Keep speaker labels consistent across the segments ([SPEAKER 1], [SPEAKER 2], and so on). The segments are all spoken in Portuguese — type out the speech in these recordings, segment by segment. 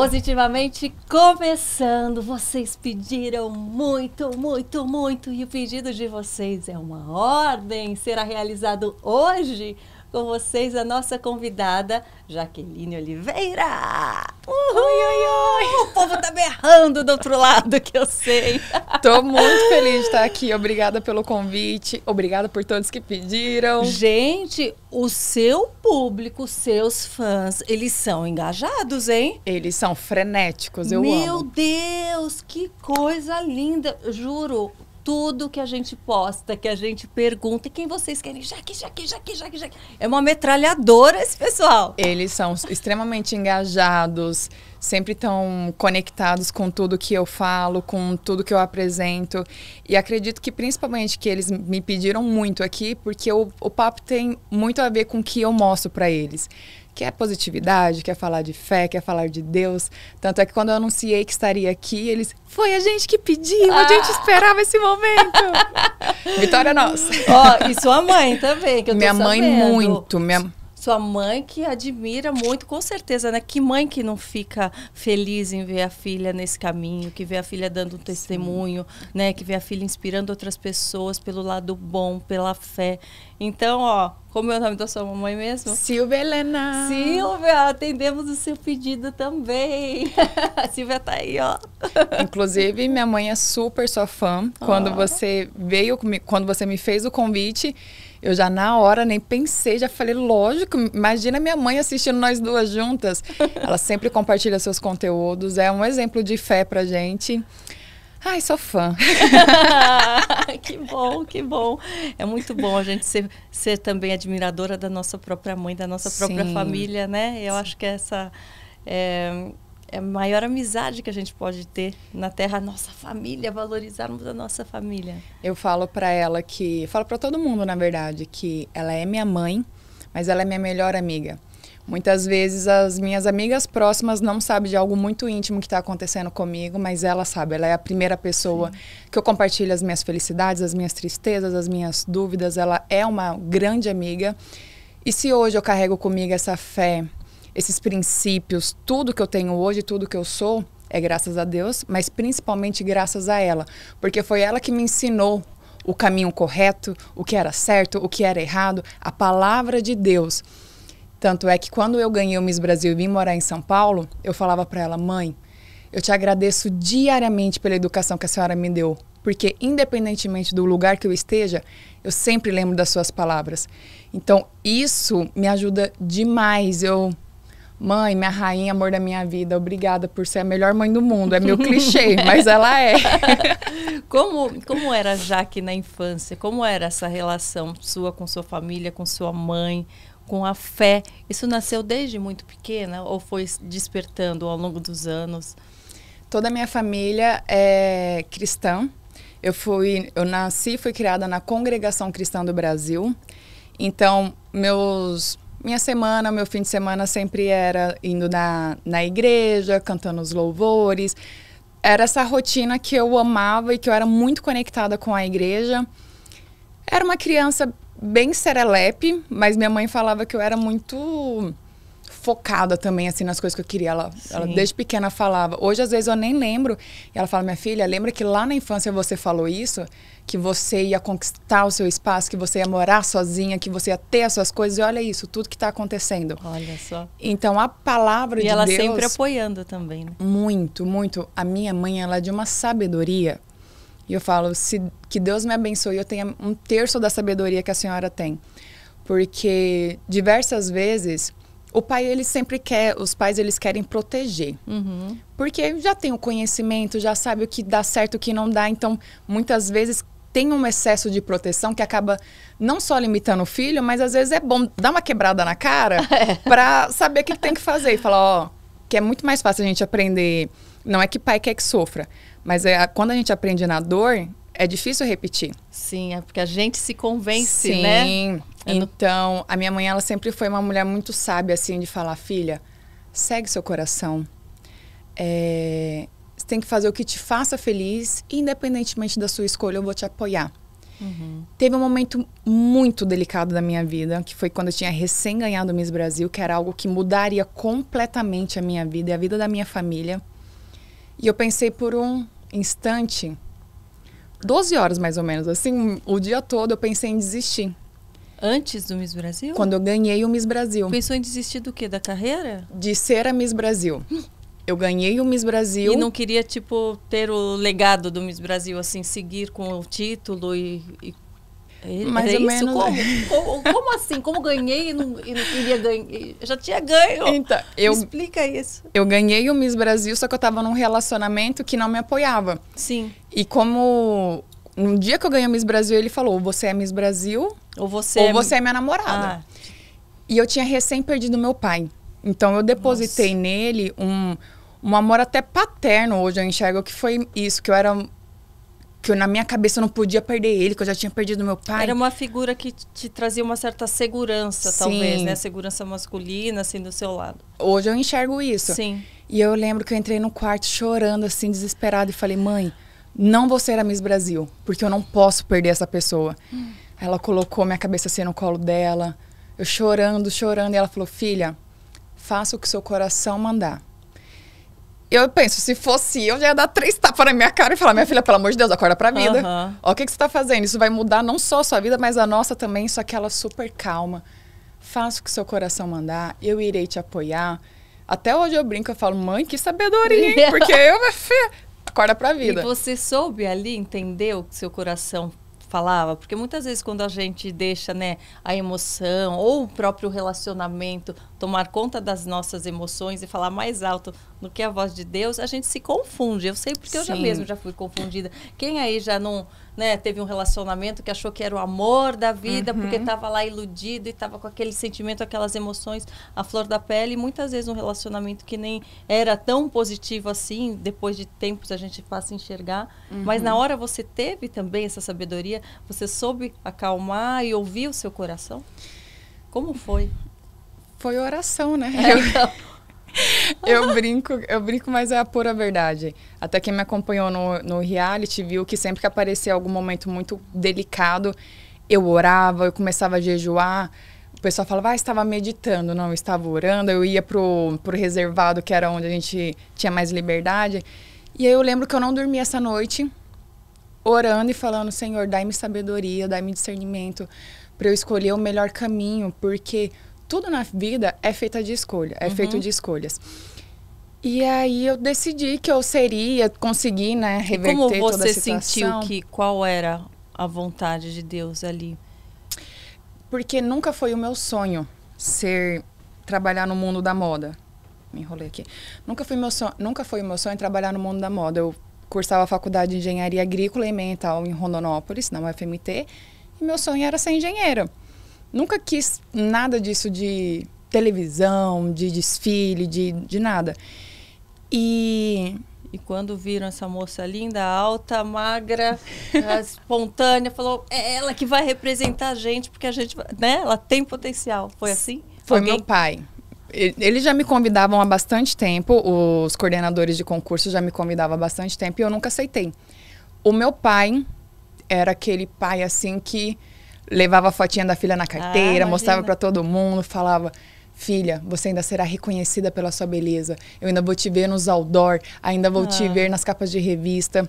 [SPEAKER 1] Positivamente começando, vocês pediram muito, muito, muito e o pedido de vocês é uma ordem, será realizado hoje com vocês a nossa convidada,
[SPEAKER 2] Jaqueline Oliveira. Uhul, oi, oi, oi. O povo tá berrando do outro lado, que eu sei. Tô muito feliz de estar aqui. Obrigada pelo convite. Obrigada por todos que pediram. Gente, o seu público, seus
[SPEAKER 1] fãs, eles são engajados, hein? Eles são frenéticos, eu Meu amo. Meu Deus, que coisa linda. Juro, tudo que a gente posta, que a gente
[SPEAKER 2] pergunta, e quem vocês
[SPEAKER 1] querem? Jaque, Jaque, Jaque, Jaque, Jaque.
[SPEAKER 2] É uma metralhadora esse pessoal. Eles são extremamente engajados, sempre estão conectados com tudo que eu falo, com tudo que eu apresento. E acredito que principalmente que eles me pediram muito aqui, porque o, o papo tem muito a ver com o que eu mostro para eles quer positividade, quer falar de fé, quer falar de Deus. Tanto é que quando eu anunciei que estaria aqui, eles. Foi a gente que pediu, a gente ah. esperava esse momento. Vitória nossa.
[SPEAKER 1] Ó, oh, e sua mãe também, que eu Minha mãe, muito. Minha sua mãe que admira muito, com certeza, né? Que mãe que não fica feliz em ver a filha nesse caminho, que vê a filha dando um testemunho, Sim. né? Que vê a filha inspirando outras pessoas pelo lado bom, pela fé. Então, ó, como é o nome da sua mamãe mesmo? Silvia Helena. Silvia, atendemos o seu pedido também. a Silvia tá aí, ó.
[SPEAKER 2] Inclusive, minha mãe é super sua fã. Quando você veio, quando você me fez o convite, eu já na hora nem pensei, já falei, lógico, imagina minha mãe assistindo nós duas juntas. Ela sempre compartilha seus conteúdos, é um exemplo de fé pra gente. Ai, sou fã.
[SPEAKER 1] que bom, que bom. É muito bom a gente ser, ser também admiradora da nossa própria mãe, da nossa própria Sim. família, né? Eu Sim. acho que essa é, é a maior amizade que a gente pode ter na Terra, nossa família, valorizarmos a nossa família.
[SPEAKER 2] Eu falo para ela que, falo para todo mundo, na verdade, que ela é minha mãe, mas ela é minha melhor amiga. Muitas vezes as minhas amigas próximas não sabem de algo muito íntimo que está acontecendo comigo, mas ela sabe. Ela é a primeira pessoa Sim. que eu compartilho as minhas felicidades, as minhas tristezas, as minhas dúvidas. Ela é uma grande amiga. E se hoje eu carrego comigo essa fé esses princípios, tudo que eu tenho hoje, tudo que eu sou, é graças a Deus, mas principalmente graças a ela, porque foi ela que me ensinou o caminho correto, o que era certo, o que era errado, a palavra de Deus. Tanto é que quando eu ganhei o Miss Brasil e vim morar em São Paulo, eu falava para ela, mãe, eu te agradeço diariamente pela educação que a senhora me deu, porque independentemente do lugar que eu esteja, eu sempre lembro das suas palavras. Então, isso me ajuda demais. Eu Mãe, minha rainha, amor da minha vida, obrigada por ser a melhor mãe do mundo. É meu clichê, mas ela é.
[SPEAKER 1] como, como era Jaque na infância? Como era essa relação sua com sua família, com sua mãe, com a fé? Isso nasceu desde muito pequena ou foi despertando ao longo dos anos?
[SPEAKER 2] Toda a minha família é cristã. Eu fui, eu nasci e fui criada na Congregação Cristã do Brasil. Então, meus minha semana, meu fim de semana sempre era indo na, na igreja, cantando os louvores. Era essa rotina que eu amava e que eu era muito conectada com a igreja. Era uma criança bem serelepe, mas minha mãe falava que eu era muito focada também, assim, nas coisas que eu queria. Ela, ela, desde pequena falava. Hoje, às vezes, eu nem lembro. E ela fala, minha filha, lembra que lá na infância você falou isso? que você ia conquistar o seu espaço, que você ia morar sozinha, que você ia ter as suas coisas. E olha isso, tudo que está acontecendo. Olha só. Então a palavra e de Deus. E ela sempre apoiando também. Né? Muito, muito. A minha mãe, ela é de uma sabedoria. E eu falo, se que Deus me abençoe, eu tenha um terço da sabedoria que a senhora tem. Porque diversas vezes o pai ele sempre quer, os pais eles querem proteger, uhum. porque já tem o conhecimento, já sabe o que dá certo, o que não dá, então muitas vezes tem um excesso de proteção que acaba não só limitando o filho, mas às vezes é bom dar uma quebrada na cara é. para saber o que tem que fazer e falar, ó, que é muito mais fácil a gente aprender. Não é que pai quer que sofra, mas é quando a gente aprende na dor, é difícil repetir. Sim, é porque a gente se convence, Sim. né? Sim. É então, a minha mãe, ela sempre foi uma mulher muito sábia, assim, de falar, filha, segue seu coração. É, você tem que fazer o que te faça feliz, independentemente da sua escolha, eu vou te apoiar. Uhum. Teve um momento muito delicado da minha vida, que foi quando eu tinha recém ganhado o Miss Brasil, que era algo que mudaria completamente a minha vida e a vida da minha família. E eu pensei por um instante 12 horas mais ou menos, assim, o dia todo eu pensei em desistir. Antes do Miss Brasil? Quando eu ganhei o Miss Brasil. Pensou em desistir do quê? Da carreira? De ser a Miss Brasil. Eu ganhei o Miss Brasil. E não
[SPEAKER 1] queria, tipo, ter o legado do Miss Brasil, assim, seguir com o título e, e mais é ou menos. Como, como, como, assim? Como ganhei e não, e não queria ganhar? Já tinha ganho. Então, eu, me explica isso.
[SPEAKER 2] Eu ganhei o Miss Brasil, só que eu estava num relacionamento que não me apoiava. Sim. E como no dia que eu ganhei o Miss Brasil, ele falou: você é Miss Brasil, ou você, é ou é... você é minha namorada. Ah. E eu tinha recém perdido meu pai. Então eu depositei Nossa. nele um, um amor até paterno hoje. Eu enxergo que foi isso, que eu era que eu, na minha cabeça eu não podia perder ele, que eu já tinha perdido meu pai. Era uma
[SPEAKER 1] figura que te trazia uma certa segurança, Sim. talvez, né? Segurança masculina, assim, do seu
[SPEAKER 2] lado. Hoje eu enxergo isso. Sim. E eu lembro que eu entrei no quarto chorando, assim, desesperada, e falei, mãe, não vou ser a Miss Brasil, porque eu não posso perder essa pessoa. Hum. Ela colocou minha cabeça assim no colo dela, eu chorando, chorando, e ela falou, filha, faça o que seu coração mandar eu penso, se fosse eu, já ia dar três tapas na minha cara e falar, minha filha, pelo amor de Deus, acorda pra vida. Uhum. Ó, o que, que você tá fazendo? Isso vai mudar não só a sua vida, mas a nossa também, só que ela é super calma. Faça o que seu coração mandar, eu irei te apoiar. Até hoje eu brinco, eu falo, mãe, que sabedoria, hein? Porque eu, minha filha, acorda pra vida. E você
[SPEAKER 1] soube ali, entendeu que seu coração falava? Porque muitas vezes quando a gente deixa né, a emoção ou o próprio relacionamento tomar conta das nossas emoções e falar mais alto do que é a voz de Deus, a gente se confunde. Eu sei porque Sim. eu já mesmo já fui confundida. Quem aí já não né, teve um relacionamento que achou que era o amor da vida, uhum. porque estava lá iludido e estava com aquele sentimento, aquelas emoções à flor da pele. E muitas vezes um relacionamento que nem era tão positivo assim, depois de tempos a gente passa a enxergar. Uhum. Mas na uhum. hora você teve também essa sabedoria, você soube acalmar e ouvir o seu coração? Como foi?
[SPEAKER 2] Foi oração, né? É, então. eu brinco, eu brinco, mas é a pura verdade. Até quem me acompanhou no, no reality viu que sempre que aparecia algum momento muito delicado, eu orava, eu começava a jejuar. O pessoal falava, ah, estava meditando. Não, eu estava orando. Eu ia pro, pro reservado, que era onde a gente tinha mais liberdade. E aí eu lembro que eu não dormi essa noite, orando e falando, Senhor, dai-me sabedoria, dai-me discernimento para eu escolher o melhor caminho, porque tudo na vida é feita de escolha, é uhum. feito de escolhas. E aí eu decidi que eu seria, consegui, né, reverter Como você sentiu que
[SPEAKER 1] qual era a vontade de Deus ali?
[SPEAKER 2] Porque nunca foi o meu sonho ser trabalhar no mundo da moda. Me enrolei aqui. Nunca foi meu sonho, nunca foi meu sonho trabalhar no mundo da moda. Eu cursava a faculdade de engenharia agrícola e ambiental em Rondonópolis, na UFMT, e meu sonho era ser engenheira nunca quis nada disso de televisão, de desfile, de, de nada. E.
[SPEAKER 1] E quando viram essa moça linda, alta, magra, espontânea, falou: é ela que vai representar a gente, porque a gente, né? Ela tem potencial. Foi assim? Foi Alguém? meu
[SPEAKER 2] pai. Eles já me convidavam há bastante tempo, os coordenadores de concurso já me convidavam há bastante tempo e eu nunca aceitei. O meu pai era aquele pai assim que levava a fotinha da filha na ah, carteira, ah, mostrava para todo mundo, falava. Filha, você ainda será reconhecida pela sua beleza. Eu ainda vou te ver nos outdoor, ainda vou ah. te ver nas capas de revista.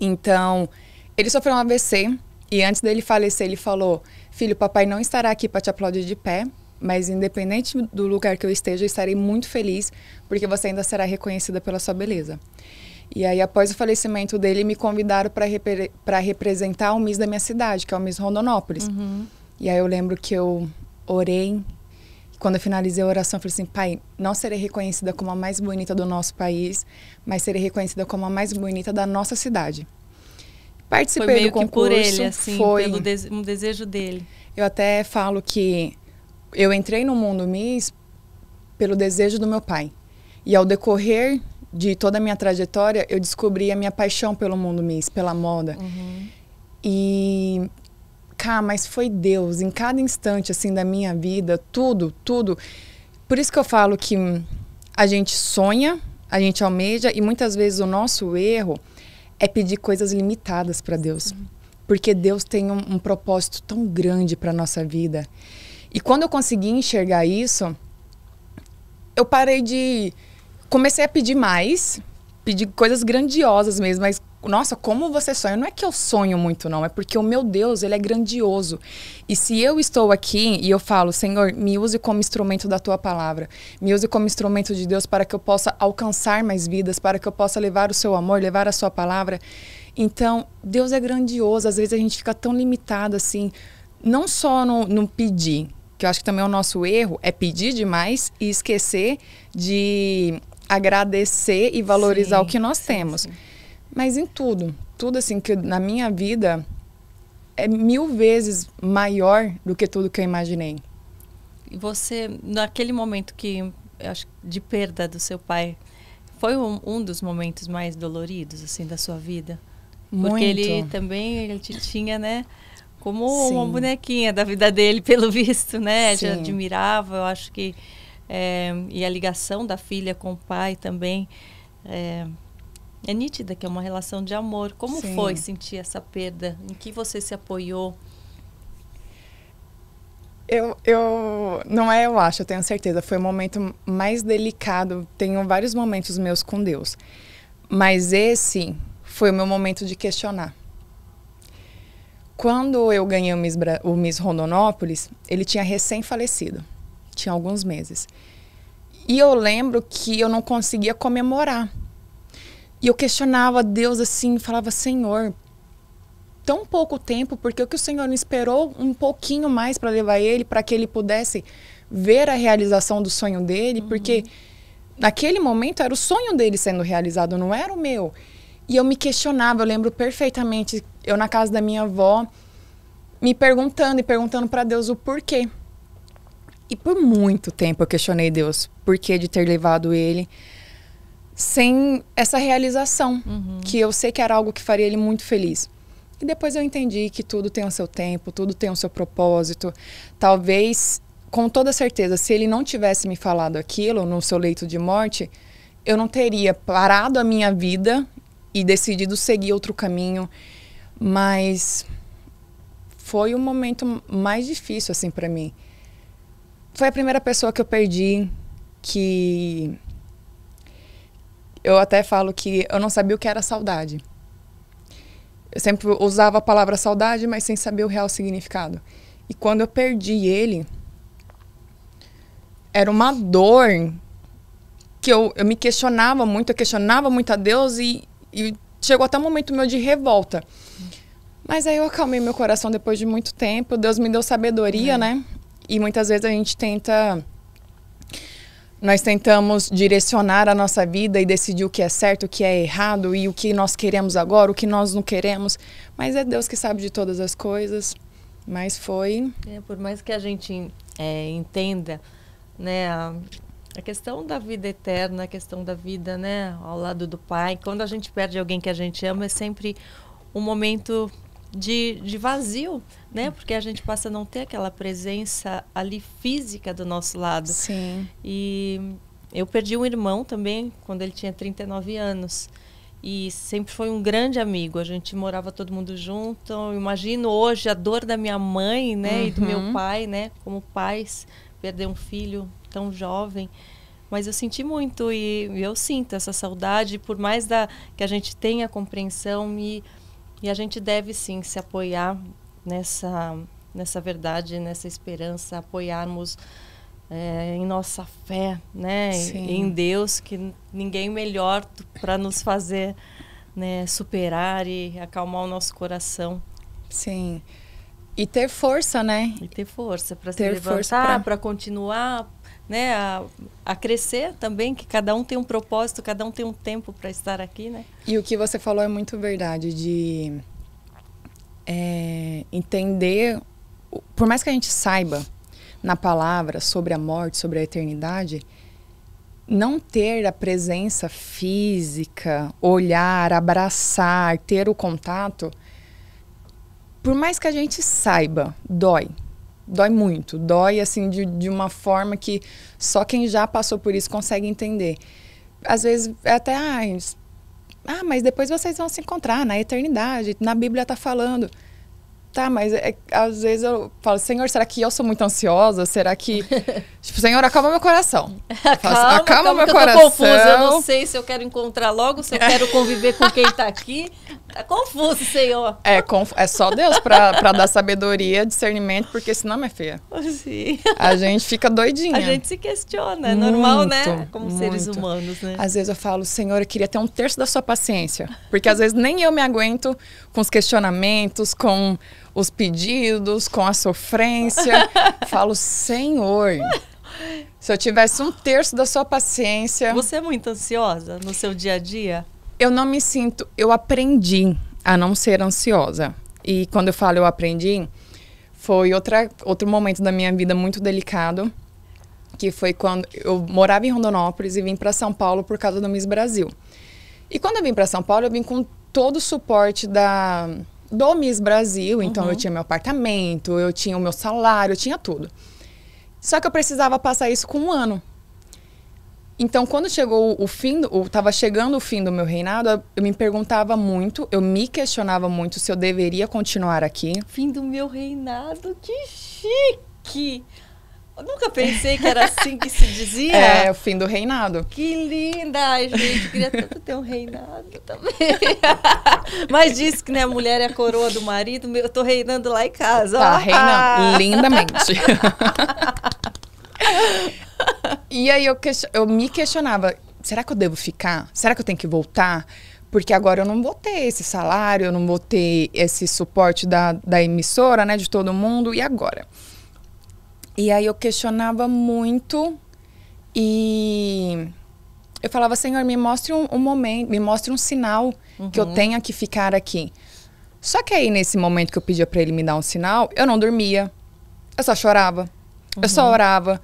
[SPEAKER 2] Então, ele sofreu um AVC e antes dele falecer, ele falou: Filho, papai não estará aqui para te aplaudir de pé, mas independente do lugar que eu esteja, eu estarei muito feliz porque você ainda será reconhecida pela sua beleza. E aí, após o falecimento dele, me convidaram para repre representar o Miss da minha cidade, que é o Miss Rondonópolis. Uhum. E aí eu lembro que eu orei. Quando eu finalizei a oração, eu falei assim: Pai, não serei reconhecida como a mais bonita do nosso país, mas serei reconhecida como a mais bonita da nossa cidade. Participei foi meio do concurso. Que por ele, assim, foi pelo des um desejo dele. Eu até falo que eu entrei no mundo Miss pelo desejo do meu pai. E ao decorrer de toda a minha trajetória, eu descobri a minha paixão pelo mundo Miss, pela moda. Uhum. E cá, mas foi Deus em cada instante assim da minha vida, tudo, tudo. Por isso que eu falo que a gente sonha, a gente almeja e muitas vezes o nosso erro é pedir coisas limitadas para Deus, porque Deus tem um, um propósito tão grande para nossa vida. E quando eu consegui enxergar isso, eu parei de comecei a pedir mais, pedir coisas grandiosas mesmo, mas nossa, como você sonha. Não é que eu sonho muito, não. É porque o meu Deus, ele é grandioso. E se eu estou aqui e eu falo, Senhor, me use como instrumento da tua palavra, me use como instrumento de Deus para que eu possa alcançar mais vidas, para que eu possa levar o seu amor, levar a sua palavra. Então, Deus é grandioso. Às vezes a gente fica tão limitado assim, não só no, no pedir, que eu acho que também é o nosso erro, é pedir demais e esquecer de agradecer e valorizar sim, o que nós sim, temos. Sim. Mas em tudo, tudo assim que na minha vida é mil vezes maior do que tudo que eu imaginei.
[SPEAKER 1] E você, naquele momento que acho de perda do seu pai, foi um, um, dos momentos mais doloridos assim da sua vida? Muito. Porque ele também ele te tinha, né? Como Sim. uma bonequinha da vida dele, pelo visto, né? Sim. Já admirava, eu acho que é, e a ligação da filha com o pai também é, é nítida, que é uma relação de amor. Como Sim. foi sentir essa perda? Em que você se apoiou?
[SPEAKER 2] Eu, eu não é, eu acho, eu tenho certeza. Foi o momento mais delicado. Tenho vários momentos meus com Deus, mas esse foi o meu momento de questionar. Quando eu ganhei o Miss, Bra o Miss Rondonópolis, ele tinha recém falecido tinha alguns meses. E eu lembro que eu não conseguia comemorar. E eu questionava Deus assim, falava: Senhor, tão pouco tempo, porque o que o Senhor não esperou um pouquinho mais para levar ele, para que ele pudesse ver a realização do sonho dele, uhum. porque naquele momento era o sonho dele sendo realizado, não era o meu. E eu me questionava, eu lembro perfeitamente, eu na casa da minha avó, me perguntando e perguntando para Deus o porquê. E por muito tempo eu questionei Deus por que de ter levado ele sem essa realização, uhum. que eu sei que era algo que faria ele muito feliz. E depois eu entendi que tudo tem o seu tempo, tudo tem o seu propósito. Talvez, com toda certeza, se ele não tivesse me falado aquilo no seu leito de morte, eu não teria parado a minha vida e decidido seguir outro caminho. Mas foi o momento mais difícil assim para mim foi a primeira pessoa que eu perdi que eu até falo que eu não sabia o que era saudade. Eu sempre usava a palavra saudade, mas sem saber o real significado. E quando eu perdi ele, era uma dor que eu, eu me questionava muito, eu questionava muito a Deus e, e chegou até um momento meu de revolta. Mas aí eu acalmei meu coração depois de muito tempo, Deus me deu sabedoria, né? E muitas vezes a gente tenta. Nós tentamos direcionar a nossa vida e decidir o que é certo, o que é errado e o que nós queremos agora, o que nós não queremos. Mas é Deus que sabe de todas as coisas. Mas foi. É, por mais que a gente é, entenda né, a, a,
[SPEAKER 1] questão da vida eterna, a questão da vida né, ao lado do Pai, quando a gente perde alguém que a gente ama, é sempre um momento de, de vazio né? Porque a gente passa a não ter aquela presença ali física do nosso lado. Sim. E eu perdi um irmão também quando ele tinha 39 anos. E sempre foi um grande amigo. A gente morava todo mundo junto. Eu imagino hoje a dor da minha mãe, né, uhum. e do meu uhum. pai, né, como pais, perder um filho tão jovem mas eu senti muito e eu sinto essa saudade por mais da que a gente tenha compreensão e, e a gente deve sim se apoiar nessa, nessa verdade, nessa esperança, apoiarmos é, em nossa fé, né? Sim. Em Deus, que ninguém melhor para nos fazer né, superar e acalmar o nosso coração. Sim. E ter força,
[SPEAKER 2] né? E ter força para se levantar, para
[SPEAKER 1] continuar, né, a, a, crescer também, que cada um tem um propósito, cada um tem um tempo para estar aqui, né?
[SPEAKER 2] E o que você falou é muito verdade de é, entender, por mais que a gente saiba na palavra sobre a morte, sobre a eternidade, não ter a presença física, olhar, abraçar, ter o contato, por mais que a gente saiba, dói. Dói muito, dói assim de, de uma forma que só quem já passou por isso consegue entender. Às vezes, é até, ah, ah, mas depois vocês vão se encontrar na eternidade. Na Bíblia está falando. Tá, mas é, às vezes eu falo, Senhor, será que eu sou muito ansiosa? Será que. tipo, Senhor, acalma meu coração. acalma, assim, calma acalma, meu coração. Eu tô confusa, eu não
[SPEAKER 1] sei se eu quero encontrar logo, se eu quero conviver com quem está aqui. É confuso, Senhor.
[SPEAKER 2] É, conf... é só Deus para dar sabedoria, discernimento, porque senão, minha filha. Sim. A gente fica doidinha. A gente
[SPEAKER 1] se questiona, é muito, normal, né? Como muito. seres humanos, né?
[SPEAKER 2] Às vezes eu falo, Senhor, eu queria ter um terço da sua paciência. Porque às vezes nem eu me aguento com os questionamentos, com os pedidos, com a sofrência. falo, Senhor. Se eu tivesse um terço da sua paciência. Você é muito
[SPEAKER 1] ansiosa no seu dia a dia?
[SPEAKER 2] Eu não me sinto. Eu aprendi a não ser ansiosa. E quando eu falo eu aprendi, foi outra, outro momento da minha vida muito delicado, que foi quando eu morava em Rondonópolis e vim para São Paulo por causa do Miss Brasil. E quando eu vim para São Paulo, eu vim com todo o suporte da do Miss Brasil, então uhum. eu tinha meu apartamento, eu tinha o meu salário, eu tinha tudo. Só que eu precisava passar isso com um ano. Então, quando chegou o fim, estava chegando o fim do meu reinado, eu me perguntava muito, eu me questionava muito se eu deveria continuar aqui.
[SPEAKER 1] Fim do meu reinado, que chique! Eu nunca pensei que era assim que se dizia. É, o
[SPEAKER 2] fim do reinado.
[SPEAKER 1] Que linda! Ai, gente, queria tanto ter um reinado também. Mas disse que né, a mulher é a coroa do marido, eu tô reinando lá em casa. Tá, reinando lindamente
[SPEAKER 2] e aí eu, question... eu me questionava: será que eu devo ficar? Será que eu tenho que voltar? Porque agora eu não vou ter esse salário, eu não vou ter esse suporte da, da emissora, né? De todo mundo. E agora? E aí eu questionava muito e eu falava, Senhor, me mostre um, um momento, me mostre um sinal uhum. que eu uhum. tenha que ficar aqui. Só que aí, nesse momento que eu pedia para ele me dar um sinal, eu não dormia. Eu só chorava. Uhum. Eu só uhum. orava.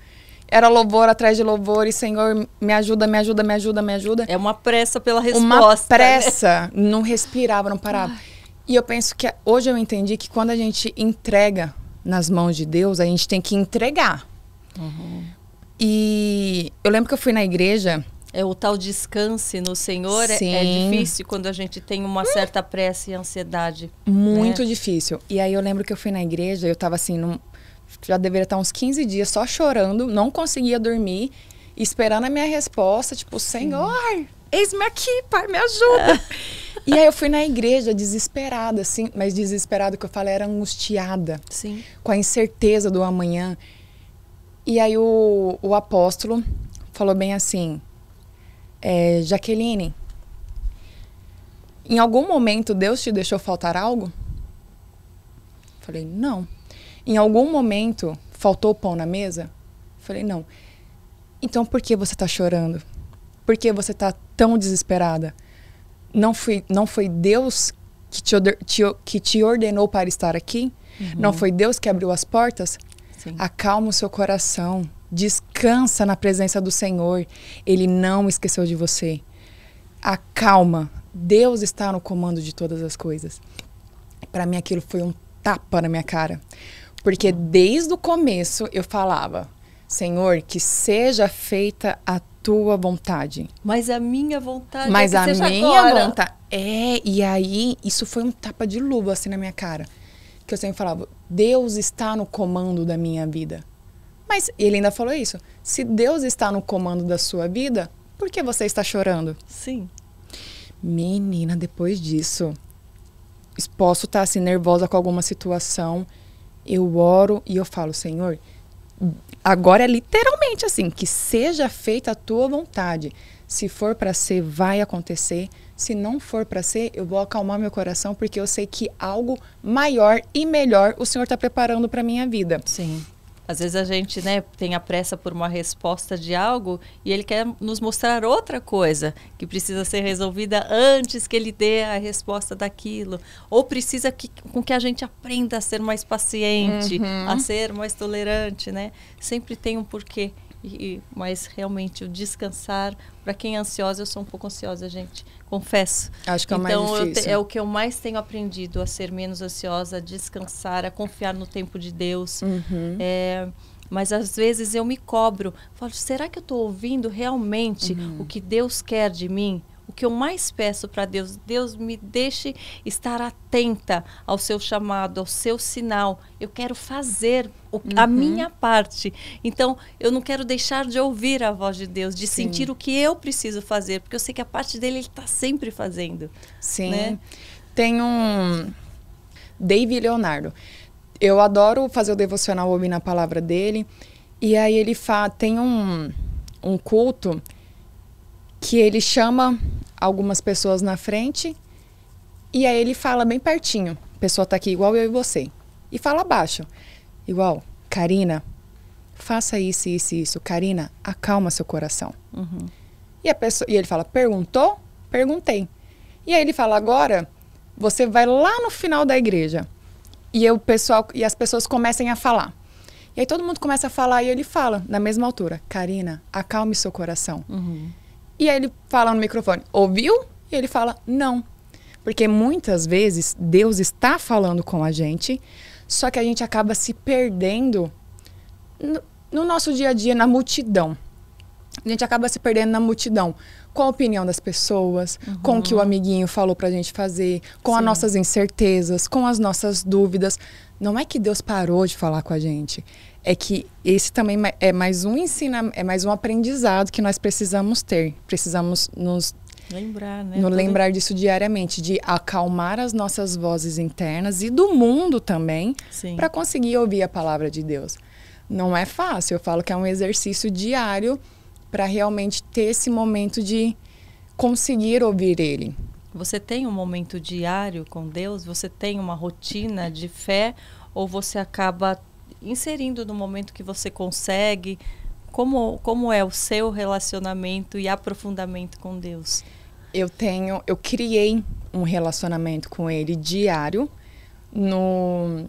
[SPEAKER 2] Era louvor atrás de louvor e Senhor, me ajuda, me ajuda, me ajuda, me ajuda. É uma pressa pela resposta. Uma né? pressa. Né? Não respirava, não parava. Ai. E eu penso que hoje eu entendi que quando a gente entrega nas mãos de Deus, a gente tem que entregar. Uhum. E eu lembro que eu fui na igreja.
[SPEAKER 1] É o tal descanse no Senhor é, é Sim. é, difícil quando a gente tem uma
[SPEAKER 2] certa pressa e ansiedade. Né? Muito né? difícil. E aí eu lembro que eu fui na igreja, eu tava assim, num, já deveria estar uns 15 dias só chorando, não conseguia dormir, esperando a minha resposta, tipo, Senhor, eis-me aqui, Pai, me ajuda. e aí eu fui na igreja desesperada, assim, mas desesperada que eu falei, era angustiada. Sim. Com a incerteza do amanhã. E aí o, o apóstolo falou bem assim, é, Jaqueline, em algum momento Deus te deixou faltar algo? Falei, não. Não. Em algum momento, faltou pão na mesa? Falei, não. Então por que você está chorando? Por que você está tão desesperada? Não foi, não foi Deus que te, te, que te ordenou para estar aqui? Uhum. Não foi Deus que abriu as portas? Sim. Acalma o seu coração. Descansa na presença do Senhor. Ele não esqueceu de você. Acalma. Deus está no comando de todas as coisas. Para mim, aquilo foi um tapa na minha cara. Porque desde o começo eu falava, Senhor, que seja feita a tua vontade. Mas a minha
[SPEAKER 1] vontade. É Mas é a minha agora. vontade.
[SPEAKER 2] É, e aí isso foi um tapa de luva assim na minha cara. Que eu sempre falava, Deus está no comando da minha vida. Mas ele ainda falou isso. Se Deus está no comando da sua vida, por que você está chorando? Sim. Menina, depois disso, posso estar assim nervosa com alguma situação eu oro e eu falo, Senhor, agora é literalmente assim, que seja feita a tua vontade. Se for para ser, vai acontecer. Se não for para ser, eu vou acalmar meu coração porque eu sei que algo maior e melhor o Senhor está preparando para minha vida. Sim.
[SPEAKER 1] Às vezes a gente né, tem a pressa por uma resposta de algo e ele quer nos mostrar outra coisa que precisa ser resolvida antes que ele dê a resposta daquilo. Ou precisa que, com que a gente aprenda a ser mais paciente, uhum. a ser mais tolerante, né? Sempre tem um porquê. E, mas realmente o descansar, para quem é ansiosa, eu sou um pouco ansiosa, gente, confesso. Acho que é o então, mais difícil. Te, é o que eu mais tenho aprendido, a ser menos ansiosa, a descansar, a confiar no tempo de Deus. Uhum. É, mas às vezes eu me cobro, falo, será que eu estou ouvindo realmente uhum. o que Deus quer de mim? o que eu mais peço para Deus, Deus me deixe estar atenta ao seu chamado, ao seu sinal. Eu quero fazer o, uhum. a minha parte. Então, eu não quero deixar de ouvir a voz de Deus, de Sim. sentir o que eu preciso fazer, porque eu sei que a parte dele ele está sempre fazendo.
[SPEAKER 2] Sim. Né? Tem um. David Leonardo. Eu adoro fazer o devocional ouvir na palavra dele. E aí ele fa... tem um, um culto que ele chama algumas pessoas na frente e aí ele fala bem pertinho. A pessoa tá aqui igual eu e você. E fala baixo. Igual, Karina, faça isso, isso e isso. Karina, acalma seu coração. Uhum. E, a pessoa, e ele fala, perguntou? Perguntei. E aí ele fala, agora você vai lá no final da igreja. E, eu, pessoal, e as pessoas começam a falar. E aí todo mundo começa a falar e ele fala, na mesma altura, Karina, acalme seu coração. Uhum. E aí ele fala no microfone: ouviu? E ele fala: não. Porque muitas vezes Deus está falando com a gente, só que a gente acaba se perdendo no, no nosso dia a dia, na multidão. A gente acaba se perdendo na multidão com a opinião das pessoas, uhum. com o que o uhum. amiguinho falou pra gente fazer, com Sim. as nossas incertezas, com as nossas dúvidas. Não é que Deus parou de falar com a gente é que esse também é mais um ensino, é mais um aprendizado que nós precisamos ter. Precisamos nos
[SPEAKER 1] lembrar, né? Nos lembrar disso
[SPEAKER 2] diariamente, de acalmar as nossas vozes internas e do mundo também, para conseguir ouvir a palavra de Deus. Não é fácil, eu falo que é um exercício diário para realmente ter esse momento de conseguir ouvir ele. Você tem um momento
[SPEAKER 1] diário com Deus? Você tem uma rotina de fé ou você acaba inserindo no momento que você consegue. Como, como é o seu relacionamento e aprofundamento com Deus?
[SPEAKER 2] Eu tenho, eu criei um relacionamento com ele diário no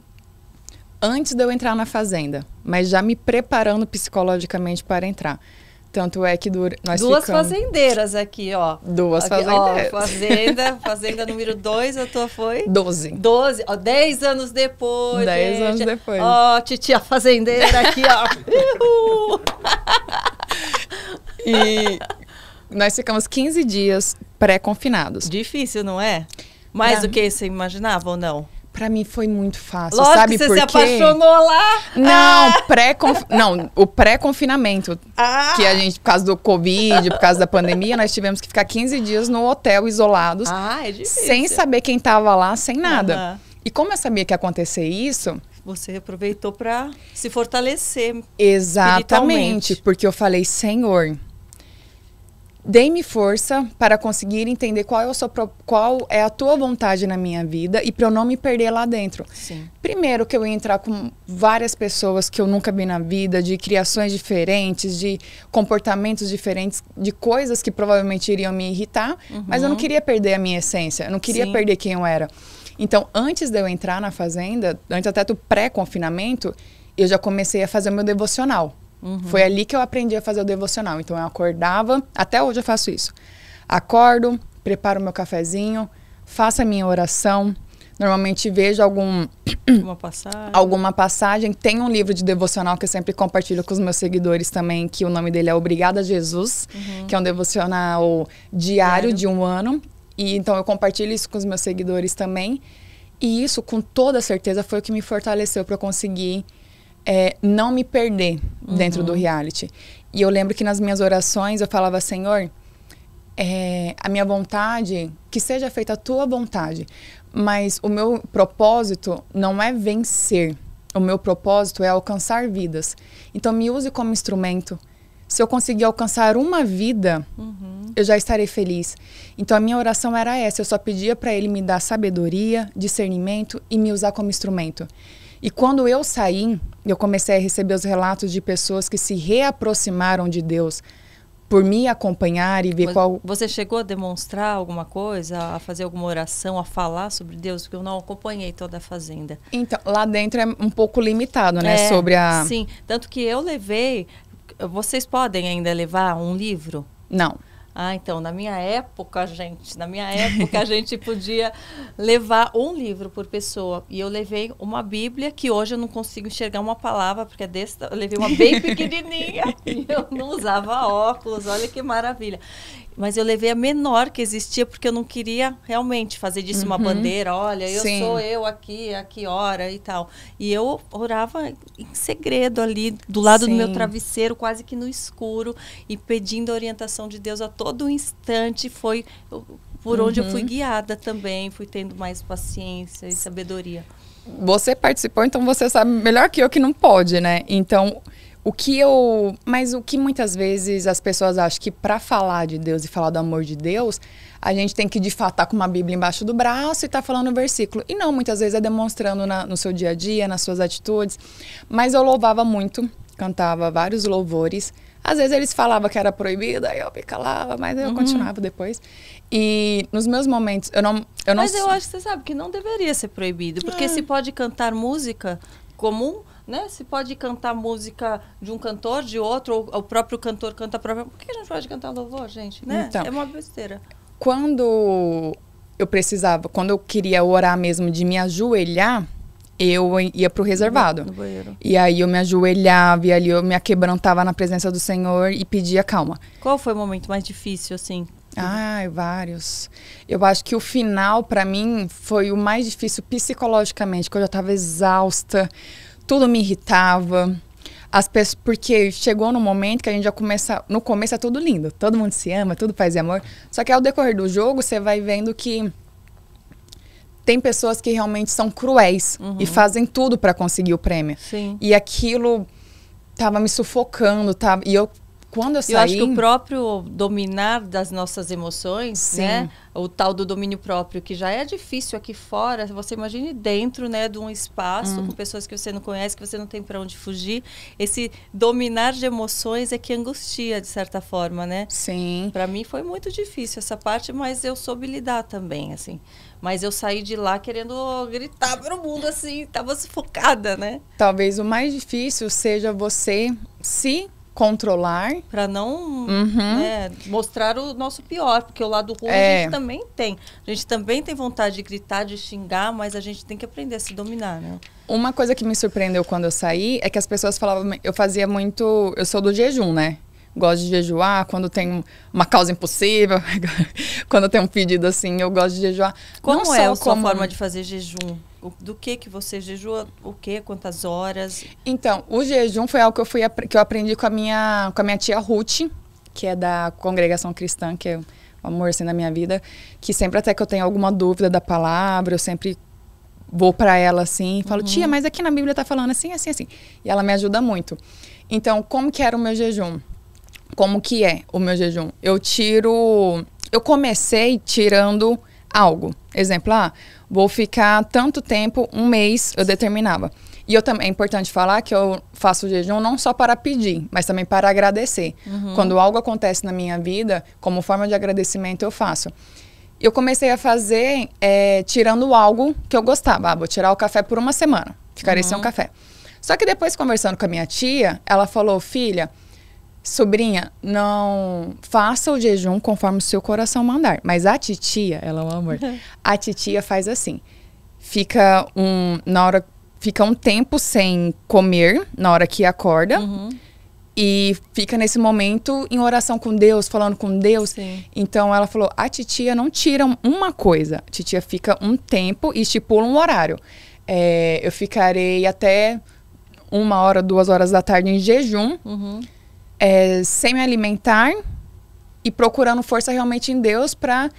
[SPEAKER 2] antes de eu entrar na fazenda, mas já me preparando psicologicamente para entrar. Tanto é que dur nós Duas ficamos...
[SPEAKER 1] fazendeiras aqui, ó.
[SPEAKER 2] Duas aqui, fazendeiras. Ó, fazenda,
[SPEAKER 1] fazenda número 2, a tua
[SPEAKER 2] foi? doze doze
[SPEAKER 1] ó, anos depois. dez anos depois. Ó,
[SPEAKER 2] titia fazendeira
[SPEAKER 1] aqui, ó.
[SPEAKER 2] e nós ficamos 15 dias pré-confinados. Difícil, não é? Mais é. do
[SPEAKER 1] que você imaginava ou não? Pra mim foi muito fácil, Lógico sabe você se apaixonou
[SPEAKER 2] lá. Não, ah. pré não, o pré-confinamento, ah. que a gente por causa do COVID, por causa da pandemia, nós tivemos que ficar 15 dias no hotel isolados, ah, é sem saber quem tava lá, sem nada. Uhum. E como eu sabia que ia acontecer isso,
[SPEAKER 1] você aproveitou para se fortalecer.
[SPEAKER 2] Exatamente, porque eu falei, Senhor, Dei-me força para conseguir entender qual, é qual é a tua vontade na minha vida e para eu não me perder lá dentro. Sim. Primeiro que eu ia entrar com várias pessoas que eu nunca vi na vida, de criações diferentes, de comportamentos diferentes, de coisas que provavelmente iriam me irritar, uhum. mas eu não uhum. queria perder a minha essência, eu não queria Sim. perder quem eu era. Então, antes de eu entrar na fazenda, antes até do pré-confinamento, eu já comecei a fazer o meu devocional. Uhum. Foi ali que eu aprendi a fazer o devocional. Então eu acordava, até hoje eu faço isso. Acordo, preparo meu cafezinho, faço a minha oração. Normalmente vejo algum uma passagem. alguma passagem. Tem um livro de devocional que eu sempre compartilho com os meus seguidores também, que o nome dele é Obrigada Jesus, uhum. que é um devocional diário de um ano. E então eu compartilho isso com os meus seguidores também. E isso, com toda certeza, foi o que me fortaleceu para eu conseguir é, não me perder uhum. dentro do uhum. reality. E eu lembro que nas minhas orações eu falava, Senhor, é, a minha vontade, que seja feita a tua vontade, mas o meu propósito não é vencer. O meu propósito é alcançar vidas. Então me use como instrumento. Se eu conseguir alcançar uma vida, uhum. eu já estarei feliz. Então a minha oração era essa. Eu só pedia para Ele me dar sabedoria, discernimento e me usar como instrumento. E quando eu saí, eu comecei a receber os relatos de pessoas que se reaproximaram de Deus por me acompanhar e ver Mas qual.
[SPEAKER 1] Você chegou a demonstrar alguma coisa, a fazer alguma oração, a falar sobre Deus? Porque eu não acompanhei toda a fazenda.
[SPEAKER 2] Então, lá dentro é um pouco limitado, né? É, sobre a. Sim,
[SPEAKER 1] tanto que eu levei. Vocês podem ainda levar um livro? Não. Ah, então, na minha época, gente, na minha época a gente podia levar um livro por pessoa. E eu levei uma Bíblia, que hoje eu não consigo enxergar uma palavra, porque é eu levei uma bem pequenininha e eu não usava óculos. Olha que maravilha. Mas eu levei a menor que existia, porque eu não queria realmente fazer disso uhum. uma bandeira. Olha, eu Sim. sou eu aqui, a que hora e tal. E eu orava em segredo ali, do lado Sim. do meu travesseiro, quase que no escuro, e pedindo a orientação de Deus a todo instante. Foi por onde uhum. eu fui uhum. guiada também, fui tendo mais paciência e sabedoria.
[SPEAKER 2] Você participou, então você sabe melhor que eu que não pode, né? Então, o que eu. Mas o que muitas vezes as pessoas acham que para falar de Deus e falar do amor de Deus, a gente tem que de fato estar tá com uma Bíblia embaixo do braço e estar tá falando um versículo. E não, muitas vezes é demonstrando na, no seu dia a dia, nas suas atitudes. Mas eu louvava muito, cantava vários louvores. Às vezes eles falavam que era proibido, aí eu me calava, mas eu uhum. continuava depois. E nos meus momentos, eu não, eu não. Mas eu
[SPEAKER 1] acho que você sabe que não deveria ser proibido, porque é. se pode cantar música comum né? Se pode cantar música de um cantor, de outro, ou o próprio cantor canta a própria. Por que a gente pode cantar louvor, gente? Né? Então, é uma besteira.
[SPEAKER 2] Quando eu precisava, quando eu queria orar mesmo de me ajoelhar, eu ia pro reservado. No banheiro. E aí eu me ajoelhava e ali eu me aquebrantava na presença do Senhor e pedia calma. Qual foi o momento mais difícil, assim? Ai, vários. Eu acho que o final, para mim, foi o mais difícil psicologicamente, que eu já estava exausta tudo me irritava. As pessoas, porque chegou no momento que a gente já começa. No começo é tudo lindo, todo mundo se ama, tudo faz e amor. Só que ao decorrer do jogo, você vai vendo que tem pessoas que realmente são cruéis uhum. e fazem tudo para conseguir o prêmio. Sim. E aquilo tava me sufocando, tava, e eu quando eu saí... Eu acho que o
[SPEAKER 1] próprio dominar das nossas emoções, Sim. né? O tal do domínio próprio, que já é difícil aqui fora. Você imagine dentro, né, de um espaço hum. com pessoas que você não conhece, que você não tem para onde fugir. Esse dominar de emoções é que angustia, de certa forma, né? Sim. Para mim foi muito difícil essa parte, mas eu soube lidar também, assim. Mas eu saí de lá querendo gritar para o mundo, assim, tava sufocada, né?
[SPEAKER 2] Talvez o mais difícil seja você se controlar. Para não uhum. né,
[SPEAKER 1] mostrar o nosso pior, porque o lado ruim é. a gente também tem. A gente também tem vontade de gritar, de xingar, mas a gente tem que aprender a se dominar, né?
[SPEAKER 2] Uma coisa que me surpreendeu quando eu saí é que as pessoas falavam, eu fazia muito, eu sou do jejum, né? gosto de jejuar, quando tem uma causa impossível, quando tem um pedido assim, eu gosto de jejuar. Como Não é a sua forma de
[SPEAKER 1] fazer jejum? do que que você jejua, o que, quantas horas?
[SPEAKER 2] Então, o jejum foi algo que eu fui que eu aprendi com a minha com a minha tia Ruth, que é da congregação cristã, que é o amor assim da minha vida, que sempre até que eu tenho alguma dúvida da palavra, eu sempre vou para ela assim, e falo: uhum. "Tia, mas aqui na Bíblia tá falando assim, assim, assim". E ela me ajuda muito. Então, como que era o meu jejum? Como que é o meu jejum? Eu tiro. Eu comecei tirando algo. Exemplo, ah, vou ficar tanto tempo, um mês, eu determinava. E eu também é importante falar que eu faço jejum não só para pedir, mas também para agradecer. Uhum. Quando algo acontece na minha vida, como forma de agradecimento, eu faço. Eu comecei a fazer é, tirando algo que eu gostava. Ah, vou tirar o café por uma semana. Ficarei uhum. sem o uhum. café. Só que depois, conversando com a minha tia, ela falou: filha, Sobrinha, não faça o jejum conforme o seu coração mandar. Mas a titia, ela é um amor. Uhum. a titia faz assim. Fica um na hora fica um tempo sem comer na hora que acorda. Uhum. E fica nesse momento em oração com Deus, falando com Deus. Sim. Então ela falou: a titia não tira uma coisa. A titia fica um tempo e estipula um horário. É, eu ficarei até uma hora, duas horas da tarde em jejum. Uhum é, sem me alimentar e procurando força realmente em Deus para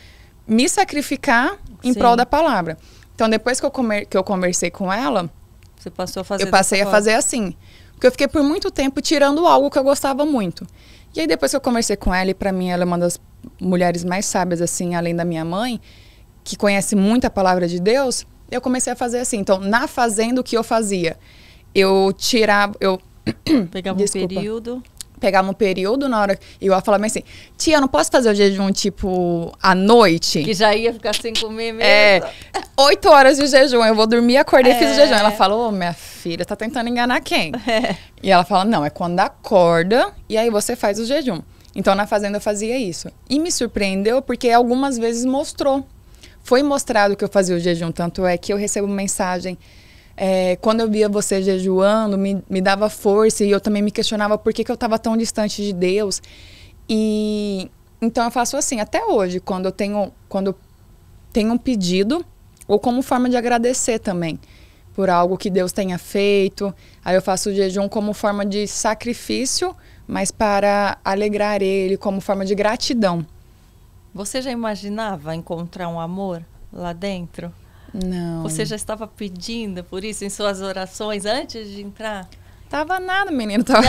[SPEAKER 2] me sacrificar em Sim. prol da palavra. Então, depois que eu, comer, que eu conversei com ela,
[SPEAKER 1] Você passou a fazer eu passei a fazer
[SPEAKER 2] assim. Porque eu fiquei por muito tempo tirando algo que eu gostava muito. E aí, depois que eu conversei com ela, e para mim ela é uma das mulheres mais sábias, assim, além da minha mãe, que conhece muito a palavra de Deus, eu comecei a fazer assim. Então, na fazenda, o que eu fazia? Eu tirava. Eu Pegava um período pegava um período na hora. E eu falava assim: tia, não posso fazer o jejum tipo à noite? Que já ia ficar sem comer mesmo. É, oito horas de jejum. Eu vou dormir, acordei e é. fiz o é. jejum. Ela falou: oh, minha filha, tá tentando enganar quem? É. E ela fala: não, é quando acorda e aí você faz o jejum. Então na fazenda eu fazia isso. E me surpreendeu porque algumas vezes mostrou. Foi mostrado que eu fazia o jejum, tanto é que eu recebo mensagem é, quando eu via você jejuando, me, me dava força e eu também me questionava por que, que eu estava tão distante de Deus. E então eu faço assim até hoje, quando eu tenho, quando eu tenho um pedido ou como forma de agradecer também por algo que Deus tenha feito. Aí eu faço o jejum como forma de sacrifício, mas para alegrar ele, como forma de gratidão.
[SPEAKER 1] Você já imaginava encontrar um amor lá dentro?
[SPEAKER 2] Não. Você já
[SPEAKER 1] estava pedindo por isso em suas orações antes de entrar?
[SPEAKER 2] Tava nada, menino. Tava,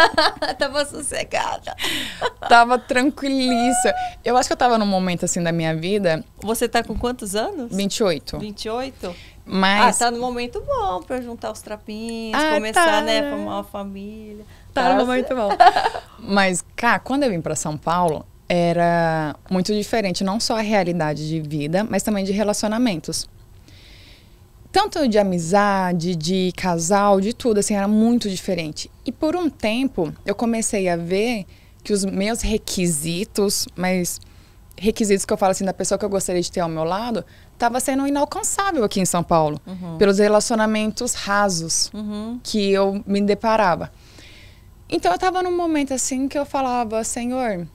[SPEAKER 2] tava sossegada. Tava tranquilíssima. Eu acho que eu tava num momento assim da minha vida. Você tá com quantos anos? 28.
[SPEAKER 1] 28?
[SPEAKER 2] Mas... Ah, tá no
[SPEAKER 1] momento bom pra juntar os trapinhos, ah, começar, tá. né, formar uma família. Tá, tá num no momento bom.
[SPEAKER 2] Mas, cara, quando eu vim pra São Paulo, era muito diferente, não só a realidade de vida, mas também de relacionamentos tanto de amizade, de casal, de tudo, assim, era muito diferente. E por um tempo eu comecei a ver que os meus requisitos, mas requisitos que eu falo assim da pessoa que eu gostaria de ter ao meu lado, estava sendo inalcançável aqui em São Paulo, uhum. pelos relacionamentos rasos uhum. que eu me deparava. Então eu estava num momento assim que eu falava, Senhor,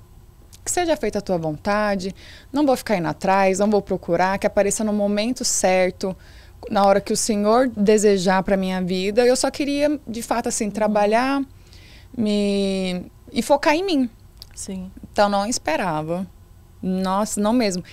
[SPEAKER 2] que seja feita a tua vontade, não vou ficar indo atrás, não vou procurar, que apareça no momento certo na hora que o Senhor desejar para minha vida. Eu só queria, de fato, assim, trabalhar me e focar em mim. Sim. Então não esperava. Nossa, não mesmo.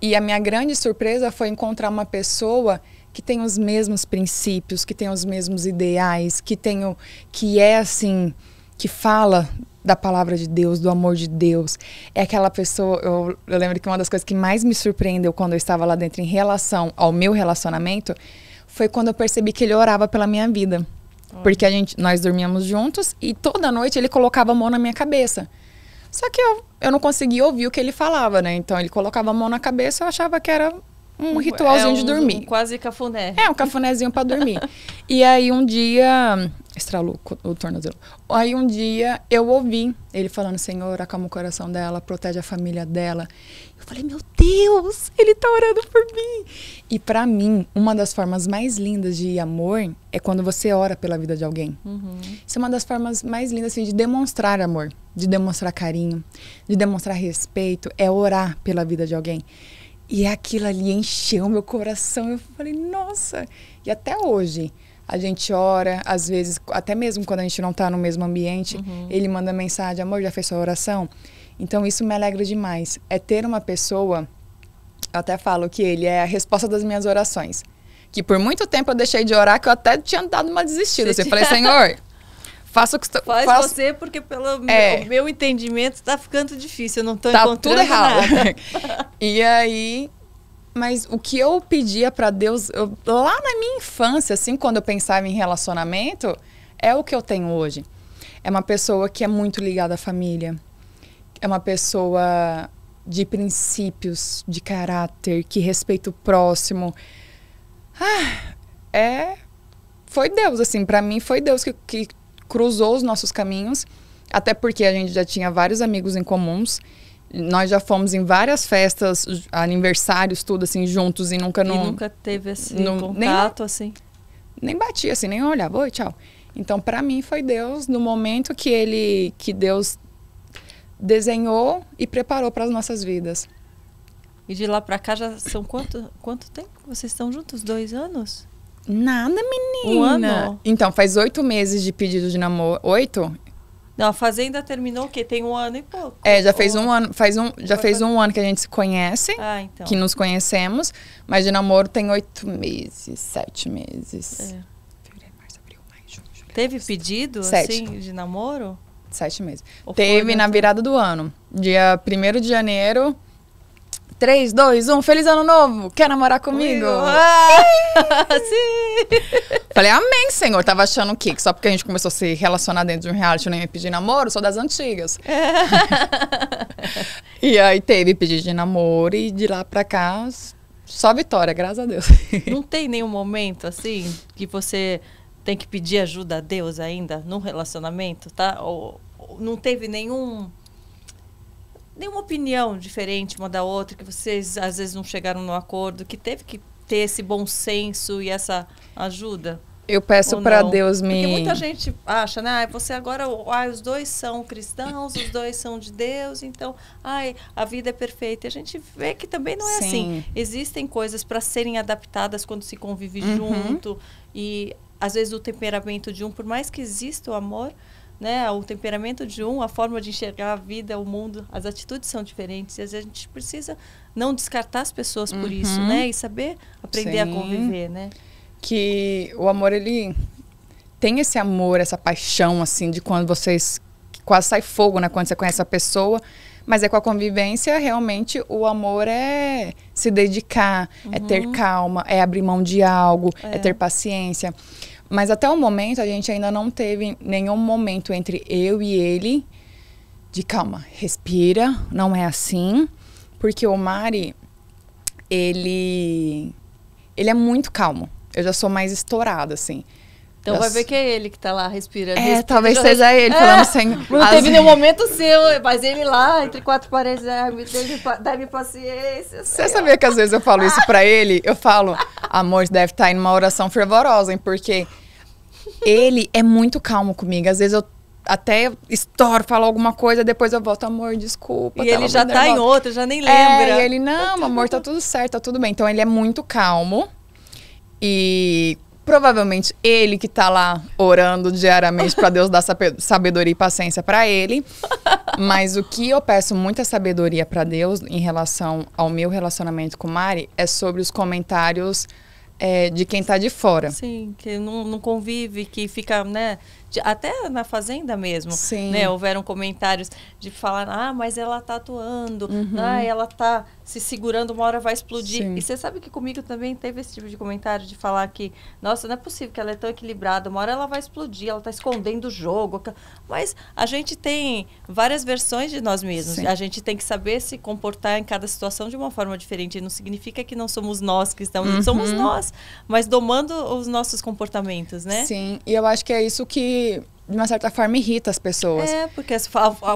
[SPEAKER 2] E a minha grande surpresa foi encontrar uma pessoa que tem os mesmos princípios, que tem os mesmos ideais, que tem o, que é assim, que fala da palavra de Deus, do amor de Deus. É aquela pessoa. Eu, eu, lembro que uma das coisas que mais me surpreendeu quando eu estava lá dentro em relação ao meu relacionamento foi quando eu percebi que ele orava pela minha vida. Porque a gente, nós dormíamos juntos e toda noite ele colocava a mão na minha cabeça. Só que eu, eu não conseguia ouvir o que ele falava, né? Então ele colocava a mão na cabeça, eu achava que era um ritualzinho é um, de dormir. Um
[SPEAKER 1] quase cafuné.
[SPEAKER 2] É, um cafunézinho para dormir. e aí um dia. Estralou o tornozelo. Aí um dia eu ouvi ele falando: Senhor, acalma o coração dela, protege a família dela. Eu falei: Meu Deus, ele tá orando por mim. E para mim, uma das formas mais lindas de amor é quando você ora pela vida de alguém. Uhum. Isso é uma das formas mais lindas assim, de demonstrar amor, de demonstrar carinho, de demonstrar respeito, é orar pela vida de alguém. E aquilo ali encheu meu coração. Eu falei, nossa! E até hoje, a gente ora, às vezes, até mesmo quando a gente não está no mesmo ambiente, uhum. ele manda mensagem: amor, já fez sua oração? Então, isso me alegra demais. É ter uma pessoa. Eu até falo que ele é a resposta das minhas orações. Que por muito tempo eu deixei de orar, que eu até tinha dado uma desistida. Você assim, falei, Senhor, Faça o que está. Faz você, porque pelo é. meu, meu,
[SPEAKER 1] entendimento está ficando difícil. Eu não estou tá encontrando tudo errado.
[SPEAKER 2] e aí. Mas o que eu pedia para Deus, eu, lá na minha infância, assim, quando eu pensava em relacionamento, é o que eu tenho hoje. É uma pessoa que é muito ligada à família. É uma pessoa de princípios, de caráter, que respeita o próximo. Ah, é foi Deus, assim, para mim foi Deus que, que cruzou os nossos caminhos, até porque a gente já tinha vários amigos em comuns. Nós já fomos em várias festas, aniversários, tudo assim, juntos e nunca não. nunca teve assim, contato nem, assim? Nem batia assim, nem olhava, oi, tchau. Então, para mim, foi Deus no momento que ele, que Deus desenhou e preparou para as nossas vidas.
[SPEAKER 1] E de lá para cá já são quanto, quanto tempo vocês estão juntos? Dois anos?
[SPEAKER 2] Nada, menina. Um ano? Então, faz oito meses de pedido de namoro. Oito?
[SPEAKER 1] Não, a Fazenda terminou o quê? Tem um ano e pouco.
[SPEAKER 2] É, já fez um ano, faz um, já fez um ano que a gente se conhece, ah, então. que nos conhecemos, mas de namoro tem oito meses, sete meses. É. Fevereiro,
[SPEAKER 1] abril, junho, Teve
[SPEAKER 2] pedido, assim, sete. assim,
[SPEAKER 1] de namoro?
[SPEAKER 2] Sete meses. Ou Teve na virada do ano. Dia 1 de janeiro 3, 2, 1, feliz ano novo! Quer namorar comigo? sim! Falei, amém, senhor. Tava achando o quê? Que só porque a gente começou a se relacionar dentro de um reality, eu nem me pedi namoro, sou das antigas. É. e aí teve pedido de namoro e de lá pra cá, só vitória, graças a Deus.
[SPEAKER 1] Não tem nenhum momento assim que você tem que pedir ajuda a Deus ainda num relacionamento, tá? Ou, ou não teve nenhum nenhuma opinião diferente uma da outra, que vocês às vezes não chegaram no acordo, que teve que ter esse bom senso e essa ajuda?
[SPEAKER 2] Eu peço para Deus me. Porque muita
[SPEAKER 1] gente acha, né? Ah, você agora, ah, os dois são cristãos, os dois são de Deus, então, ai, a vida é perfeita. A gente vê que também não é assim. Sim. assim. Existem coisas para serem adaptadas quando se convive uhum. junto e às vezes o temperamento de um, por mais que exista o amor, né? O temperamento de um, a forma de enxergar a vida, o mundo, as atitudes são diferentes. E a gente precisa não descartar as pessoas por uhum. isso, né? E saber aprender Sim. a conviver, né?
[SPEAKER 2] Que o amor, ele tem esse amor, essa paixão, assim, de quando vocês quase sai fogo, né? Quando você conhece a pessoa. Mas é com a convivência, realmente, o amor é se dedicar, uhum. é ter uhum. calma, é abrir mão de algo, é, é ter paciência. Mas até o momento a gente ainda não teve nenhum momento entre eu e ele de calma, respira, não é assim, porque o Mari ele ele é muito calmo. Eu já sou mais estourada assim. Então eu vai sou... ver que
[SPEAKER 1] é ele que tá lá, respirando
[SPEAKER 2] É, respira, talvez seja ele falando é, sem. Não teve nenhum
[SPEAKER 1] momento seu, mas ele lá, entre quatro paredes, ah, me dá-me paciência. Você sabia que às
[SPEAKER 2] vezes eu falo isso pra ele? Eu falo, amor, deve estar tá em uma oração fervorosa, hein? Porque ele é muito calmo comigo. Às vezes eu até estouro, falo alguma coisa, depois eu volto, amor, desculpa. E ele já tá nervosa. em outra, já nem lembra. É, e ele, não, tá amor, tá tudo certo, tá tudo bem. Então ele é muito calmo. E provavelmente ele que tá lá orando diariamente para Deus dar sabedoria e paciência para ele. Mas o que eu peço muita sabedoria para Deus em relação ao meu relacionamento com Mari é sobre os comentários é, de quem está de fora.
[SPEAKER 1] Sim, que não, não convive, que fica, né? de, até na fazenda mesmo, Sim. né? Houveram comentários de falar, ah, mas ela tá atuando, uhum. ah, ela tá se segurando, uma hora vai explodir. Sim. E você sabe que comigo também teve esse tipo de comentário de falar que, nossa, não é possível que ela é tão equilibrada, uma hora ela vai explodir, ela tá escondendo o jogo. Mas a gente tem várias versões de nós mesmos. Sim. A gente tem que saber se comportar em cada situação de uma forma diferente. Não significa que não somos nós que estamos, uhum. somos nós, mas domando os nossos comportamentos, né? Sim,
[SPEAKER 2] e eu acho que é isso que de uma certa forma irrita as pessoas. É,
[SPEAKER 1] porque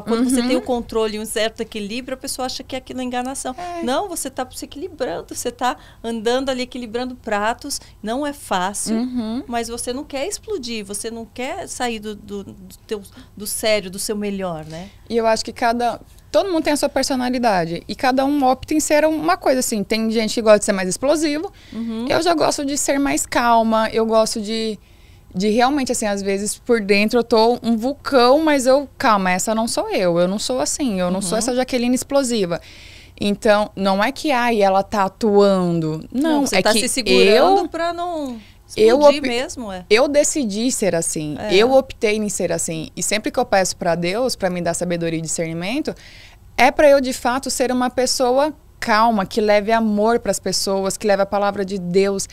[SPEAKER 1] quando uhum. você tem o controle e um certo equilíbrio, a pessoa acha que é aquilo é enganação. É. Não, você está se equilibrando, você está andando ali equilibrando pratos. Não é fácil, uhum. mas você não quer explodir, você não quer sair do,
[SPEAKER 2] do, do, teu, do sério, do seu melhor, né? E eu acho que cada, todo mundo tem a sua personalidade e cada um opta em ser uma coisa assim. Tem gente que gosta de ser mais explosivo, uhum. eu já gosto de ser mais calma, eu gosto de de realmente, assim, às vezes por dentro eu tô um vulcão, mas eu, calma, essa não sou eu, eu não sou assim, eu não uhum. sou essa Jaqueline explosiva. Então, não é que, ai, ela tá atuando. Não, não você é tá que se segurando eu,
[SPEAKER 1] pra não eu mesmo, é.
[SPEAKER 2] Eu decidi ser assim. É. Eu optei em ser assim. E sempre que eu peço para Deus para me dar sabedoria e discernimento, é para eu de fato ser uma pessoa calma, que leve amor para as pessoas, que leve a palavra de Deus.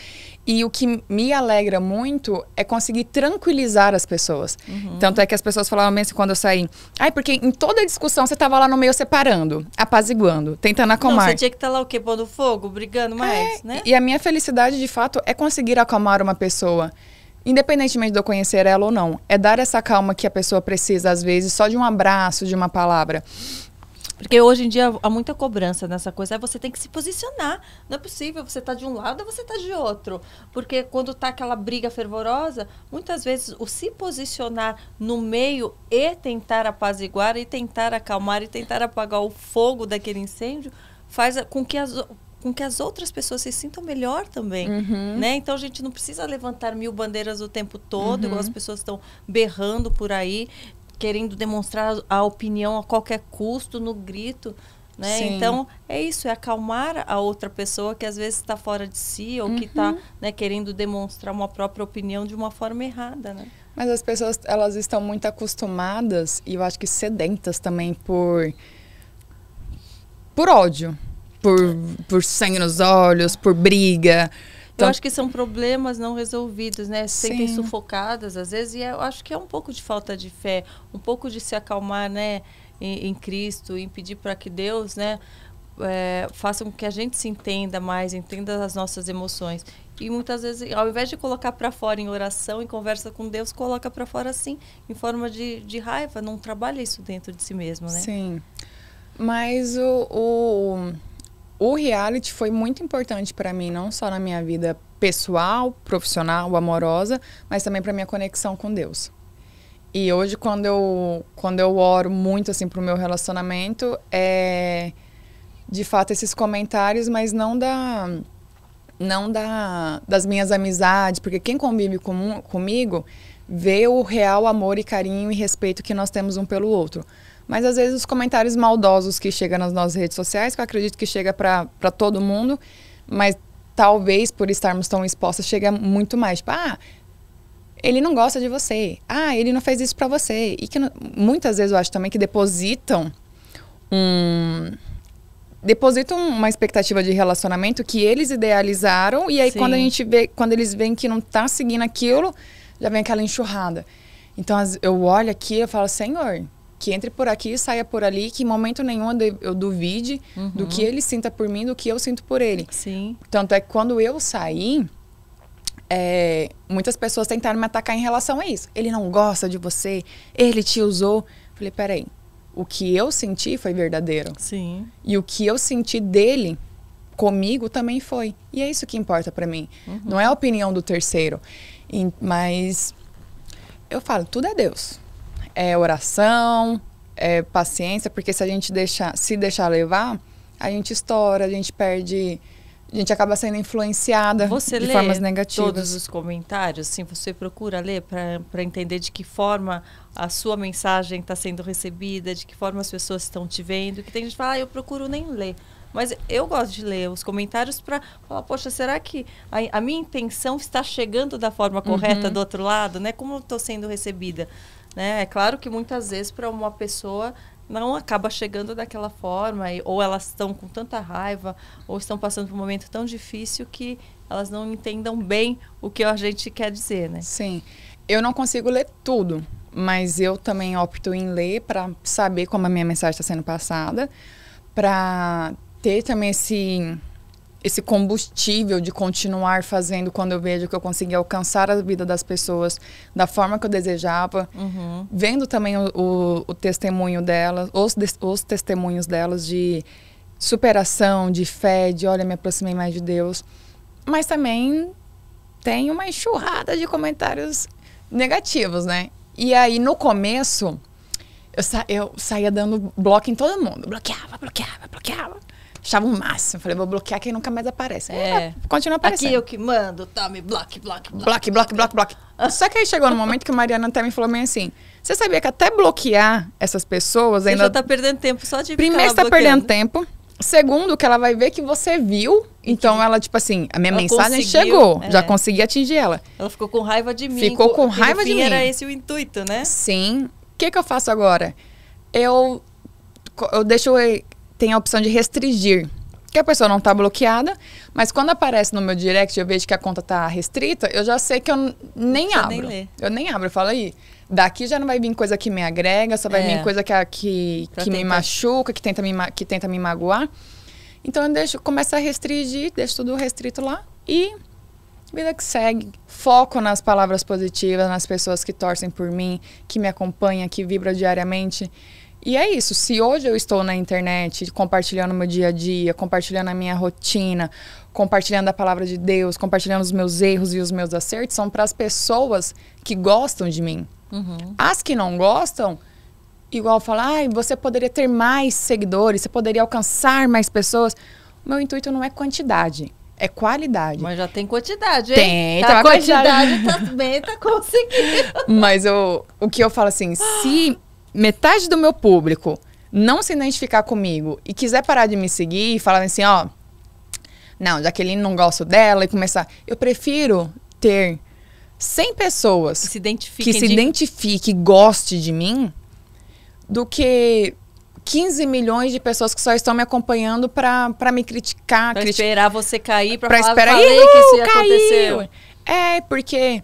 [SPEAKER 2] E o que me alegra muito é conseguir tranquilizar as pessoas. Uhum. Tanto é que as pessoas falavam mesmo quando eu saí. Ai, porque em toda a discussão você estava lá no meio separando, apaziguando, tentando acalmar. Não, você tinha
[SPEAKER 1] que estar tá lá o quê? Pondo fogo, brigando mais, é,
[SPEAKER 2] né? E a minha felicidade, de fato, é conseguir acalmar uma pessoa. Independentemente de eu conhecer ela ou não. É dar essa calma que a pessoa precisa, às vezes, só de um abraço, de uma palavra. Porque hoje em dia há muita cobrança nessa coisa. É você tem que se
[SPEAKER 1] posicionar. Não é possível você tá de um lado ou você tá de outro. Porque quando tá aquela briga fervorosa, muitas vezes o se posicionar no meio e tentar apaziguar e tentar acalmar e tentar apagar o fogo daquele incêndio faz com que as com que as outras pessoas se sintam melhor também, uhum. né? Então a gente não precisa levantar mil bandeiras o tempo todo, uhum. igual as uhum. pessoas estão berrando por aí querendo demonstrar a opinião a qualquer custo, no grito. Né? Então, é isso, é acalmar a outra pessoa que às vezes está fora de si ou tá, uhum. que está né, querendo demonstrar uma própria opinião de uma forma errada. Né?
[SPEAKER 2] Mas as pessoas elas estão muito acostumadas e eu acho que sedentas também por, por ódio, por, por sangue nos olhos, por briga. Então, eu acho
[SPEAKER 1] que são problemas não resolvidos, né? Se sentem sim. sufocadas às vezes, e eu acho que é um pouco de falta de fé, um pouco de se acalmar, né? Em, em Cristo, em pedir para que Deus, né? É, faça com que a gente se entenda mais, entenda as nossas emoções. E muitas vezes, ao invés de colocar para fora em oração, em conversa com Deus, coloca para fora assim, em forma de, de raiva. Não trabalha isso dentro de si mesmo, né?
[SPEAKER 2] Sim. Mas o... o o reality foi muito importante para mim, não só na minha vida pessoal, profissional, amorosa, mas também para minha conexão com Deus. E hoje, quando eu, quando eu oro muito assim pro meu relacionamento, é de fato esses comentários, mas não da não da, das minhas amizades, porque quem convive com, comigo vê o real amor e carinho e respeito que nós temos um pelo outro. Mas às vezes os comentários maldosos que chegam nas nossas redes sociais, que eu acredito que chega para todo mundo, mas talvez por estarmos tão expostas, chega muito mais. Tipo, ah, ele não gosta de você. Ah, ele não fez isso para você. E que muitas vezes eu acho também que depositam um depositam uma expectativa de relacionamento que eles idealizaram e aí Sim. quando a gente vê, quando eles veem que não tá seguindo aquilo, já vem aquela enxurrada. Então as, eu olho aqui e falo, Senhor, que entre por aqui e saia por ali, que em momento nenhum eu duvide uhum. do que uhum. ele sinta por mim, do que eu sinto por ele. Sim. Tanto é que quando eu saí, é, muitas pessoas tentaram me atacar em relação a isso. Ele não gosta de você, ele te usou. Falei, peraí, o que eu senti foi verdadeiro. Sim. E o que eu senti dele comigo também foi. E é isso que importa para mim. Uhum. Não é a opinião do terceiro. E, mas eu falo, tudo é Deus é, oração, é, paciência, porque se a gente deixar, se deixar levar, a gente estoura, a gente perde a gente acaba sendo influenciada você de formas negativas. Todos os
[SPEAKER 1] comentários, sim? você procura ler para entender de que forma a sua mensagem está sendo recebida, de que forma as pessoas estão te vendo. Que tem gente que fala, ah, eu procuro nem ler. Mas eu gosto de ler os comentários para falar, poxa, será que a, a, minha intenção está chegando da forma correta uhum. do outro lado, né? Como eu estou sendo recebida? Né? É claro que muitas vezes para uma pessoa não acaba chegando daquela forma, ou elas estão com tanta raiva, ou estão passando por um momento tão difícil que elas não
[SPEAKER 2] entendam bem o que a gente quer dizer, né? Sim. Eu não consigo ler tudo, mas eu também opto em ler para saber como a minha mensagem está sendo passada, para ter também esse esse combustível de continuar fazendo quando eu vejo que eu consegui alcançar a vida das pessoas da forma que eu desejava, uhum. vendo também o, o, o, testemunho delas, os, os testemunhos delas de superação, de fé, de olha, me aproximei mais de Deus. Mas também tem uma enxurrada de comentários negativos, né? E aí no começo eu, sa eu saía dando bloco em todo mundo, bloqueava, bloqueava, bloqueava. Achava o um máximo. Falei, vou bloquear quem nunca mais aparece. É. Continua aparecendo. Aqui eu que mando, Tommy,
[SPEAKER 1] block, block,
[SPEAKER 2] block, block, block, block, block. Só que aí chegou no momento que a Mariana até me falou meio assim, você sabia que até bloquear essas pessoas ainda... Você já tá
[SPEAKER 1] perdendo tempo só de Primeiro você tá bloqueando. perdendo
[SPEAKER 2] tempo. Segundo, que ela vai ver que você viu. Então ela, tipo assim, a minha ela mensagem chegou. É. Já consegui atingir ela.
[SPEAKER 1] Ela ficou com raiva de mim. Ficou com raiva de mim. Era esse o intuito, né?
[SPEAKER 2] Sim. O que, que eu faço agora? Eu, eu deixo tem a opção de restringir. Que a pessoa não está bloqueada, mas quando aparece no meu direct eu vejo que a conta está restrita, eu já sei que eu nem Você abro. Nem eu nem abro, eu falo aí. Daqui já não vai vir coisa que me agrega, só vai é. vir coisa que, que, que me machuca, que tenta me, que tenta me magoar. Então eu deixo, começo a restringir, deixo tudo restrito lá e vida que segue. Foco nas palavras positivas, nas pessoas que torcem por mim, que me acompanham, que vibram diariamente. E é isso. Se hoje eu estou na internet compartilhando meu dia a dia, compartilhando a minha rotina, compartilhando a palavra de Deus, compartilhando os meus erros e os meus acertos, são para as pessoas que gostam de mim. Uhum. As que não gostam, igual falar, ah, você poderia ter mais seguidores, você poderia alcançar mais pessoas. O meu intuito não é quantidade. É qualidade. Mas já tem
[SPEAKER 1] quantidade, hein? Tem, tá a quantidade, quantidade também tá, tá conseguindo.
[SPEAKER 2] Mas eu, o que eu falo assim, se metade do meu público não se identificar comigo e quiser parar de me seguir e falar assim, ó, não, Jaqueline não gosto dela e começar, eu prefiro ter 100 pessoas que se identifiquem, que se de... identifique, goste de mim, do que 15 milhões de pessoas que só estão me acompanhando para me criticar. Pra
[SPEAKER 1] esperar você cair, pra, falar, esperar, falei que isso ia caiu. acontecer.
[SPEAKER 2] É, porque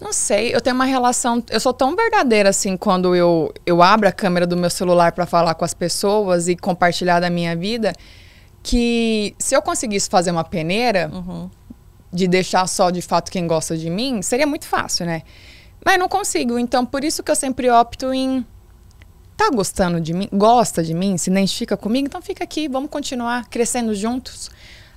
[SPEAKER 2] não sei, eu tenho uma relação. Eu sou tão verdadeira assim quando eu, eu abro a câmera do meu celular para falar com as pessoas e compartilhar da minha vida, que se eu conseguisse fazer uma peneira uhum. de deixar só de fato quem gosta de mim, seria muito fácil, né? Mas não consigo, então por isso que eu sempre opto em tá gostando de mim, gosta de mim, se identifica comigo, então fica aqui, vamos continuar crescendo juntos.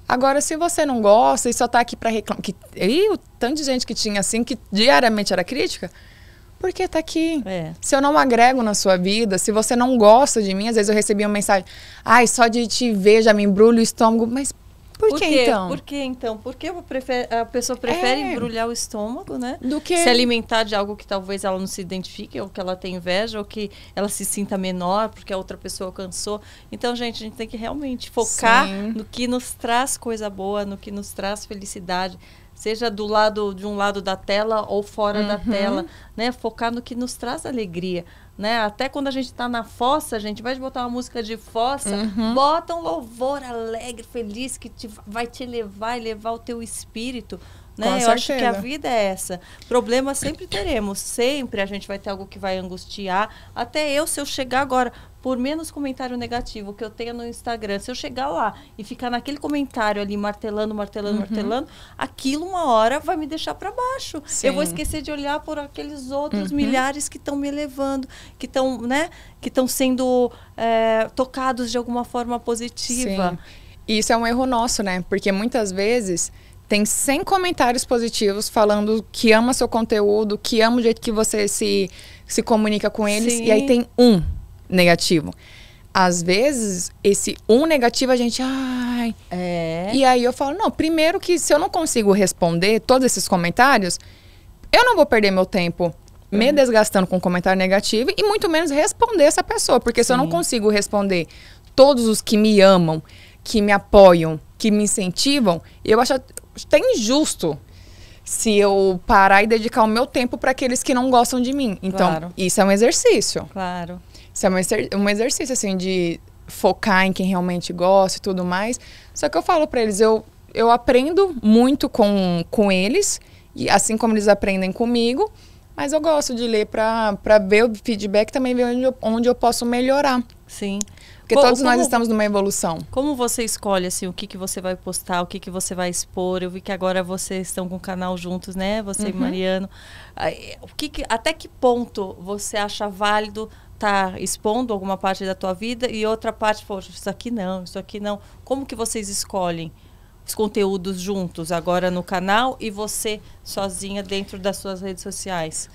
[SPEAKER 2] Agora, se você não gosta e só tá aqui para reclamar. Que, e o tanto de gente que tinha assim, que diariamente era crítica, porque tá aqui. É. Se eu não agrego na sua vida, se você não gosta de mim, às vezes eu recebia uma mensagem. Ai, só de te ver já me embrulho o estômago. Mas por, Por que quê? então? Por
[SPEAKER 1] que então? Porque a pessoa prefere é. embrulhar o estômago, né? Do que se alimentar de algo que talvez ela não se identifique, ou que ela tenha inveja, ou que ela se sinta menor porque a outra pessoa cansou. Então, gente, a gente tem que realmente focar Sim. no que nos traz coisa boa, no que nos traz felicidade seja do lado de um lado da tela ou fora uhum. da tela, né? Focar no que nos traz alegria né? Até quando a gente tá na fossa, gente, vai botar uma música de fossa, uhum. bota um louvor alegre, feliz, que te, vai te e elevar o teu espírito. Né? Eu acho que a vida é essa. Problemas sempre teremos, sempre a gente vai ter algo que vai angustiar. Até eu, se eu chegar agora, por menos comentário negativo que eu tenha no Instagram, se eu chegar lá e ficar naquele comentário ali martelando, martelando, uhum. martelando, aquilo uma hora vai me deixar para baixo. Sim. Eu vou esquecer de olhar por aqueles outros uhum. milhares que estão me elevando, que estão, né, que estão sendo é, tocados de alguma
[SPEAKER 2] forma positiva. Sim. E isso é um erro nosso, né? Porque muitas vezes tem 100 comentários positivos falando que ama seu conteúdo, que ama o jeito que você se, se comunica com eles, Sim. e aí tem um negativo. Às vezes, esse um negativo a gente. Ai. É. E aí eu falo, não, primeiro que se eu não consigo responder todos esses comentários, eu não vou perder meu tempo me uhum. desgastando com um comentário negativo e muito menos responder essa pessoa. Porque Sim. se eu não consigo responder todos os que me amam, que me apoiam, que me incentivam, eu acho até injusto se eu parar e dedicar o meu tempo para aqueles que não gostam de mim. Então, claro. isso é um exercício. Claro. Isso é um, exercício, assim, de focar em quem realmente gosta e tudo mais. Só que eu falo para eles, eu, eu aprendo muito com, com eles, e assim como eles aprendem comigo, mas eu gosto de ler para ver o feedback também, ver onde eu, onde eu posso melhorar. Sim.
[SPEAKER 1] Porque Bom, todos como, nós estamos
[SPEAKER 2] numa evolução.
[SPEAKER 1] Como você escolhe assim o que, que você vai postar, o que, que você vai expor? Eu vi que agora vocês estão com o canal juntos, né? Você uhum. e Mariano. O que, que até que ponto você acha válido estar tá expondo alguma parte da tua vida e outra parte, poxa, isso aqui não, isso aqui não. Como que vocês escolhem? os conteúdos juntos agora no canal e você sozinha dentro das suas redes sociais?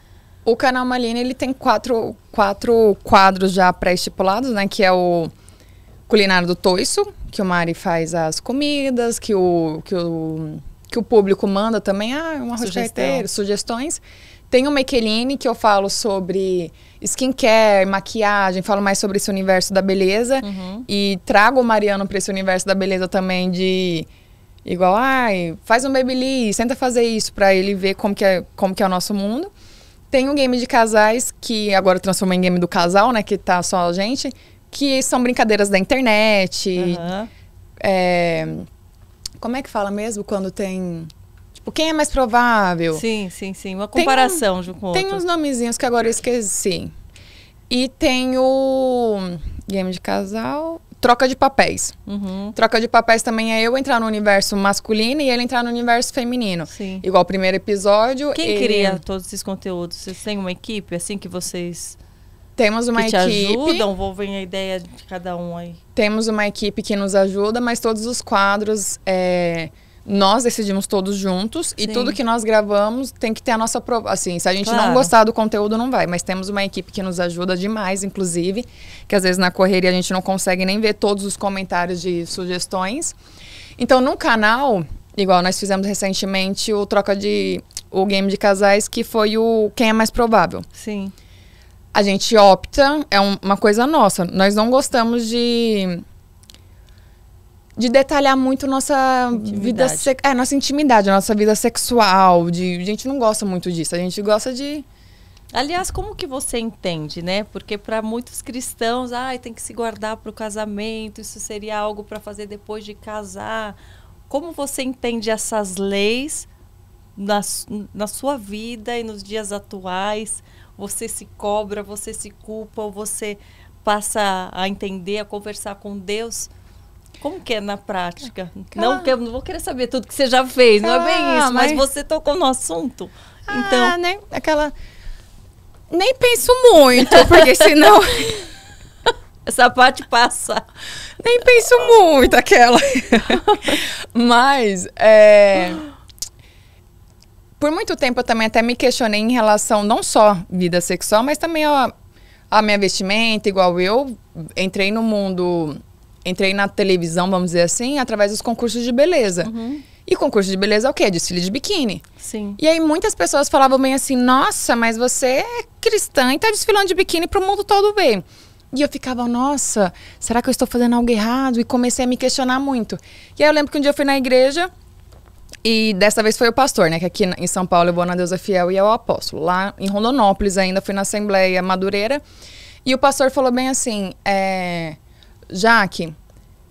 [SPEAKER 2] O canal Malina ele tem quatro, quatro quadros já pré-estipulados, né? Que é o culinário do Toiço, que o Mari faz as comidas, que o, que o, que o público manda também, ah, um arroz sugestões. Tem o Mequeline, que eu falo sobre skincare, maquiagem, falo mais sobre esse universo da beleza. Uhum. E trago o Mariano para esse universo da beleza também de igual, ai, faz um babyliss, tenta fazer isso para ele ver como que, é, como que é o nosso mundo. Tem o um game de casais, que agora transformou em game do casal, né, que tá só a gente, que são brincadeiras da internet. Uhum. É, como é que fala mesmo quando tem. Tipo, quem é mais provável? Sim,
[SPEAKER 1] sim, sim. Uma comparação tem, com Tem outro. uns
[SPEAKER 2] nomezinhos que agora eu esqueci. E tem o. Game de casal. Troca de papéis. Uhum. Troca de papéis também é eu entrar no universo masculino e ele entrar no universo feminino. Sim. Igual o primeiro episódio. Quem ele... cria
[SPEAKER 1] todos esses conteúdos? Vocês têm uma equipe assim que vocês
[SPEAKER 2] temos uma que te equipe.
[SPEAKER 1] ajudam? Vou ver a ideia de cada um aí.
[SPEAKER 2] Temos uma equipe que nos ajuda, mas todos os quadros é, nós decidimos todos juntos Sim. e tudo que nós gravamos tem que ter a nossa prova. Assim, se a gente claro. não gostar do conteúdo, não vai. Mas temos uma equipe que nos ajuda demais, inclusive, que às vezes na correria a gente não consegue nem ver todos os comentários de sugestões. Então, no canal, igual nós fizemos recentemente o troca de o game de casais que foi o quem é mais provável. Sim a gente opta, é um, uma coisa nossa. Nós não gostamos de de detalhar muito nossa intimidade. vida, é, nossa intimidade, nossa vida sexual, de a gente não gosta muito disso. A gente gosta de
[SPEAKER 1] Aliás, como que você entende, né? Porque para muitos cristãos, ai, ah, tem que se guardar para o casamento, isso seria algo para fazer depois de casar. Como você entende essas leis na, na sua vida e nos dias atuais, você se cobra, você se culpa, você passa a entender, a conversar com Deus. Como que é na prática? Calma. Não, que eu não vou querer saber tudo que você já fez, Calma, não é bem ah, isso, mas, mas você tocou no assunto. Ah, então, né? Aquela nem penso
[SPEAKER 2] muito, porque senão essa parte passa. Nem penso muito aquela. mas é por muito tempo eu também até me questionei em relação não só vida sexual, mas também a, a minha vestimenta, igual eu entrei no mundo, entrei na televisão, vamos dizer assim, através dos concursos de beleza. Uhum. E concurso de beleza é o quê? Desfile de biquíni. Sim. E aí muitas pessoas falavam bem assim, nossa, mas você é cristã e tá desfilando de biquíni pro mundo todo ver. E eu ficava, nossa, será que eu estou fazendo algo errado? E comecei a me questionar muito. E aí eu lembro que um dia eu fui na igreja e dessa vez foi o pastor, né? Que aqui em São Paulo eu vou na Deusa Fiel e é o apóstolo. Lá em Rondonópolis ainda fui na Assembleia Madureira. E o pastor falou bem assim: é, Jaque,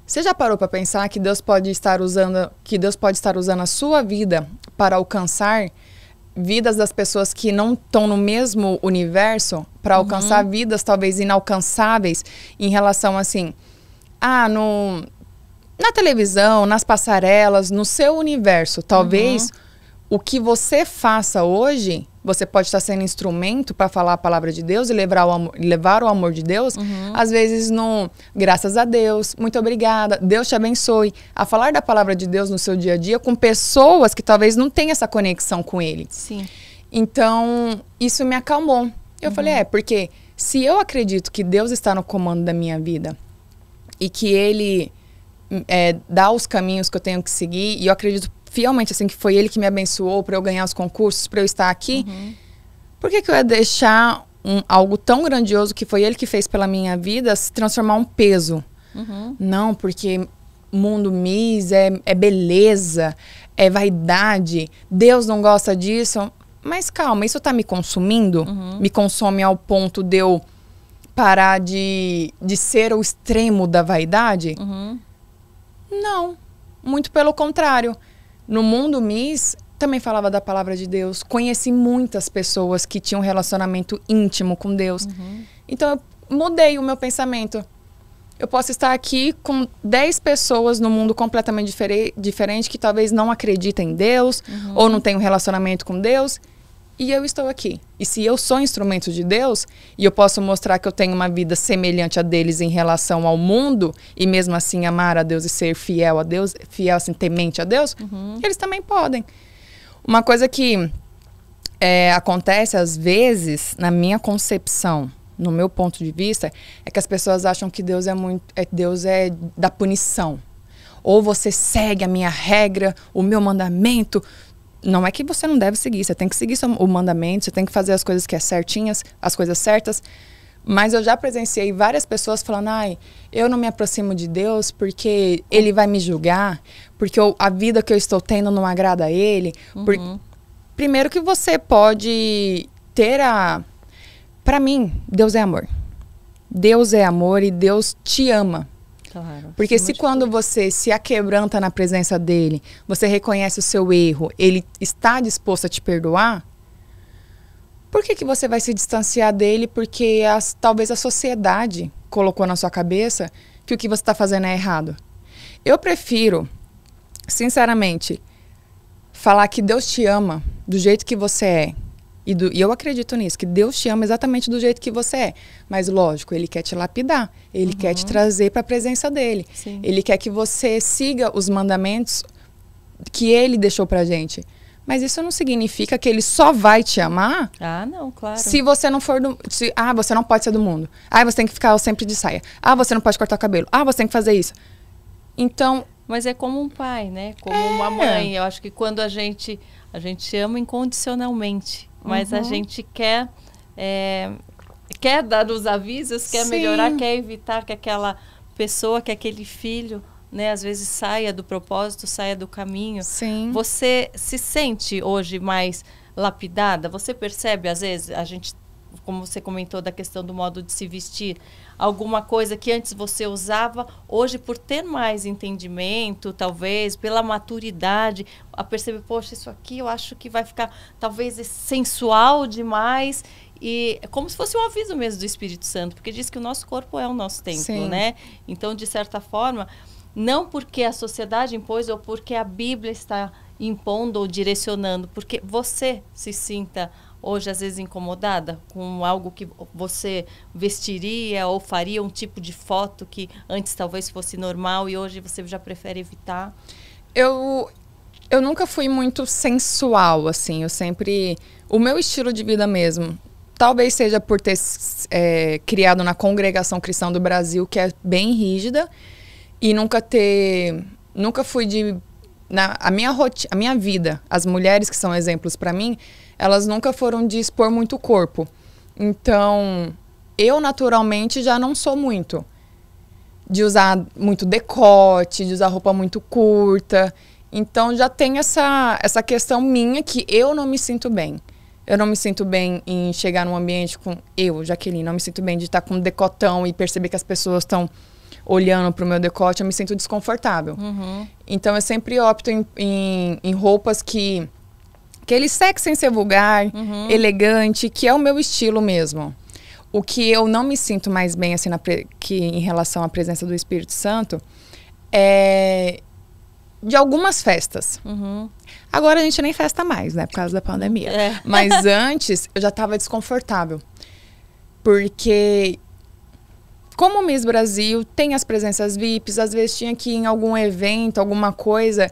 [SPEAKER 2] você já parou para pensar que Deus pode estar usando, que Deus pode estar usando a sua vida para alcançar vidas das pessoas que não estão no mesmo universo, para alcançar uhum. vidas talvez inalcançáveis em relação assim, ah, no na televisão, nas passarelas, no seu universo, talvez uhum. o que você faça hoje, você pode estar sendo instrumento para falar a palavra de Deus e levar o amor, levar o amor de Deus, uhum. às vezes no graças a Deus, muito obrigada, Deus te abençoe, a falar da palavra de Deus no seu dia a dia com pessoas que talvez não tenham essa conexão com ele. Sim. Então, isso me acalmou. Eu uhum. falei, é, porque se eu acredito que Deus está no comando da minha vida e que ele é, dar os caminhos que eu tenho que seguir. E eu acredito fielmente assim que foi ele que me abençoou para eu ganhar os concursos, para eu estar aqui. Uhum. Por que, que eu ia deixar um, algo tão grandioso que foi ele que fez pela minha vida se transformar um peso? Uhum. Não, porque mundo Miss é, é beleza, é vaidade, Deus não gosta disso. Mas calma, isso tá me consumindo? Uhum. Me consome ao ponto de eu parar de, de ser o extremo da vaidade? Uhum. Não, muito pelo contrário. No mundo Miss, também falava da palavra de Deus. Conheci muitas pessoas que tinham um relacionamento íntimo com Deus. Uhum. Então eu mudei o meu pensamento. Eu posso estar aqui com 10 pessoas no mundo completamente diferente que talvez não acreditem em Deus uhum. ou não tenham um relacionamento com Deus e eu estou aqui. E se eu sou instrumento de Deus e eu posso mostrar que eu tenho uma vida semelhante a deles em relação ao mundo e mesmo assim amar a Deus e ser fiel a Deus, fiel assim, temente a Deus, uhum. eles também podem. Uma coisa que é, acontece às vezes, na minha concepção, no meu ponto de vista, é que as pessoas acham que Deus é muito, é, Deus é da punição. Ou você segue a minha regra, o meu mandamento, não é que você não deve seguir, você tem que seguir o mandamento, você tem que fazer as coisas que é certinhas, as coisas certas. Mas eu já presenciei várias pessoas falando: ai, eu não me aproximo de Deus porque ele vai me julgar, porque eu, a vida que eu estou tendo não agrada a ele. Uhum. Por... Primeiro, que você pode ter a. Para mim, Deus é amor. Deus é amor e Deus te ama. Claro, Porque se quando tudo. você se aquebranta na presença dele, você reconhece o seu erro, ele está disposto a te perdoar, por que, que você vai se distanciar dele? Porque as, talvez a sociedade colocou na sua cabeça que o que você está fazendo é errado. Eu prefiro, sinceramente, falar que Deus te ama do jeito que você é e, do, e, eu acredito nisso, que Deus te ama exatamente do jeito que você é. Mas, lógico, Ele quer te lapidar, Ele uhum. quer te uhum. trazer para a presença dEle. Sim. Ele quer que você siga os mandamentos que Ele deixou para gente. Mas isso não significa que Ele só vai te amar. Ah,
[SPEAKER 1] não, claro. Se
[SPEAKER 2] você não for do. Se, ah, você não pode ser do mundo. Ah, você tem que ficar sempre de saia. Ah, você não pode cortar o cabelo. Ah, você tem que fazer isso. Então.
[SPEAKER 1] Mas é como um pai, né? Como é. uma mãe. Eu acho que quando a gente. A gente ama incondicionalmente mas uhum. a gente quer é, quer dar os avisos, quer Sim. melhorar, quer evitar que aquela pessoa, que aquele filho, né, às vezes saia do propósito, saia do caminho. Sim. Você se sente hoje mais lapidada? Você percebe às vezes a gente como você comentou da questão do modo de se vestir, alguma coisa que antes você usava, hoje por ter mais entendimento, talvez pela maturidade, a perceber, poxa, isso aqui eu acho que vai ficar talvez sensual demais e é como se fosse um aviso mesmo do Espírito Santo, porque diz que o nosso corpo é o nosso templo, Sim. né? Então, de certa forma, não porque a sociedade impôs ou porque a Bíblia está impondo ou direcionando, porque você se sinta hoje às vezes incomodada com algo que você vestiria ou faria um tipo de foto que antes talvez fosse normal e hoje você já prefere evitar?
[SPEAKER 2] Eu eu nunca fui muito sensual assim, eu sempre o meu estilo de vida mesmo. Talvez seja por ter é, criado na congregação cristã do Brasil que é bem rígida e nunca ter nunca fui de na, a minha roti a minha vida, as mulheres que são exemplos para mim, elas nunca foram de expor muito o corpo. Então, eu naturalmente já não sou muito de usar muito decote, de usar roupa muito curta. Então já tem essa essa questão minha que eu não me sinto bem. Eu não me sinto bem em chegar num ambiente com eu, Jaqueline, não me sinto bem de estar com um decotão e perceber que as pessoas estão olhando para o meu decote, eu me sinto desconfortável. Uhum. Então eu sempre opto em, em, em roupas que que ele segue sem ser vulgar, uhum. elegante, que é o meu estilo mesmo. O que eu não me sinto mais bem assim que em relação à presença do Espírito Santo é de algumas festas. Uhum. Agora a gente nem festa mais, né, por causa da pandemia. É. Mas antes eu já estava desconfortável. Porque como o Miss Brasil tem as presenças VIPs, às vezes tinha que ir em algum evento, alguma coisa,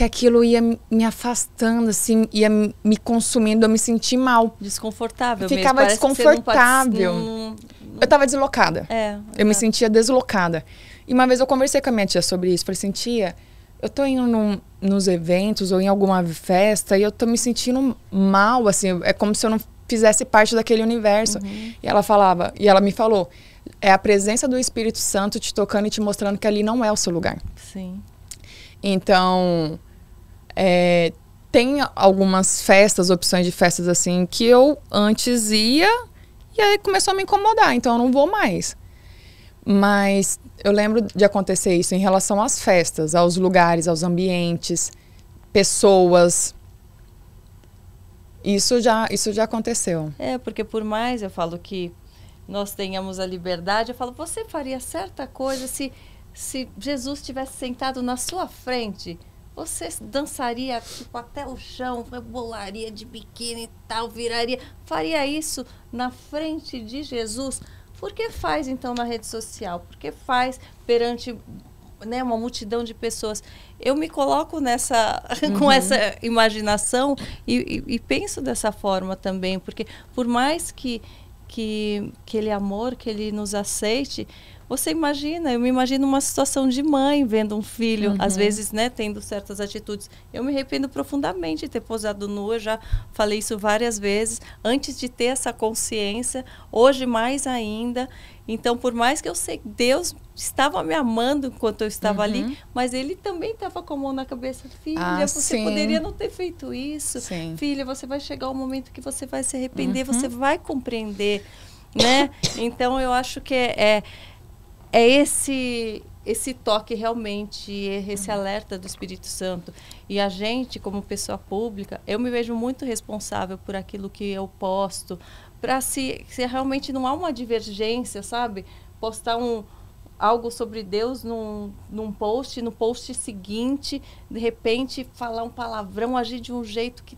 [SPEAKER 2] que aquilo ia me afastando, assim, ia me consumindo, eu me senti mal. Desconfortável. Ficava mesmo. desconfortável.
[SPEAKER 1] Eu
[SPEAKER 2] estava deslocada. É, eu me é. sentia deslocada. E uma vez eu conversei com a minha tia sobre isso, falei assim, tia, eu tô indo num, nos eventos ou em alguma festa e eu tô me sentindo mal, assim, é como se eu não fizesse parte daquele universo. Uhum. E ela falava, e ela me falou, é a presença do Espírito Santo te tocando e te mostrando que ali não é o seu lugar. Sim. Então, é, tem algumas festas, opções de festas assim, que eu antes ia e aí começou a me incomodar, então eu não vou mais. Mas eu lembro de acontecer isso em relação às festas, aos lugares, aos ambientes, pessoas. Isso já, isso já aconteceu.
[SPEAKER 1] É, porque por mais eu falo que nós tenhamos a liberdade, eu falo, você faria certa coisa se, se Jesus tivesse sentado na sua frente. Você dançaria tipo, até o chão, rebolaria de biquíni e tal, viraria, faria isso na frente de Jesus. Por que faz então na rede social? Por que faz perante né, uma multidão de pessoas? Eu me coloco nessa, uhum. com essa imaginação e, e, e penso dessa forma também, porque por mais que, que, que ele é amor, que ele nos aceite, você imagina, eu me imagino uma situação de mãe vendo um filho, uhum. às vezes, né, tendo certas atitudes. Eu me arrependo profundamente de ter posado nua, já falei isso várias vezes, antes de ter essa consciência, hoje mais ainda. Então, por mais que eu sei que Deus estava me amando enquanto eu estava uhum. ali, mas ele também estava com a mão na cabeça. Filha, ah, você sim. poderia não ter feito isso. Sim. Filha, você vai chegar o um momento que você vai se arrepender, uhum. você vai compreender, né? Então, eu acho que é, é é esse esse toque realmente, esse uhum. alerta do Espírito Santo. E a gente, como pessoa pública, eu me vejo muito responsável por aquilo que eu posto, para se, se realmente não há uma divergência, sabe? Postar um, algo sobre Deus num, num post, no post seguinte, de repente falar um palavrão, agir de um jeito que,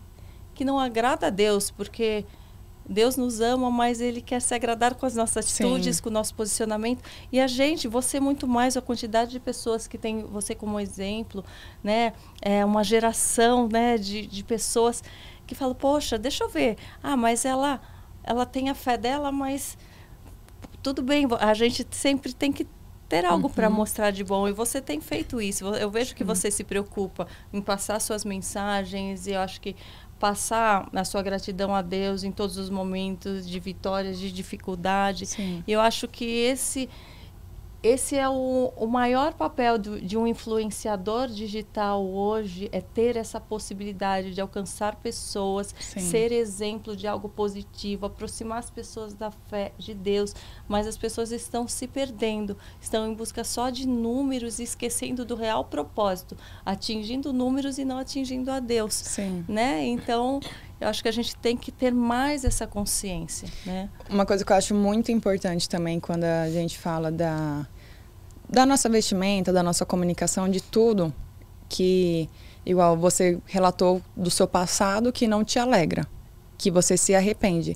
[SPEAKER 1] que não agrada a Deus, porque Deus nos ama, mas Ele quer se agradar com as nossas atitudes, Sim. com o nosso posicionamento. E a gente, você muito mais, a quantidade de pessoas que tem você como exemplo, né? É uma geração né, de, de pessoas que falam, poxa, deixa eu ver. Ah, mas ela, ela tem a fé dela, mas tudo bem, a gente sempre tem que ter algo uhum. para mostrar de bom e você tem feito isso. Eu vejo que você se preocupa em passar suas mensagens e eu acho que passar a sua gratidão a Deus em todos os momentos de vitórias, de dificuldade. Sim. E eu acho que esse esse é o, o maior papel do, de um influenciador digital hoje é ter essa possibilidade de alcançar pessoas, Sim. ser exemplo de algo positivo, aproximar as pessoas da fé de Deus, mas as pessoas estão se perdendo, estão em busca só de números e esquecendo do real propósito, atingindo números e não atingindo a Deus, Sim. né? Então, eu acho que a gente tem que ter mais essa consciência,
[SPEAKER 2] né? Uma coisa que eu acho muito importante também quando a gente fala da da nossa vestimenta, da nossa comunicação, de tudo que, igual você relatou do seu passado que não te alegra, que você se arrepende.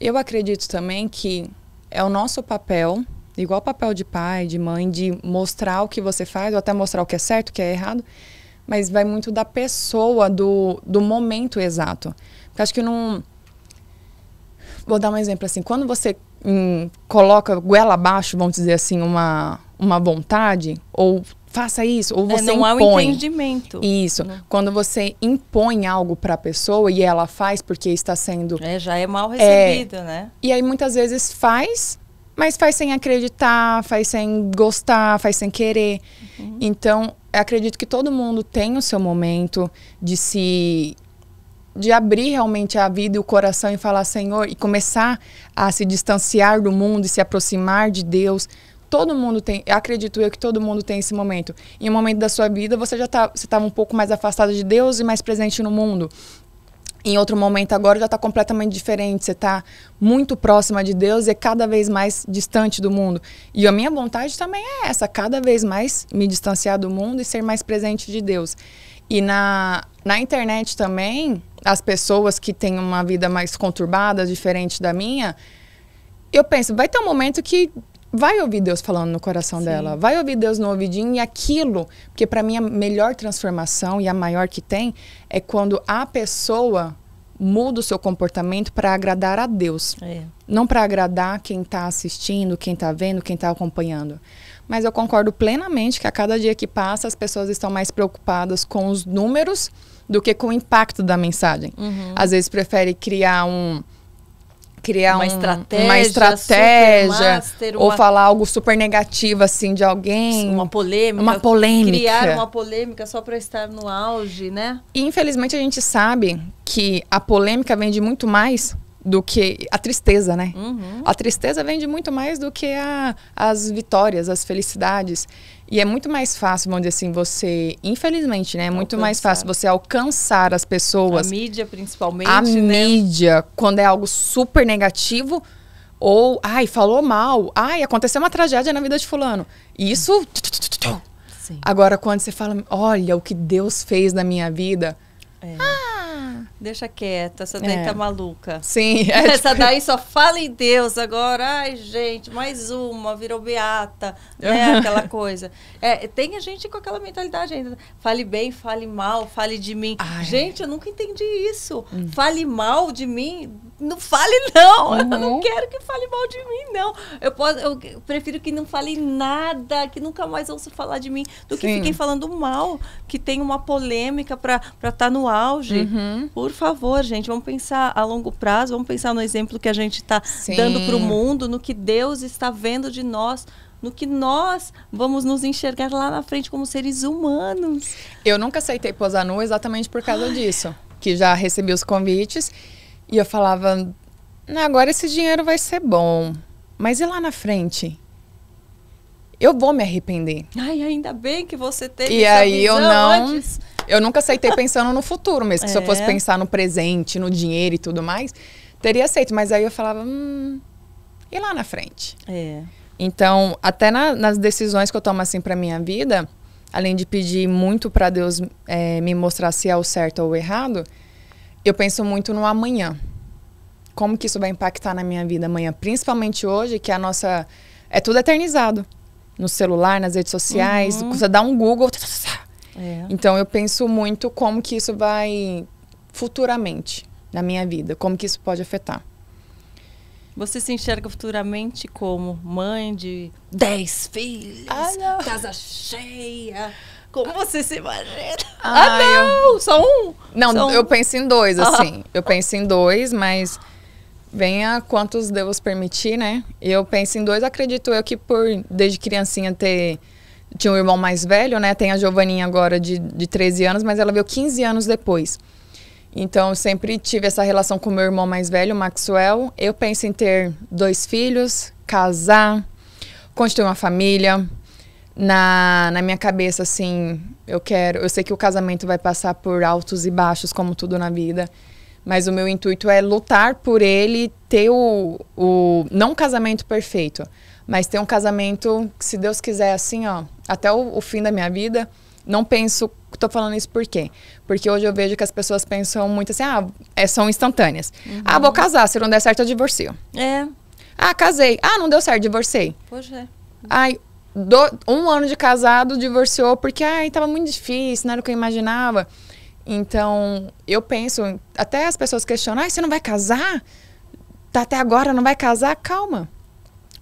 [SPEAKER 2] Eu acredito também que é o nosso papel, igual papel de pai, de mãe, de mostrar o que você faz, ou até mostrar o que é certo, o que é errado, mas vai muito da pessoa, do, do momento exato. Porque acho que não. Vou dar um exemplo assim. Quando você hum, coloca goela abaixo, vamos dizer assim, uma, uma vontade ou faça isso ou é, você é, não impõe. há um
[SPEAKER 1] entendimento. Isso.
[SPEAKER 2] Quando você impõe algo para a pessoa e ela faz porque está sendo é, já é mal é. recebido, é, né? E aí muitas vezes faz, mas faz sem acreditar, faz sem gostar, faz sem querer. Uhum. Então, acredito que todo mundo tem o seu momento de se de abrir realmente a vida e o coração e falar Senhor e começar a se distanciar do mundo e se aproximar de Deus todo mundo tem, acredito eu que todo mundo tem esse momento. Em um momento da sua vida, você já tá, você estava um pouco mais afastado de Deus e mais presente no mundo. Em outro momento agora já está completamente diferente. Você está muito próxima de Deus e é cada vez mais distante do mundo. E a minha vontade também é essa, cada vez mais me distanciar do mundo e ser mais presente de Deus. E na, na internet também, as pessoas que têm uma vida mais conturbada, diferente da minha, eu penso, vai ter um momento que vai ouvir Deus falando no coração Sim. dela, vai ouvir Deus no ouvidinho e aquilo, porque para mim a melhor transformação e a maior que tem é quando a pessoa muda o seu comportamento para agradar a Deus, é. não para agradar quem está assistindo, quem está vendo, quem está acompanhando. Mas eu concordo plenamente que a cada dia que passa as pessoas estão mais preocupadas com os números do que com o impacto da mensagem. Uhum. Às vezes prefere criar um criar uma um, estratégia, uma estratégia master, ou falar algo super negativo assim de alguém, uma polêmica, uma polêmica, criar uma
[SPEAKER 1] polêmica só para estar no auge, né?
[SPEAKER 2] E, infelizmente a gente sabe que a polêmica vende muito mais do que a tristeza, né? Uhum. A tristeza vende muito mais do que a, as vitórias, as felicidades. E é muito mais fácil, vamos dizer assim, você, infelizmente, né? É muito alcançar. mais fácil você alcançar as pessoas. A mídia, principalmente. A né? mídia, quando é algo super negativo. Ou, ai, falou mal. Ai, aconteceu uma tragédia na vida de Fulano. Isso. Sim. Agora, quando você fala, olha o que Deus fez na minha vida. É.
[SPEAKER 1] Ah, Deixa quieta, essa daí é. tá maluca. Sim. É essa tipo daí só fala em Deus agora. Ai, gente, mais uma, virou beata, né? Aquela coisa. É, tem a gente com aquela mentalidade ainda. Fale bem, fale mal, fale de mim. Ai. Gente, eu nunca entendi isso. Hum. Fale mal de mim, não fale não. Uhum. Eu não quero que fale mal de mim, não. Eu, posso, eu prefiro que não fale nada, que nunca mais ouça falar de mim, do Sim. que fiquem falando mal, que tem uma polêmica para estar tá no auge. Uhum. Por favor, gente, vamos pensar a longo prazo, vamos pensar no exemplo que a gente está dando para o mundo, no que Deus está vendo de nós no que nós vamos nos enxergar lá na
[SPEAKER 2] frente como seres humanos. Eu nunca aceitei posar nu exatamente por causa Ai. Ah. disso, que já recebi os convites e eu falava, agora esse dinheiro vai ser bom, mas e lá na frente? Eu vou me arrepender.
[SPEAKER 1] Ai, ainda bem que você teve. E aí eu não. Antes.
[SPEAKER 2] Eu nunca aceitei pensando no futuro, mesmo que é. se eu fosse é. pensar no presente, no dinheiro e tudo mais, teria aceito. Mas aí eu falava, hum, e lá na frente? É. Então, até na, nas decisões que eu tomo assim para minha vida, além de pedir muito para Deus é, me mostrar se é o certo ou o errado, eu penso muito no amanhã. Como que isso vai impactar na minha vida amanhã, principalmente hoje, que a nossa é tudo eternizado. No celular, nas redes sociais, uhum. você dá um Google, é. Então eu penso muito como que isso vai futuramente na minha vida, como que isso pode afetar.
[SPEAKER 1] Você se enxerga futuramente como mãe de 10 filhos, ah, casa cheia. Como você se imagina? Ah, ah não!
[SPEAKER 2] Eu... Só um? Não, Só um. eu penso em dois, ah. assim. Eu penso em dois, mas venha quantos Deus permitir, né? Eu penso em dois, acredito eu que por desde criancinha ter tinha um irmão mais velho, né? Tem a Giovaninha agora de, de 13 anos, mas ela veio 15 anos depois. Então, eu sempre tive essa relação com meu irmão mais velho, Maxwell. Eu penso em ter dois filhos, casar, construir uma família. Na, na minha cabeça, assim, eu quero. Eu sei que o casamento vai passar por altos e baixos, como tudo na vida. Mas o meu intuito é lutar por ele, ter o, o não casamento perfeito, mas tem um casamento que, se Deus quiser, assim, ó, até o, o fim da minha vida, não penso. Tô falando isso por quê? Porque hoje eu vejo que as pessoas pensam muito assim, ah, é, são instantâneas.
[SPEAKER 1] Uhum. Ah, vou casar,
[SPEAKER 2] se não der certo, eu divorcio. É. Ah, casei. Ah, não deu certo, divorciei. Poxa. Ai, do, um ano de casado, divorciou porque, ai, tava muito difícil, não era o que eu imaginava. Então, eu penso, até as pessoas questionam, ai, você não vai casar? Tá até agora, não vai casar? Calma.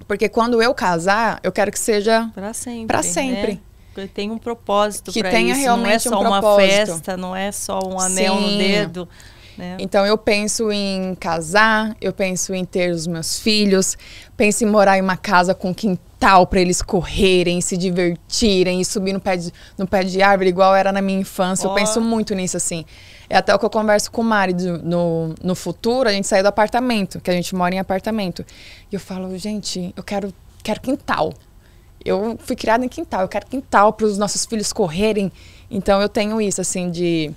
[SPEAKER 2] Porque quando eu casar, eu quero que seja para sempre. Para né? sempre. Né?
[SPEAKER 1] Que tenha um propósito que tenha isso. realmente não é só um uma festa, não é só um anel Sim. no dedo.
[SPEAKER 2] Né? Então eu penso em casar, eu penso em ter os meus filhos, penso em morar em uma casa com quintal para eles correrem, se divertirem e subir no pé de, no pé de árvore igual era na minha infância. Oh. Eu penso muito nisso assim. É até o que eu converso com o marido no, no futuro, a gente sai do apartamento, que a gente mora em apartamento. E eu falo, gente, eu quero, quero quintal. Eu fui criada em quintal, eu quero quintal para os nossos filhos correrem. Então eu tenho isso, assim, de.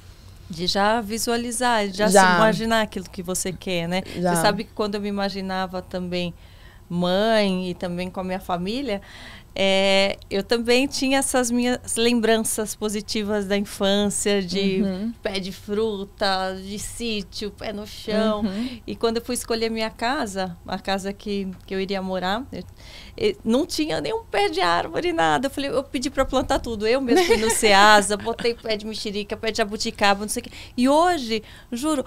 [SPEAKER 2] De já visualizar, já, já. se imaginar
[SPEAKER 1] aquilo que você quer, né? Já. Você sabe que quando eu me imaginava também mãe e também com a minha família, é, eu também tinha essas minhas lembranças positivas da infância, de uhum. pé de fruta, de sítio, pé no chão. Uhum. E quando eu fui escolher minha casa, a casa que, que eu iria morar, eu, eu, não tinha nenhum pé de árvore, nada. Eu falei, eu pedi para plantar tudo. Eu mesmo fui no Ceasa, botei pé de mexerica, pé de jabuticaba, não sei o quê. E hoje, juro,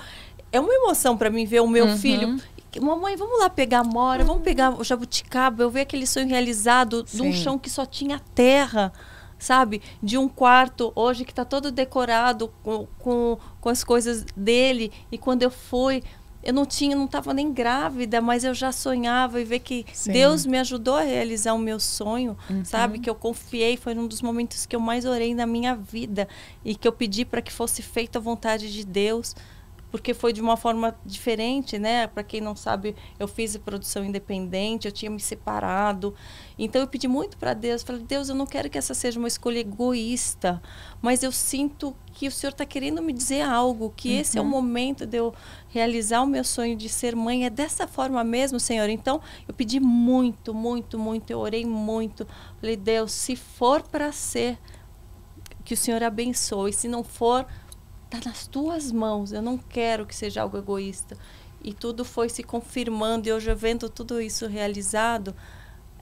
[SPEAKER 1] é uma emoção para mim ver o meu uhum. filho Mamãe, vamos lá pegar mora, uhum. vamos pegar o jabuticaba. Eu vi aquele sonho realizado Sim. de um chão que só tinha terra, sabe? De um quarto, hoje que está todo decorado com, com, com as coisas dele. E quando eu fui, eu não tinha, não estava nem grávida, mas eu já sonhava e ver que Sim. Deus me ajudou a realizar o meu sonho, uhum. sabe? Que eu confiei, foi um dos momentos que eu mais orei na minha vida e que eu pedi para que fosse feita a vontade de Deus porque foi de uma forma diferente, né? Para quem não sabe, eu fiz produção independente, eu tinha me separado. Então eu pedi muito para Deus, falei: "Deus, eu não quero que essa seja uma escolha egoísta, mas eu sinto que o Senhor está querendo me dizer algo, que uhum. esse é o uhum. momento de eu realizar o meu sonho de ser mãe. É dessa forma mesmo, Senhor. Então, eu pedi muito, muito, muito, eu orei muito. Falei, Deus, se for para ser, que o Senhor abençoe. Se não for, está nas tuas mãos, eu não quero que seja algo egoísta. E tudo foi se confirmando, e hoje vendo tudo isso realizado,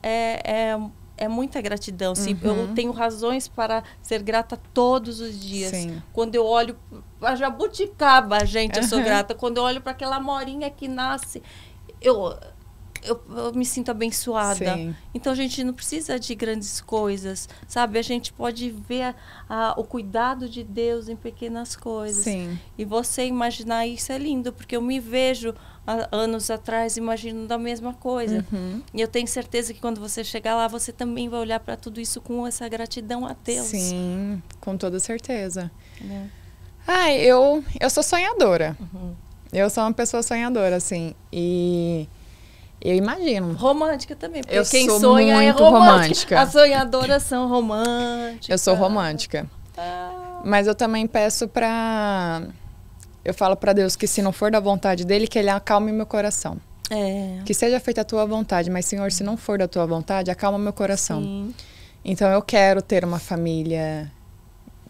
[SPEAKER 1] é, é, é muita gratidão. Uhum. Sim, eu uhum. tenho razões para ser grata todos os dias. Sim. Quando eu olho para jabuticaba, gente, eu sou grata. Quando eu olho para aquela morinha que nasce, eu eu, eu me sinto abençoada. Sim. Então a gente não precisa de grandes coisas, sabe? A gente pode ver a, a, o cuidado de Deus em pequenas coisas. Sim. E você imaginar isso é lindo, porque eu me vejo anos atrás imaginando a mesma coisa. Uhum. E eu tenho certeza que quando você chegar lá, você também vai olhar para tudo isso com essa gratidão a Deus.
[SPEAKER 2] Sim, com toda certeza. É. Ai, eu, eu sou sonhadora. Uhum. Eu sou uma pessoa sonhadora, assim. E eu imagino. Romântica também. Porque eu quem sou sonha é muito é romântica. romântica. As
[SPEAKER 1] sonhadoras são românticas. Eu sou
[SPEAKER 2] romântica. Ah. Mas eu também peço pra. Eu falo para Deus que se não for da vontade dele, que ele acalme meu coração. É. Que seja feita a tua vontade, mas Senhor, se não for da tua vontade, acalma meu coração. Sim. Então eu quero ter uma família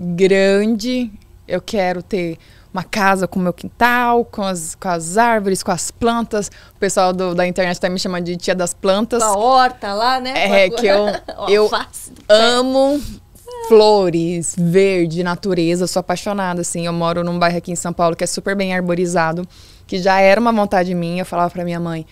[SPEAKER 2] grande, eu quero ter uma casa com o meu quintal, com as, com as árvores, com as plantas. O pessoal do, da internet tá me chamando de tia das plantas. A
[SPEAKER 1] horta lá, né? É, que eu, eu
[SPEAKER 2] amo flores, verde, natureza, sou apaixonada, assim. Eu moro num bairro aqui em São Paulo que é super bem arborizado, que já era uma vontade minha. Eu falava pra minha mãe,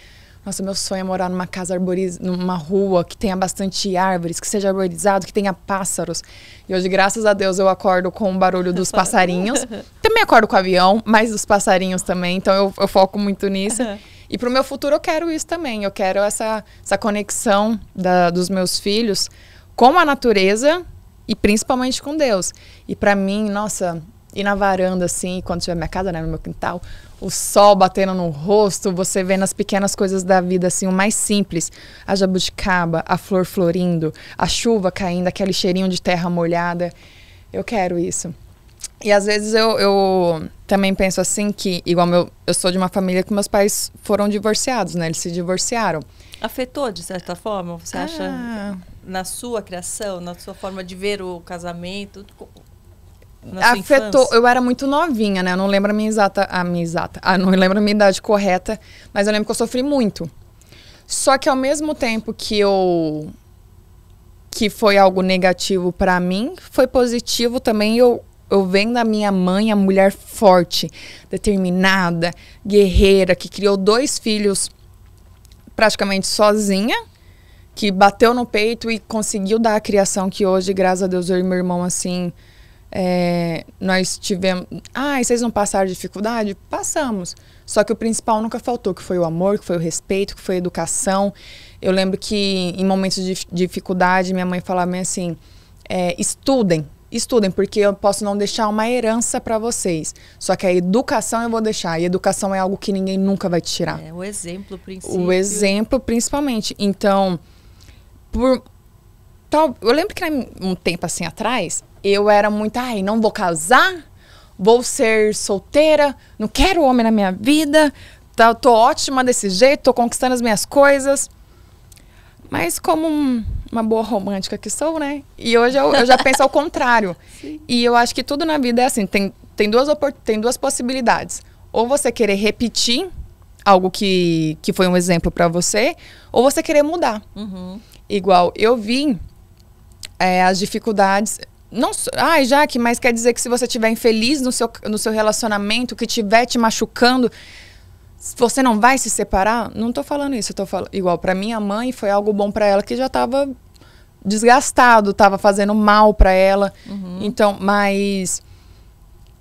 [SPEAKER 2] nossa, meu sonho é morar numa casa arborizada, numa rua que tenha bastante árvores, que seja arborizado, que tenha pássaros. E hoje, graças a Deus, eu acordo com o barulho dos passarinhos. também acordo com o avião, mas dos passarinhos também. Então eu, eu foco muito nisso. Uhum. E para o meu futuro eu quero isso também. Eu quero essa, essa conexão da, dos meus filhos com a natureza e principalmente com Deus. E para mim, nossa, ir na varanda assim, quando tiver minha casa, né, no meu quintal, o sol batendo no rosto, você vendo as pequenas coisas da vida, assim, o mais simples. A jabuticaba, a flor florindo, a chuva caindo, aquele cheirinho de terra molhada. Eu quero isso. E às vezes eu, eu também penso assim que, igual meu, eu sou de uma família que meus pais foram divorciados, né? Eles se divorciaram. Afetou,
[SPEAKER 1] de certa forma, você ah. acha? Na sua criação, na sua forma de ver o casamento? afetou. Eu
[SPEAKER 2] era muito novinha, né? Eu não lembro a minha exata. A minha exata. Ah, não lembro a minha idade correta, mas eu lembro que eu sofri muito. Só que ao mesmo tempo que eu. que foi algo negativo para mim, foi positivo também. Eu, eu venho da minha mãe a mulher forte, determinada, guerreira, que criou dois filhos praticamente sozinha que bateu no peito e conseguiu dar a criação que hoje, graças a Deus, eu e meu irmão, assim, é, nós tivemos. Ah, e vocês não passaram dificuldade? Passamos. Só que o principal nunca faltou, que foi o amor, que foi o respeito, que foi a educação. Eu lembro que em momentos de dificuldade, minha mãe falava assim: é, estudem, estudem, porque eu posso não deixar uma herança para vocês. Só que a educação eu vou deixar. E educação é algo que ninguém nunca vai te tirar. É,
[SPEAKER 1] o exemplo, principalmente. O exemplo,
[SPEAKER 2] principalmente. Então, por. Tal, eu lembro que um tempo assim atrás, eu era muito, ai, não vou casar, vou ser solteira, não quero homem na minha vida, tá, tô ótima desse jeito, tô conquistando as minhas coisas. Mas como um, uma boa romântica que sou, né? E hoje eu, eu já penso ao contrário. Sim. E eu acho que tudo na vida é assim, tem, tem, duas, tem duas possibilidades. Ou você querer repetir algo que, que foi um exemplo para você, ou você querer mudar. Uhum. Igual, eu vi é, as dificuldades não, ai, Jaque, mas quer dizer que se você estiver infeliz no seu, no seu relacionamento, que estiver te machucando, você não vai se separar? Não tô falando isso, eu tô falando igual para minha mãe, foi algo bom para ela que já tava desgastado, tava fazendo mal para ela. Uhum. Então, mas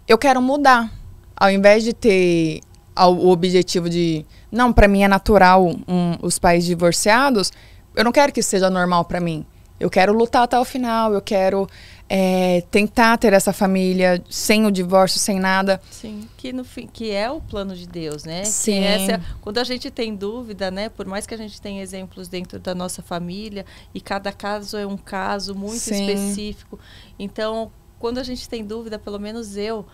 [SPEAKER 2] eu quero mudar. Ao invés de ter o objetivo de, não, para mim é natural um, os pais divorciados, eu não quero que isso seja normal para mim. Eu quero lutar até o final, eu quero é, tentar ter essa família sem o divórcio, sem nada. Sim,
[SPEAKER 1] que no fim, que é o plano de Deus, né? Sim. Essa, é quando a gente tem dúvida, né? Por mais que a gente tenha exemplos dentro da nossa família e cada caso é um caso muito Sim. específico, então quando a gente tem dúvida, pelo menos eu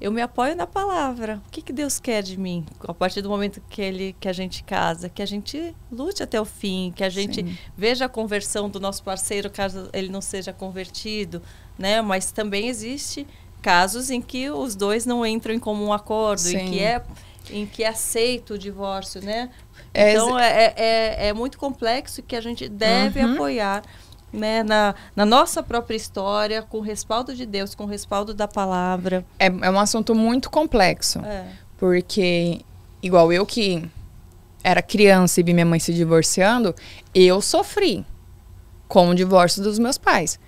[SPEAKER 1] eu me apoio na palavra. O que, que Deus quer de mim? A partir do momento que ele que a gente casa, que a gente lute até o fim, que a gente Sim. veja a conversão do nosso parceiro caso ele não seja convertido, né? Mas também existe casos em que os dois não entram em comum acordo, Sim. em que é em que é aceito o divórcio, né? É, então é, é, é, é muito complexo que a gente deve uhum. apoiar né, na, na nossa própria história, com o
[SPEAKER 2] respaldo de Deus, com o respaldo da palavra. É, é um assunto muito complexo. É. Porque, igual eu que era criança e vi minha mãe se divorciando, eu sofri com o divórcio dos meus pais.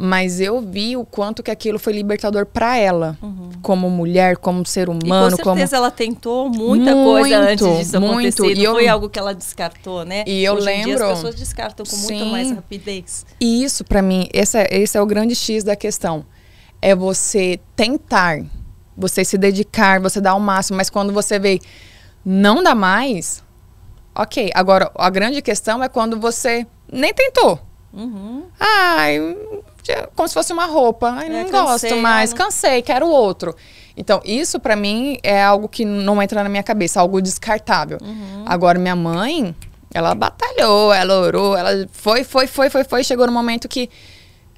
[SPEAKER 2] Mas eu vi o quanto que aquilo foi libertador para ela, uhum. como mulher, como ser humano. E com certeza
[SPEAKER 1] como... ela tentou muita muito, coisa antes disso muito. acontecer. E eu... foi algo que ela descartou, né? E eu Hoje lembro. Em dia as pessoas descartam com Sim. muito mais rapidez.
[SPEAKER 2] E isso, para mim, esse é, esse é o grande X da questão. É você tentar, você se dedicar, você dar o máximo, mas quando você vê não dá mais, ok. Agora, a grande questão é quando você nem tentou. Uhum. Ai, é como se fosse uma roupa. Ai, não é, gosto né? mais, não... cansei, quero outro. Então, isso para mim é algo que não entra na minha cabeça, algo descartável. Uhum. Agora, minha mãe, ela batalhou, ela orou, ela foi, foi, foi, foi, foi. Chegou no momento que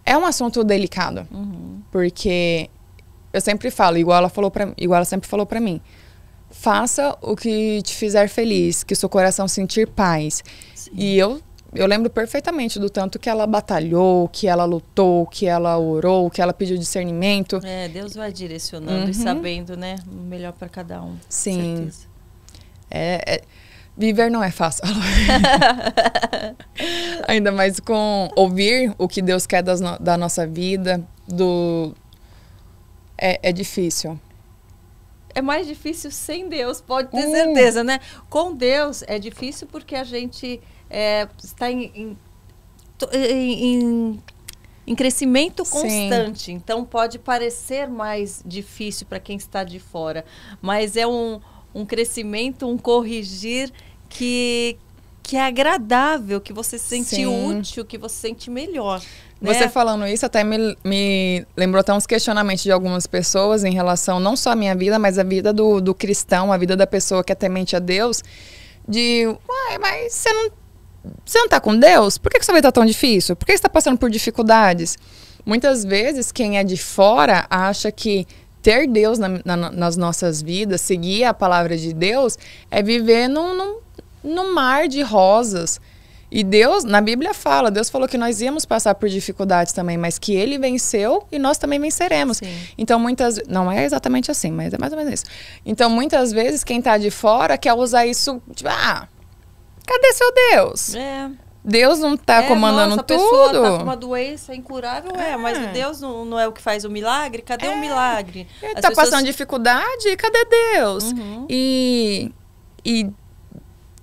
[SPEAKER 2] é um assunto delicado. Uhum. Porque eu sempre falo, igual ela falou para igual ela sempre falou para mim. Faça o que te fizer feliz, que seu coração sentir paz. Sim. E eu eu lembro perfeitamente do tanto que ela batalhou, que ela lutou, que ela orou, que ela pediu discernimento. É,
[SPEAKER 1] Deus vai direcionando uhum. e sabendo, né, o melhor para cada um.
[SPEAKER 2] Sim. É, é, viver não é fácil. Ainda mais com ouvir o que Deus quer das no, da nossa vida, do é, é difícil
[SPEAKER 1] é mais difícil sem Deus, pode ter hum. certeza, né? Com Deus é difícil porque a gente é, está em, em, é, em, em crescimento constante. Sim. Então pode parecer mais difícil para quem está de fora, mas é um, um crescimento, um corrigir que, que é agradável, que você se sente Sim. útil, que você se sente melhor. Né? Você
[SPEAKER 2] falando isso até me, me lembrou até uns questionamentos de algumas pessoas em relação não só à minha vida, mas à vida do, do cristão, a vida da pessoa que é temente a Deus. De, uai, mas você não você não está com Deus? Por que, que sua vida está tão difícil? Por que você está passando por dificuldades? Muitas vezes, quem é de fora acha que ter Deus na, na, nas nossas vidas, seguir a palavra de Deus, é viver num, num, num mar de rosas. E Deus, na Bíblia fala, Deus falou que nós íamos passar por dificuldades também, mas que Ele venceu e nós também venceremos. Sim. Então, muitas. Não é exatamente assim, mas é mais ou menos isso. Então, muitas vezes, quem está de fora quer usar isso, tipo, ah, Cadê seu Deus? É. Deus não está é, comandando nossa, tá tudo. pessoa está com uma
[SPEAKER 1] doença incurável, é, é mas o Deus não,
[SPEAKER 2] não, é o que faz o milagre? Cadê o é. milagre? Ele está pessoas... passando dificuldade, cadê Deus? Uhum. E, e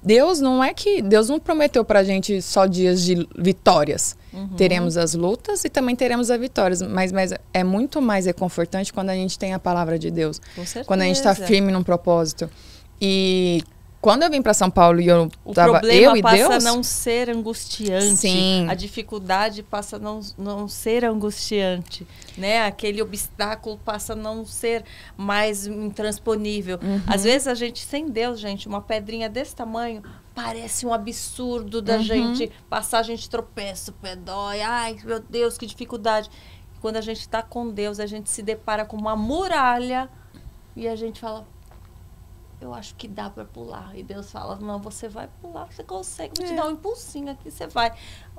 [SPEAKER 2] Deus não é que. Deus não prometeu para a gente só dias de vitórias. Uhum. Teremos as lutas e também teremos as vitórias. Mas, mas é muito mais reconfortante quando a gente tem a palavra de Deus. Com certeza. Quando a gente está firme num propósito. E quando eu vim para São Paulo e eu o tava eu e Deus, o problema passa a não
[SPEAKER 1] ser angustiante. Sim. A dificuldade passa a não, não ser angustiante, né? Aquele obstáculo passa a não ser mais intransponível. Uhum. Às vezes a gente sem Deus, gente, uma pedrinha desse tamanho parece um absurdo da uhum. gente passar, a gente tropeça, pé dói, ai, meu Deus, que dificuldade. Quando a gente está com Deus, a gente se depara com uma muralha e a gente fala, eu acho que dá para pular. E Deus fala, não, você vai pular, você consegue, vou te é. dar um
[SPEAKER 2] impulsinho
[SPEAKER 1] aqui, você vai.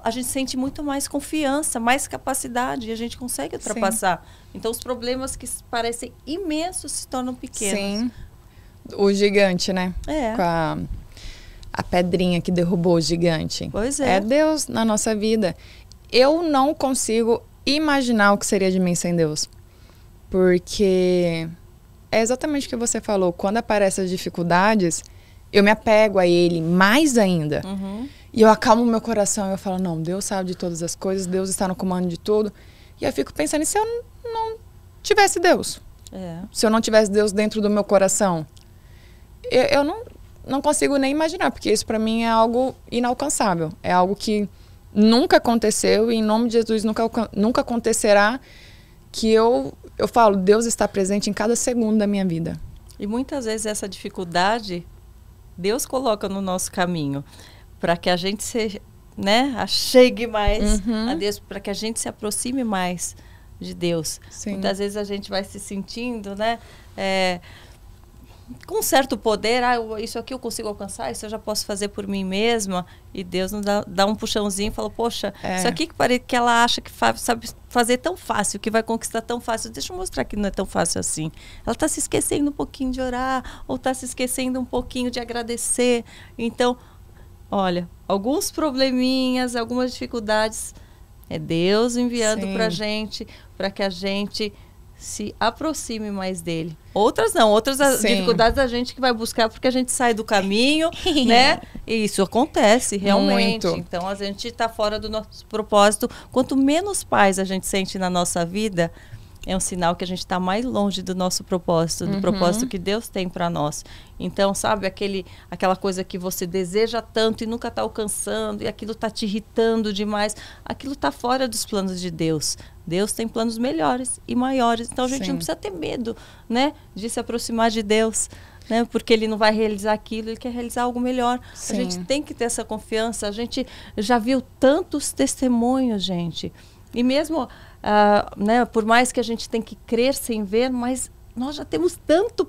[SPEAKER 1] A gente sente muito mais confiança, mais capacidade e a gente consegue ultrapassar. Sim. Então os problemas que parecem imensos se tornam pequenos. Sim.
[SPEAKER 2] O gigante, né? É. Com a, a pedrinha que derrubou o gigante. Pois é. É Deus na nossa vida. Eu não consigo imaginar o que seria de mim sem Deus. Porque é exatamente o que você falou. Quando aparecem as dificuldades, eu me apego a ele mais ainda. Uhum. E eu acalmo meu coração. Eu falo, não, Deus sabe de todas as coisas, Deus está no comando de tudo. E eu fico pensando, e se eu não tivesse Deus? É. Se eu não tivesse Deus dentro do meu coração? Eu, eu não, não consigo nem imaginar, porque isso para mim é algo inalcançável. É algo que nunca aconteceu e em nome de Jesus nunca, nunca acontecerá que eu eu falo, Deus está presente em cada segundo da minha vida.
[SPEAKER 1] E muitas vezes essa dificuldade Deus coloca no nosso caminho para que a gente se, né, achegue mais uhum. a Deus, para que a gente se aproxime mais de Deus. Sim. Muitas vezes a gente vai se sentindo, né, é, com certo poder, ah, isso aqui eu consigo alcançar, isso eu já posso fazer por mim mesma. E Deus nos dá, dá um puxãozinho e fala, poxa, é. isso aqui que, que ela acha que fa, sabe fazer tão fácil, que vai conquistar tão fácil, deixa eu mostrar que não é tão fácil assim. Ela está se esquecendo um pouquinho de orar, ou está se esquecendo um pouquinho de agradecer. Então, olha, alguns probleminhas, algumas dificuldades, é Deus enviando para gente, para que a gente se aproxime mais dele. Outras não, outras dificuldades a gente que vai buscar porque a gente sai do caminho, né? E isso acontece realmente. Muito. Então a gente está fora do nosso propósito. Quanto menos paz a gente sente na nossa vida, é um sinal que a gente está mais longe do nosso propósito, do uhum. propósito que Deus tem para nós. Então, sabe, aquele, aquela coisa que você deseja tanto e nunca está alcançando, e aquilo está te irritando demais, aquilo está fora dos planos de Deus. Deus tem planos melhores e maiores. Então, a gente Sim. não precisa ter medo né, de se aproximar de Deus. Né, porque ele não vai realizar aquilo, ele quer realizar algo melhor. Sim. A gente tem que ter essa confiança. A gente já viu tantos testemunhos, gente. E mesmo uh, né, por mais que a gente tem que crer sem ver, mas nós já temos tanto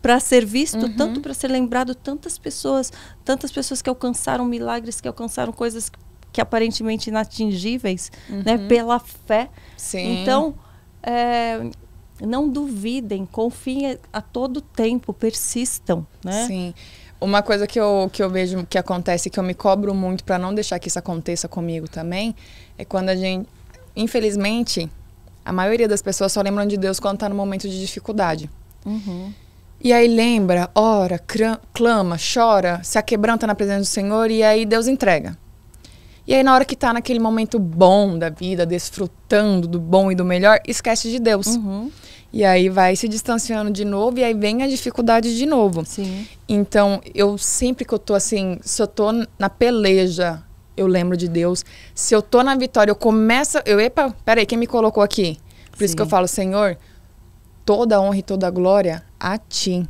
[SPEAKER 1] para ser visto, uhum. tanto para ser lembrado, tantas pessoas, tantas pessoas que alcançaram milagres, que alcançaram coisas que, que aparentemente inatingíveis, né, uhum. né, pela fé. Sim. Então,
[SPEAKER 2] é, não duvidem, confiem a todo tempo, persistam, né? Sim. Uma coisa que eu, que eu vejo que acontece, que eu me cobro muito para não deixar que isso aconteça comigo também, é quando a gente Infelizmente, a maioria das pessoas só lembram de Deus quando está no momento de dificuldade. Uhum. E aí lembra, ora, clama, chora, se aquebranta na presença do Senhor e aí Deus entrega. E aí na hora que está naquele momento bom da vida, desfrutando do bom e do melhor, esquece de Deus. Uhum. E aí vai se distanciando de novo e aí vem a dificuldade de novo. Sim. Então, eu sempre que eu tô assim, se eu tô na peleja eu lembro de Deus. Se eu tô na vitória, eu começo. Eu, epa, peraí, quem me colocou aqui? Por Sim. isso que eu falo, Senhor, toda honra e toda glória a ti.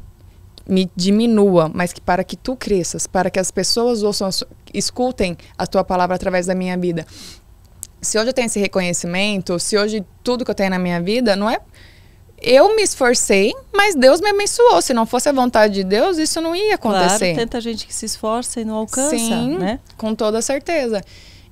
[SPEAKER 2] Me diminua, mas que para que tu cresças, para que as pessoas ouçam, escutem a tua palavra através da minha vida. Se hoje eu tenho esse reconhecimento, se hoje tudo que eu tenho na minha vida, não é eu me esforcei, mas Deus me abençoou. Se não fosse a vontade de Deus, isso não ia acontecer. Claro, tanta gente que se esforça e não alcança, Sim, né? com toda certeza.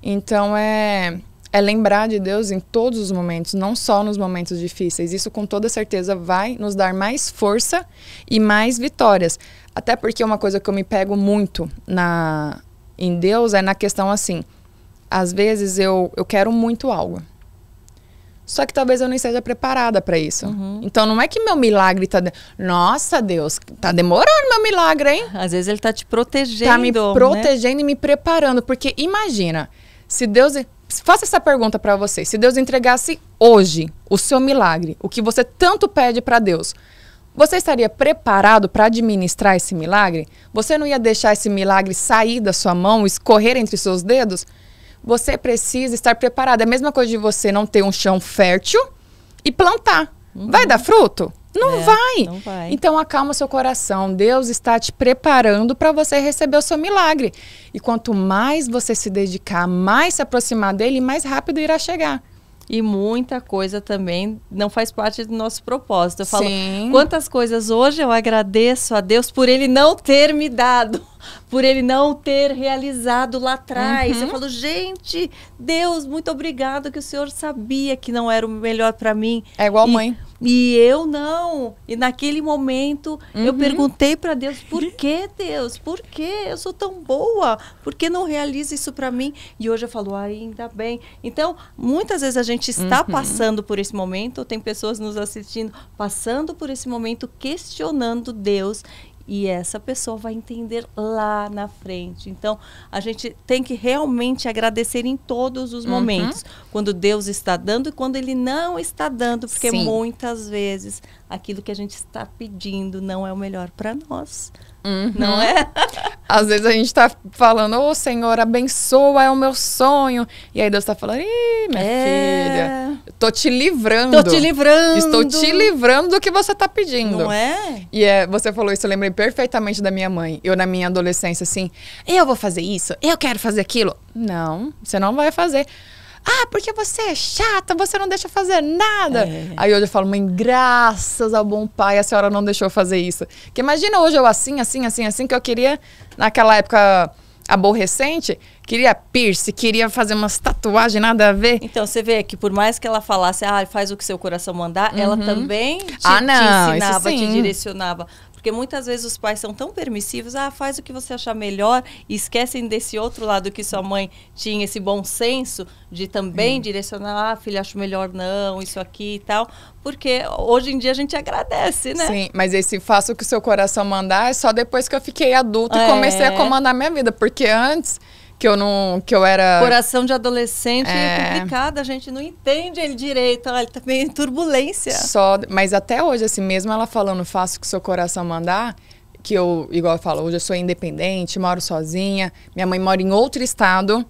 [SPEAKER 2] Então é é lembrar de Deus em todos os momentos, não só nos momentos difíceis. Isso com toda certeza vai nos dar mais força e mais vitórias. Até porque uma coisa que eu me pego muito na em Deus é na questão assim, às vezes eu, eu quero muito algo. Só que talvez eu não esteja preparada para isso. Uhum. Então não é que meu milagre tá. De... Nossa, Deus, tá demorando meu milagre, hein? Às vezes ele tá te protegendo. Tá me né? protegendo né? e me preparando. Porque imagina, se Deus. Faça essa pergunta para você. Se Deus entregasse hoje o seu milagre, o que você tanto pede para Deus, você estaria preparado para administrar esse milagre? Você não ia deixar esse milagre sair da sua mão, escorrer entre seus dedos? você precisa estar preparado. É a mesma coisa de você não ter um chão fértil e plantar. Uhum. Vai dar fruto? Não, é, vai. não, vai. Então acalma seu coração. Deus está te preparando para você receber o seu milagre. E quanto mais você se dedicar, mais se aproximar dele, mais rápido irá chegar. E muita coisa também
[SPEAKER 1] não faz parte do nosso propósito. Eu falo, Sim. quantas coisas hoje eu agradeço a Deus por ele não ter me dado por ele não ter realizado lá atrás. Uhum. Eu falo, gente, Deus, muito obrigado que o Senhor sabia que não era o melhor para mim. É igual e, mãe. E eu não. E naquele momento uhum. eu perguntei para Deus, por que Deus? Por que eu sou tão boa? Por que não realiza isso para mim? E hoje eu falo, ainda bem. Então, muitas vezes a gente está uhum. passando por esse momento, tem pessoas nos assistindo passando por esse momento questionando Deus e essa pessoa vai entender lá na frente. Então, a gente tem que realmente agradecer em todos os uhum. momentos, uhum. quando Deus está dando e quando ele não está dando, porque Sim. muitas vezes aquilo que a gente está pedindo não é o melhor para nós.
[SPEAKER 2] Uhum. Não é? Às vezes a gente está falando, ô oh, Senhor, abençoa, é o meu sonho. E aí Deus está falando, ih, minha é... filha, tô te livrando. Tô te livrando. Estou te livrando do que você está pedindo. Não é? E é, você falou isso, eu lembrei perfeitamente da minha mãe. Eu, na minha adolescência, assim, eu vou fazer isso, eu quero fazer aquilo. Não, você não vai fazer. Ah, porque você é chata, você não deixa fazer nada. É. Aí hoje eu falo, mãe, graças ao bom pai, a senhora não deixou fazer isso. Porque imagina hoje eu assim, assim, assim, assim, que eu queria, naquela época aborrecente, queria piercing, queria fazer umas tatuagens, nada a ver. Então, você vê que por mais que ela falasse, ah, faz o que seu
[SPEAKER 1] coração mandar, uhum. ela também te, ah, não, te ensinava, te direcionava. Porque muitas vezes os pais são tão permissivos, ah, faz o que você achar melhor, e esquecem desse outro lado que sua mãe tinha esse bom senso de também hum. direcionar, ah, filha, acho melhor não, isso aqui e tal. Porque hoje em dia a gente agradece, né? Sim,
[SPEAKER 2] mas esse faça o que o seu coração mandar é só depois que eu fiquei adulta é. e comecei a é. comandar minha vida. Porque antes que eu não. que eu era. Coração de adolescente é, complicado,
[SPEAKER 1] a gente não entende ele direito. Ele tá meio em
[SPEAKER 2] turbulência. Só, mas até hoje, assim, mesmo ela falando, faço o que seu coração mandar, que eu, igual eu falo, hoje eu sou independente, moro sozinha, minha mãe mora em outro estado.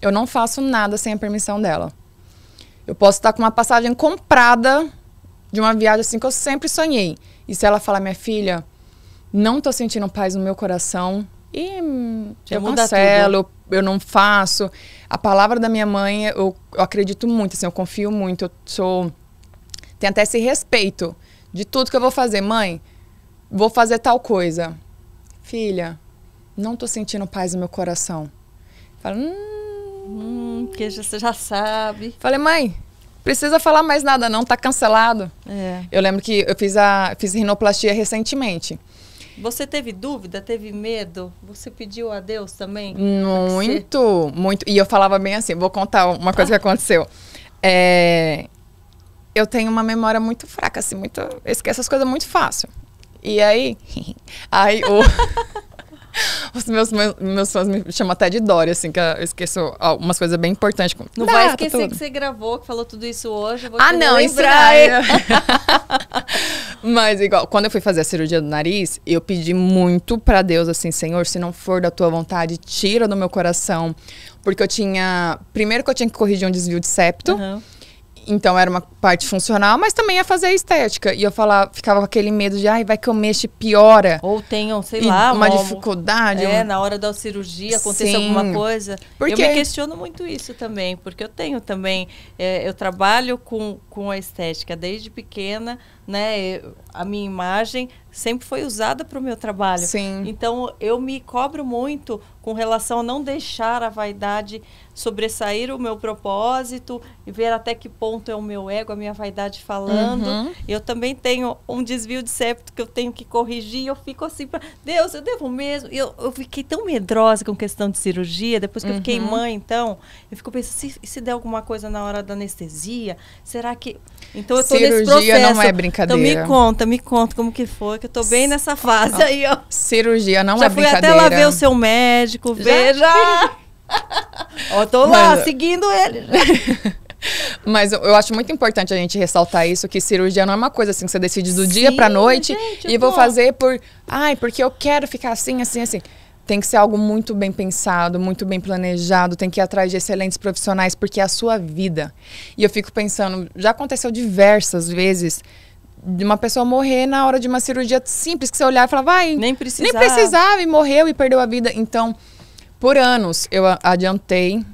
[SPEAKER 2] Eu não faço nada sem a permissão dela. Eu posso estar com uma passagem comprada de uma viagem assim que eu sempre sonhei. E se ela falar, minha filha, não tô sentindo paz no meu coração, e hum, eu cancelo, eu, eu, não faço. A palavra da minha mãe, eu, eu acredito muito, assim, eu confio muito. Eu sou. Tem até esse respeito de tudo que eu vou fazer. Mãe, vou fazer tal coisa. Filha, não tô sentindo paz no meu coração. Fala, hum. hum que você já sabe. Falei, mãe, precisa falar mais nada, não, tá cancelado. É. Eu lembro que eu fiz a fiz rinoplastia recentemente. Você
[SPEAKER 1] teve dúvida, teve medo? Você pediu a Deus também? É
[SPEAKER 2] muito, você... muito. E eu falava bem assim, vou contar uma coisa ah. que aconteceu. É, eu tenho uma memória muito fraca, assim, muito. Eu esqueço as coisas muito fácil. E aí. aí o. Os meus, meus, meus fãs me chamam até de Dória, assim, que eu esqueço algumas coisas bem importantes. Tipo, não vai tá esquecer tudo. que
[SPEAKER 1] você gravou, que falou tudo isso hoje. ah, não, isso aí.
[SPEAKER 2] Mas, igual, quando eu fui fazer a cirurgia do nariz, eu pedi muito pra Deus, assim, Senhor, se não for da tua vontade, tira do meu coração. Porque eu tinha. Primeiro que eu tinha que corrigir um desvio de septo. Uhum. Então era uma parte funcional, mas também ia fazer estética. E eu falava, ficava com aquele medo de, ai, vai que eu mexo e piora. Ou tenham,
[SPEAKER 1] sei e lá, uma, dificuldade. É, um... na hora da cirurgia aconteça alguma coisa. Porque... Eu me é questiono muito isso também, porque eu tenho também, é, eu trabalho com, com a estética desde pequena né? A minha imagem sempre foi usada para o meu trabalho. Sim. Então eu me cobro muito com relação a não deixar a vaidade sobressair o meu propósito e ver até que ponto é o meu ego, a minha vaidade falando. Uhum. Eu também tenho um desvio de septo que eu tenho que corrigir. Eu fico assim para Deus, eu devo mesmo. Eu, eu fiquei tão medrosa com questão de cirurgia depois que uhum. eu fiquei uhum. mãe. Então eu fico pensando se, se der alguma coisa na hora da anestesia, será que então eu tô cirurgia nesse processo. não é brincadeira brincadeira. Então me conta, me conta como que foi, que eu tô bem nessa fase aí, ó.
[SPEAKER 2] Cirurgia não Já é brincadeira. Já fui até lá ver o seu médico, Já? veja. ó, tô lá, Mas... seguindo ele. Mas eu, acho muito importante a gente ressaltar isso, que cirurgia não é uma coisa assim que você decide do Sim, dia pra noite gente, e vou fazer por... Ai, porque eu quero ficar assim, assim, assim tem que ser algo muito bem pensado, muito bem planejado, tem que ir atrás de excelentes profissionais, porque é a sua vida. E eu fico pensando, já aconteceu diversas vezes de uma pessoa morrer na hora de uma cirurgia simples, que você olhar e falar, vai. Nem precisava. Nem precisava e morreu e perdeu a vida. Então, por anos eu adiantei,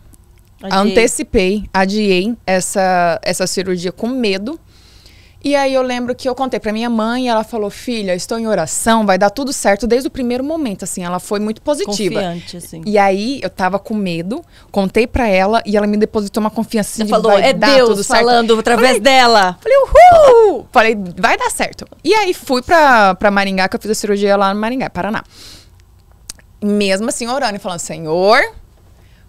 [SPEAKER 2] adiei. antecipei, adiei essa, essa cirurgia com medo. E aí eu lembro que eu contei para minha mãe e ela falou: "Filha, estou em oração, vai dar tudo certo desde o primeiro momento", assim, ela foi muito positiva. Confiante, assim. E aí eu tava com medo, contei para ela e ela me depositou uma confiança assim, Você assim, falou: "É Deus falando através falei, dela". Falei: "Uhul!". Falei: "Vai dar certo". E aí fui para Maringá, que eu fiz a cirurgia lá no Maringá, Paraná. Mesmo assim orando e falando: "Senhor,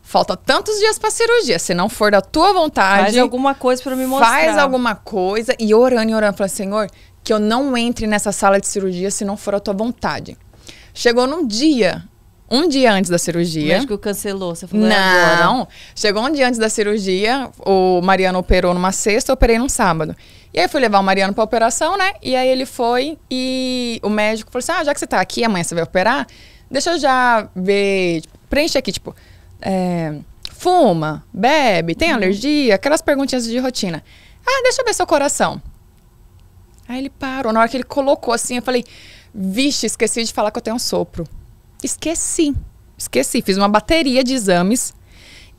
[SPEAKER 2] falta tantos dias para cirurgia. Se não for da tua vontade. Faz alguma coisa para me mostrar. Faz alguma coisa. E orando e orando. Falei, Senhor, que eu não entre nessa sala de cirurgia se não for a tua vontade. Chegou num dia. Um dia antes da cirurgia. Acho que cancelou, você falou. É não. Agora. Chegou um dia antes da cirurgia, o Mariano operou numa sexta, eu operei num sábado. E aí fui levar o Mariano a operação, né? E aí ele foi e o médico falou assim: Ah, já que você tá aqui, amanhã você vai operar, deixa eu já ver. Tipo, preenche aqui, tipo, é, fuma, bebe, tem uhum. alergia, aquelas perguntinhas de rotina. Ah, deixa eu ver seu coração. Aí ele parou. Na hora que ele colocou assim, eu falei: Vixe, esqueci de falar que eu tenho um sopro. Esqueci. Esqueci. Fiz uma bateria de exames.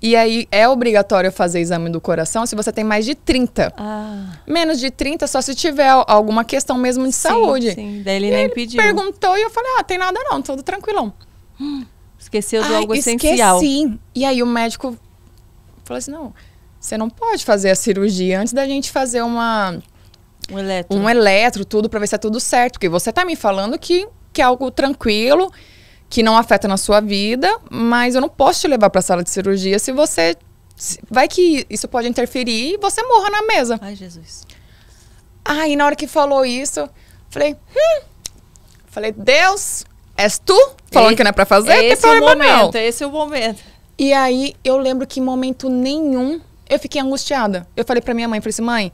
[SPEAKER 2] E aí é obrigatório fazer exame do coração se você tem mais de 30. Ah. Menos de 30 só se tiver alguma questão mesmo de sim, saúde. Sim, daí ele e nem ele pediu. perguntou e eu falei: "Ah, tem nada não, tudo tranquilão". Hum. Esqueceu de algo esqueci. essencial. Sim. E aí o médico falou assim: não, você não pode fazer a cirurgia antes da gente fazer uma. Um eletro. Um eletro, tudo, pra ver se tá é tudo certo. Porque você tá me falando que, que é algo tranquilo, que não afeta na sua vida, mas eu não posso te levar pra sala de cirurgia se você. Se, vai que isso pode interferir e você morra na mesa. Ai, Jesus. Aí, na hora que falou isso, falei, hum. Falei, Deus, És tu falando que não é pra fazer? Esse tem problema, é o momento, não. esse é o momento. E aí eu lembro que em momento nenhum eu fiquei angustiada. Eu falei pra minha mãe, falei assim, mãe,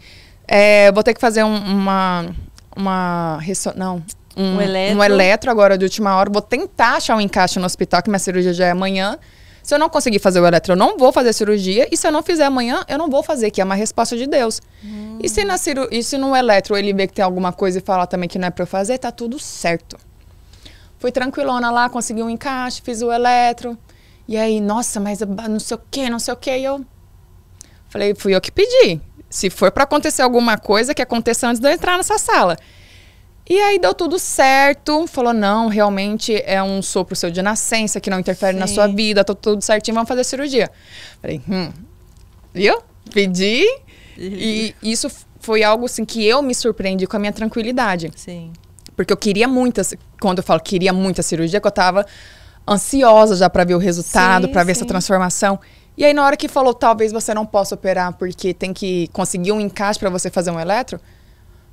[SPEAKER 2] é, vou ter que fazer um, uma. Uma. Resso... Não. Um, um, eletro. um eletro agora de última hora. Vou tentar achar um encaixe no hospital, que minha cirurgia já é amanhã. Se eu não conseguir fazer o eletro, eu não vou fazer a cirurgia. E se eu não fizer amanhã, eu não vou fazer, que é uma resposta de Deus. Hum. E, se na ciru... e se no eletro ele vê que tem alguma coisa e falar também que não é pra eu fazer, tá tudo certo. Fui tranquilona lá, consegui um encaixe, fiz o eletro. E aí, nossa, mas não sei o que, não sei o que. eu falei, fui eu que pedi. Se for para acontecer alguma coisa, que aconteça antes de eu entrar nessa sala. E aí deu tudo certo. Falou, não, realmente é um sopro seu de nascença, que não interfere Sim. na sua vida, tô tá tudo certinho, vamos fazer cirurgia. Falei, hum, viu? Pedi. Uhum. e isso foi algo assim que eu me surpreendi com a minha tranquilidade. Sim. Porque eu queria muito, quando eu falo queria muito a cirurgia, que eu tava ansiosa já para ver o resultado, para ver essa transformação. E aí na hora que falou, talvez você não possa operar porque tem que conseguir um encaixe para você fazer um eletro,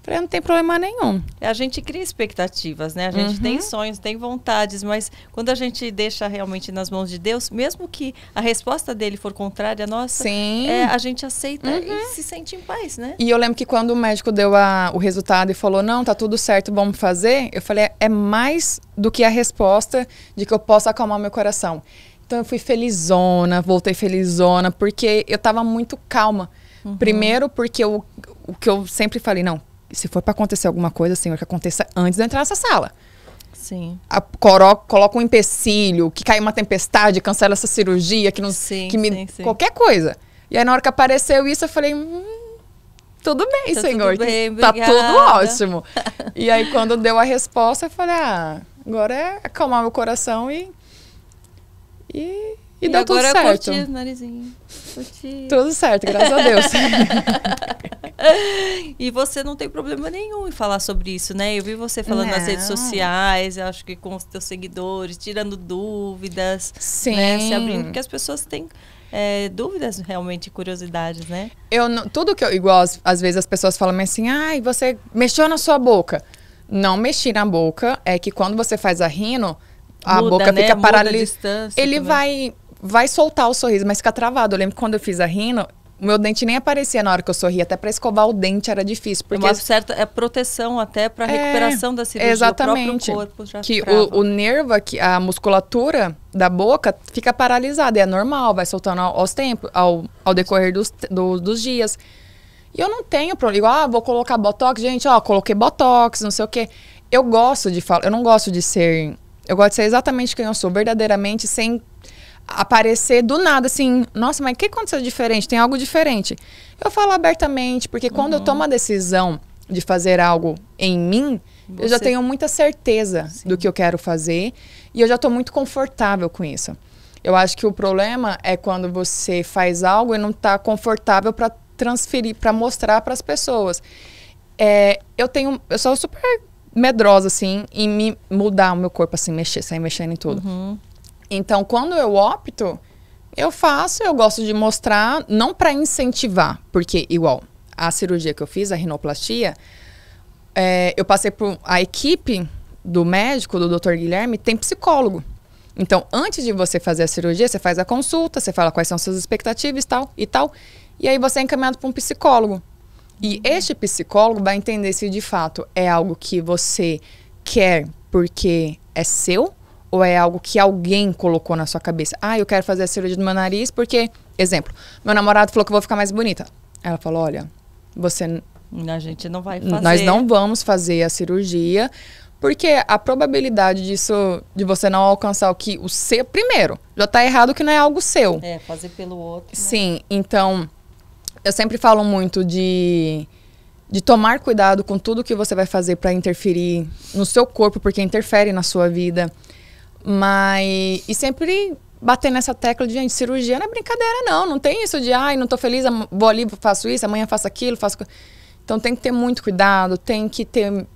[SPEAKER 2] Falei, não tem problema nenhum.
[SPEAKER 1] A gente cria expectativas, né? A gente uhum. tem sonhos, tem vontades, mas quando a gente deixa realmente nas mãos de Deus, mesmo que a resposta dele for contrária à nossa, Sim. É, a gente
[SPEAKER 2] aceita uhum. e se sente em paz, né? E eu lembro que quando o médico deu a, o resultado e falou, não, tá tudo certo, vamos fazer, eu falei, é, é mais do que a resposta de que eu possa acalmar meu coração. Então eu fui felizona, voltei felizona, porque eu tava muito calma. Uhum. Primeiro, porque eu, o que eu sempre falei, não, se for para acontecer alguma coisa, Senhor, assim, que aconteça antes de eu entrar nessa sala. Sim. A, coloca um empecilho, que cai uma tempestade, cancela essa cirurgia, que não sim, que me sim, sim. qualquer coisa. E aí na hora que apareceu isso, eu falei, hum, tudo bem, tá Senhor, tudo bem, tá tudo ótimo. e aí quando deu a resposta, eu falei, ah, agora é acalmar meu coração e e e, e deu tudo certo. eu curti
[SPEAKER 1] narizinho.
[SPEAKER 2] Curti. Tudo certo, graças a Deus.
[SPEAKER 1] e você não tem problema nenhum em falar sobre isso, né? Eu vi você falando não. nas redes sociais, acho que com os teus seguidores, tirando dúvidas. Sim. Né? Se abrindo, porque as pessoas têm... É, dúvidas realmente, curiosidades, né?
[SPEAKER 2] Eu não, tudo que eu igual às, às vezes as pessoas falam assim, ai, ah, você mexeu na sua boca. Não mexi na boca é que quando você faz a rino, a Muda, boca né? fica paralisada. Ele também. vai vai soltar o sorriso, mas fica travado. Eu lembro que quando eu fiz a rino, o meu dente nem aparecia na hora que eu sorria, até para escovar o dente era difícil. Porque uma
[SPEAKER 1] certa é proteção até para é, recuperação é, da cirurgia. Exatamente. O corpo já que o,
[SPEAKER 2] o, nervo, aqui, a musculatura da boca fica paralisada, é normal, vai soltando ao, aos tempos, ao, ao decorrer dos, do, dos dias. E eu não tenho problema. Igual, ah, vou colocar botox, gente, ó, coloquei botox, não sei o quê. Eu gosto de falar, eu não gosto de ser. Eu gosto de ser exatamente quem eu sou, verdadeiramente, sem aparecer do nada, assim, nossa, mas o que aconteceu diferente? Tem algo diferente. Eu falo abertamente, porque quando uhum. eu tomo a decisão de fazer algo em mim, Você... eu já tenho muita certeza Sim. do que eu quero fazer e eu já estou muito confortável com isso. Eu acho que o problema é quando você faz algo e não está confortável para transferir, para mostrar para as pessoas. É, eu tenho, eu sou super medrosa assim em me mudar o meu corpo assim, mexer, sair mexendo em tudo. Uhum. Então, quando eu opto, eu faço, eu gosto de mostrar, não para incentivar, porque igual a cirurgia que eu fiz, a rinoplastia, é, eu passei por a equipe do médico, do Dr. Guilherme, tem psicólogo. Então, antes de você fazer a cirurgia, você faz a consulta, você fala quais são suas expectativas e tal, e tal. E aí você é encaminhado para um psicólogo. E uhum. este psicólogo vai entender se de fato é algo que você quer porque é seu ou é algo que alguém colocou na sua cabeça? Ah, eu quero fazer a cirurgia do meu nariz porque, exemplo, meu namorado falou que eu vou ficar mais bonita. Ela falou: olha, você. A gente não vai fazer. Nós não vamos fazer a cirurgia, porque a probabilidade disso, de você não alcançar o que o seu. Primeiro, já está errado que não é algo seu.
[SPEAKER 1] É, fazer pelo outro.
[SPEAKER 2] Né? Sim, então. Eu sempre falo muito de de tomar cuidado com tudo que você vai fazer para interferir no seu corpo, porque interfere na sua vida. Mas. E sempre bater nessa tecla de gente, cirurgia não é brincadeira, não. Não tem isso de, ai, não tô feliz, vou ali, faço isso, amanhã faço aquilo, faço. Então tem que ter muito cuidado, tem que ter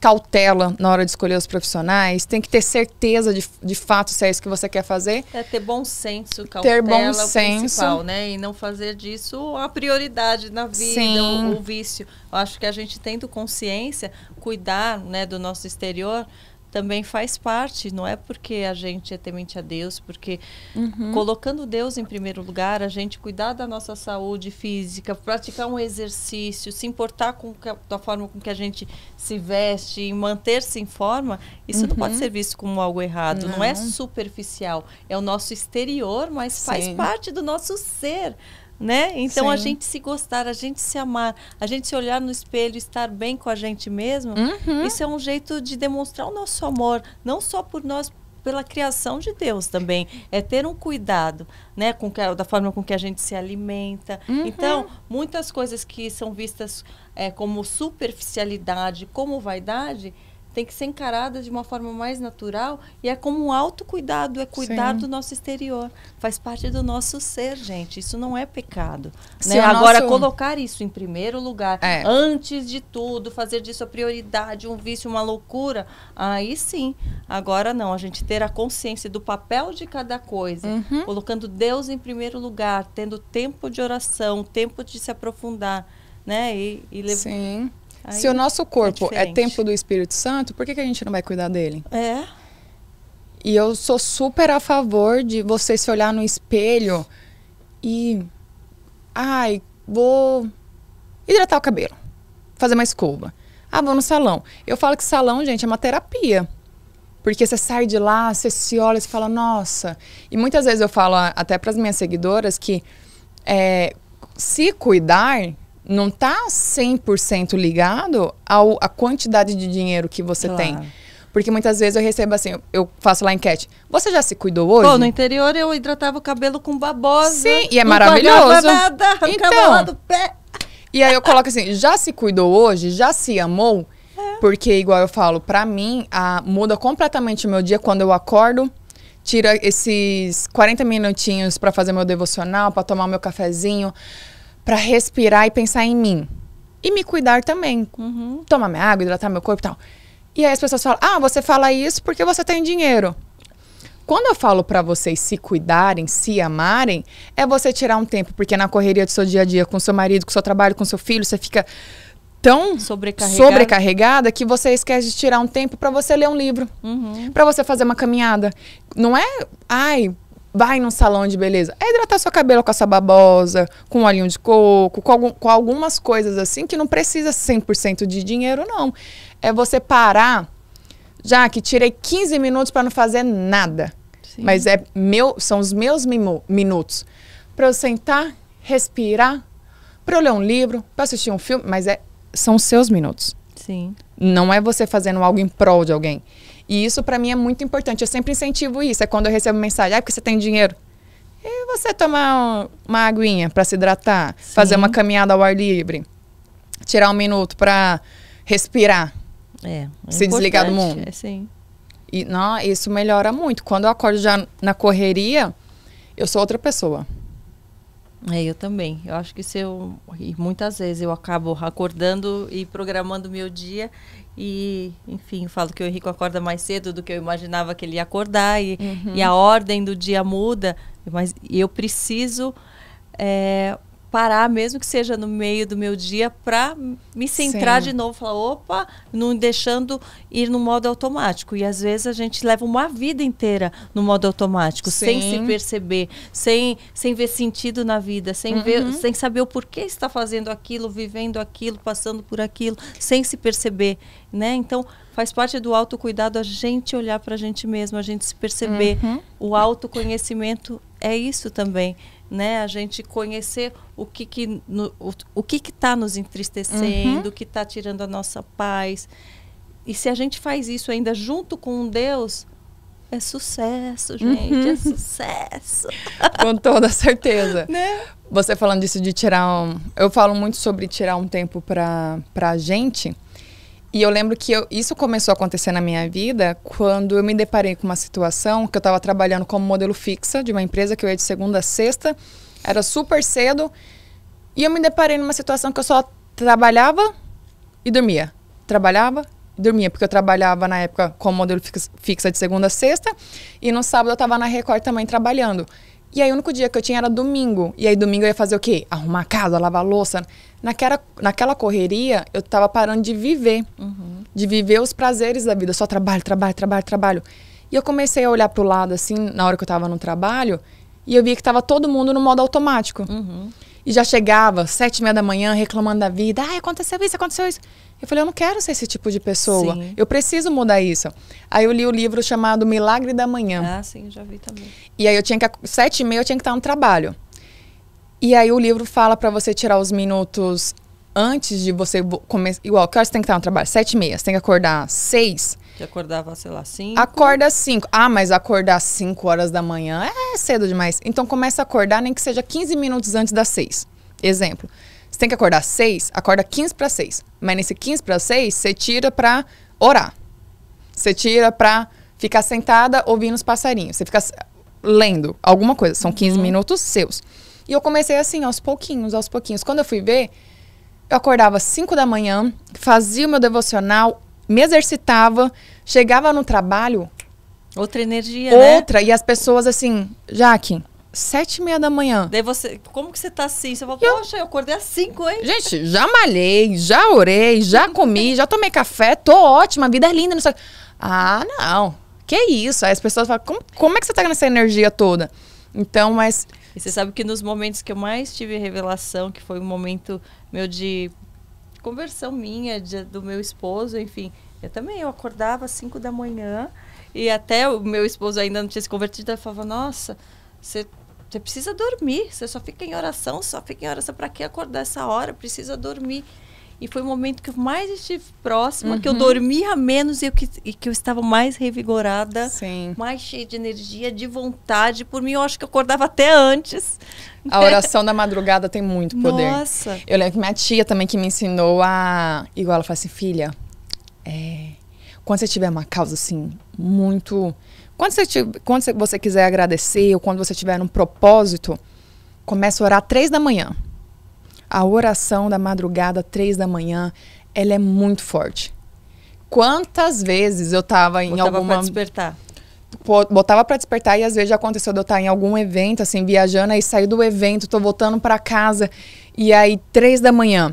[SPEAKER 2] cautela na hora de escolher os profissionais, tem que ter certeza de, de fato se é isso que você quer fazer.
[SPEAKER 1] É ter bom senso, cautela ter bom é senso. né? E não fazer disso a prioridade na vida, o, o, vício. Eu acho que a gente tendo consciência, cuidar né, do nosso exterior, também faz parte, não é porque a gente é temente a Deus, porque uhum. colocando Deus em primeiro lugar, a gente cuidar da nossa saúde física, praticar um exercício, se importar com a, da forma com que a gente se veste e manter-se em forma, isso uhum. não pode uhum. ser visto como algo errado, não. É não, é superficial, é o nosso exterior, mas faz Sim. parte do nosso ser né? Então Sim. a gente se gostar, a gente se amar, a gente se olhar no espelho, estar bem com a gente mesmo, uhum. isso é um jeito de demonstrar o nosso amor, não só por nós, pela criação de Deus também. É ter um cuidado, né, com que, da forma com que a gente se alimenta. Uhum. Então, muitas coisas que são vistas é, como superficialidade, como vaidade, tem que ser encarada de uma forma mais natural e é como um autocuidado, é cuidar Sim. do nosso exterior. Faz parte do nosso ser, gente. Isso não é pecado. Né? É Agora, colocar isso em primeiro lugar, é. antes de tudo, fazer disso a prioridade, um vício, uma loucura, aí sim. Agora não, a gente ter a consciência do papel de cada coisa, uhum. colocando Deus em primeiro lugar, tendo tempo de oração, tempo de se aprofundar, né? E, e levar. Sim
[SPEAKER 2] Aí Se o nosso é corpo é, é templo do Espírito Santo, por que, que a gente não vai cuidar dele? É. E eu sou super a favor de você se olhar no espelho e. Ai, vou hidratar o cabelo, fazer uma escova. Ah, vou no salão. Eu falo que salão, gente, é uma terapia. Porque você sai de lá, você se olha você fala, nossa. E muitas vezes eu falo até para as minhas seguidoras que é, se cuidar não está 100% ligado ao, à quantidade de dinheiro que você claro. tem. Porque muitas vezes eu recebo assim, eu faço lá enquete. Você já se cuidou hoje? Pô, no interior eu hidratava o cabelo com babosa. Sim, e é maravilhoso. Nada, então, do pé. E aí eu coloco assim, já se cuidou hoje? Já se amou? É. Porque, igual eu falo, para mim, a, muda completamente o meu dia quando eu acordo tira esses 40 minutinhos para fazer meu devocional, para tomar meu cafezinho, para respirar e pensar em mim. E me cuidar também. Uhum. Tomar minha água, hidratar meu corpo e tal. E aí as pessoas falam: ah, você fala isso porque você tem dinheiro. Quando eu falo para vocês se cuidarem, se amarem, é você tirar um tempo, porque na correria do seu dia a dia, com seu marido, com seu trabalho, com seu filho, você fica tão sobrecarregada, sobrecarregada que você esquece de tirar um tempo para você ler um livro, uhum. para você fazer uma caminhada. Não é, ai, vai num salão de beleza. É hidratar seu cabelo com essa babosa, com olhinho de coco, com, algum, com algumas coisas assim que não precisa 100% de dinheiro, não. É você parar, já que tirei 15 minutos para não fazer nada. Sim. Mas é meu, são os meus mimo, minutos. Para eu sentar, respirar, para eu ler um livro, para assistir um filme, mas é, são os seus minutos. Sim. Não é você fazendo algo em prol de alguém. E isso para mim é muito importante. Eu sempre incentivo isso. É quando eu recebo mensagem, ah, porque você tem dinheiro. E você tomar uma aguinha para se hidratar, Sim. fazer uma caminhada ao ar livre, tirar um minuto para respirar,
[SPEAKER 1] é, é se desligar do mundo.
[SPEAKER 2] É, E não, isso melhora muito. Quando eu acordo já na correria, eu sou outra pessoa.
[SPEAKER 1] É, eu também. Eu acho que se eu. E muitas vezes eu acabo acordando e programando meu dia. E, enfim, falo que o Henrique acorda mais cedo do que eu imaginava que ele ia acordar. E, uhum. e a ordem do dia muda. Mas eu preciso. É, parar, mesmo que seja no meio do meu dia, para me centrar Sim. de novo, falar, opa, não deixando ir no modo automático. E às vezes a gente leva uma vida inteira no modo automático, Sim. sem se perceber, sem, sem ver sentido na vida, sem, uhum. ver, sem saber o porquê está fazendo aquilo, vivendo aquilo, passando por aquilo, sem se perceber, né? Então, faz parte do autocuidado a gente olhar para a gente mesmo, a gente se perceber. Uhum. O autoconhecimento é isso também né? A gente conhecer o que que no, o, o que está nos entristecendo, uhum. o que está tirando a nossa paz. E se a gente faz isso ainda junto com Deus, é sucesso, uhum. gente, uhum. é sucesso.
[SPEAKER 2] Com toda certeza. né? Você falando disso de tirar um, eu falo muito sobre tirar um tempo para para a gente. E eu lembro que eu, isso começou a acontecer na minha vida quando eu me deparei com uma situação que eu estava trabalhando como modelo fixa de uma empresa que eu ia de segunda a sexta, era super cedo, e eu me deparei numa situação que eu só trabalhava e dormia. Trabalhava e dormia, porque eu trabalhava na época como modelo fixa de segunda a sexta, e no sábado eu estava na Record também trabalhando. E aí o único dia que eu tinha era domingo. E aí domingo eu ia fazer o quê? Arrumar a casa, lavar a louça. Naquela, naquela correria, eu estava parando de viver. Uhum. De viver os prazeres da vida. Só trabalho, trabalho, trabalho, trabalho. E eu comecei a olhar pro lado, assim, na hora que eu estava no trabalho. E eu via que estava todo mundo no modo automático. Uhum. E já chegava, sete e meia da manhã, reclamando da vida. Ah, aconteceu isso, aconteceu isso. Eu falei, eu não quero ser esse tipo de pessoa. Sim. Eu preciso mudar isso. Aí eu li o livro chamado Milagre da Manhã. Ah, sim, já vi também. E aí eu tinha que, sete e meia, eu tinha que estar no trabalho. E aí o livro fala para você tirar os minutos antes de você começar. Igual, que horas você tem que estar no trabalho? Sete e meia. Você tem que acordar seis.
[SPEAKER 1] Que acordava, sei lá, cinco.
[SPEAKER 2] Acorda cinco. Ah, mas acordar cinco horas da manhã é cedo demais. Então começa a acordar, nem que seja 15 minutos antes das seis. Exemplo. Você tem que acordar seis, acorda 15 para seis. Mas nesse 15 para seis, você tira para orar. Você tira para ficar sentada ouvindo os passarinhos. Você fica lendo alguma coisa. São 15 uhum. minutos seus. E eu comecei assim, aos pouquinhos, aos pouquinhos. Quando eu fui ver, eu acordava às 5 da manhã, fazia o meu devocional, me exercitava, chegava no trabalho.
[SPEAKER 1] Outra energia, né? Outra,
[SPEAKER 2] né? e as pessoas assim, Jaque, sete e meia da manhã.
[SPEAKER 1] Daí você, como que você tá assim? Você fala, eu, poxa, eu acordei às cinco, hein? Gente, já
[SPEAKER 2] malhei, já orei, já comi, já tomei café, tô ótima, a vida é linda. Não sei... Ah, não, que isso? Aí as pessoas falam, como, como é que você tá nessa energia toda? Então, mas e você sabe que nos momentos que
[SPEAKER 1] eu mais tive revelação, que foi um momento meu de conversão minha, de, do meu esposo, enfim, eu também eu acordava às 5 da manhã e até o meu esposo ainda não tinha se convertido, eu falava: "Nossa, você você precisa dormir, você só fica em oração, só fica em oração para que acordar essa hora, precisa dormir". E foi o momento que eu mais estive próxima, uhum. que eu uhum. dormia menos e, eu que, e que eu estava mais revigorada, Sim. mais cheia de energia, de vontade. Por mim, eu acho que eu acordava até antes. A oração da
[SPEAKER 2] madrugada tem muito poder. Nossa. Eu lembro que minha tia também que me ensinou a. Igual ela fala assim, filha, é... quando você tiver uma causa assim, muito. Quando você, tiver, quando você quiser agradecer ou quando você tiver um propósito, começa a orar três da manhã a oração da madrugada, três da manhã, ela é muito forte. Quantas vezes eu estava em botava alguma... Botava pra despertar. botava para despertar e às vezes aconteceu de eu estar em algum evento, assim, viajando, aí saí do evento, tô voltando para casa e aí três da manhã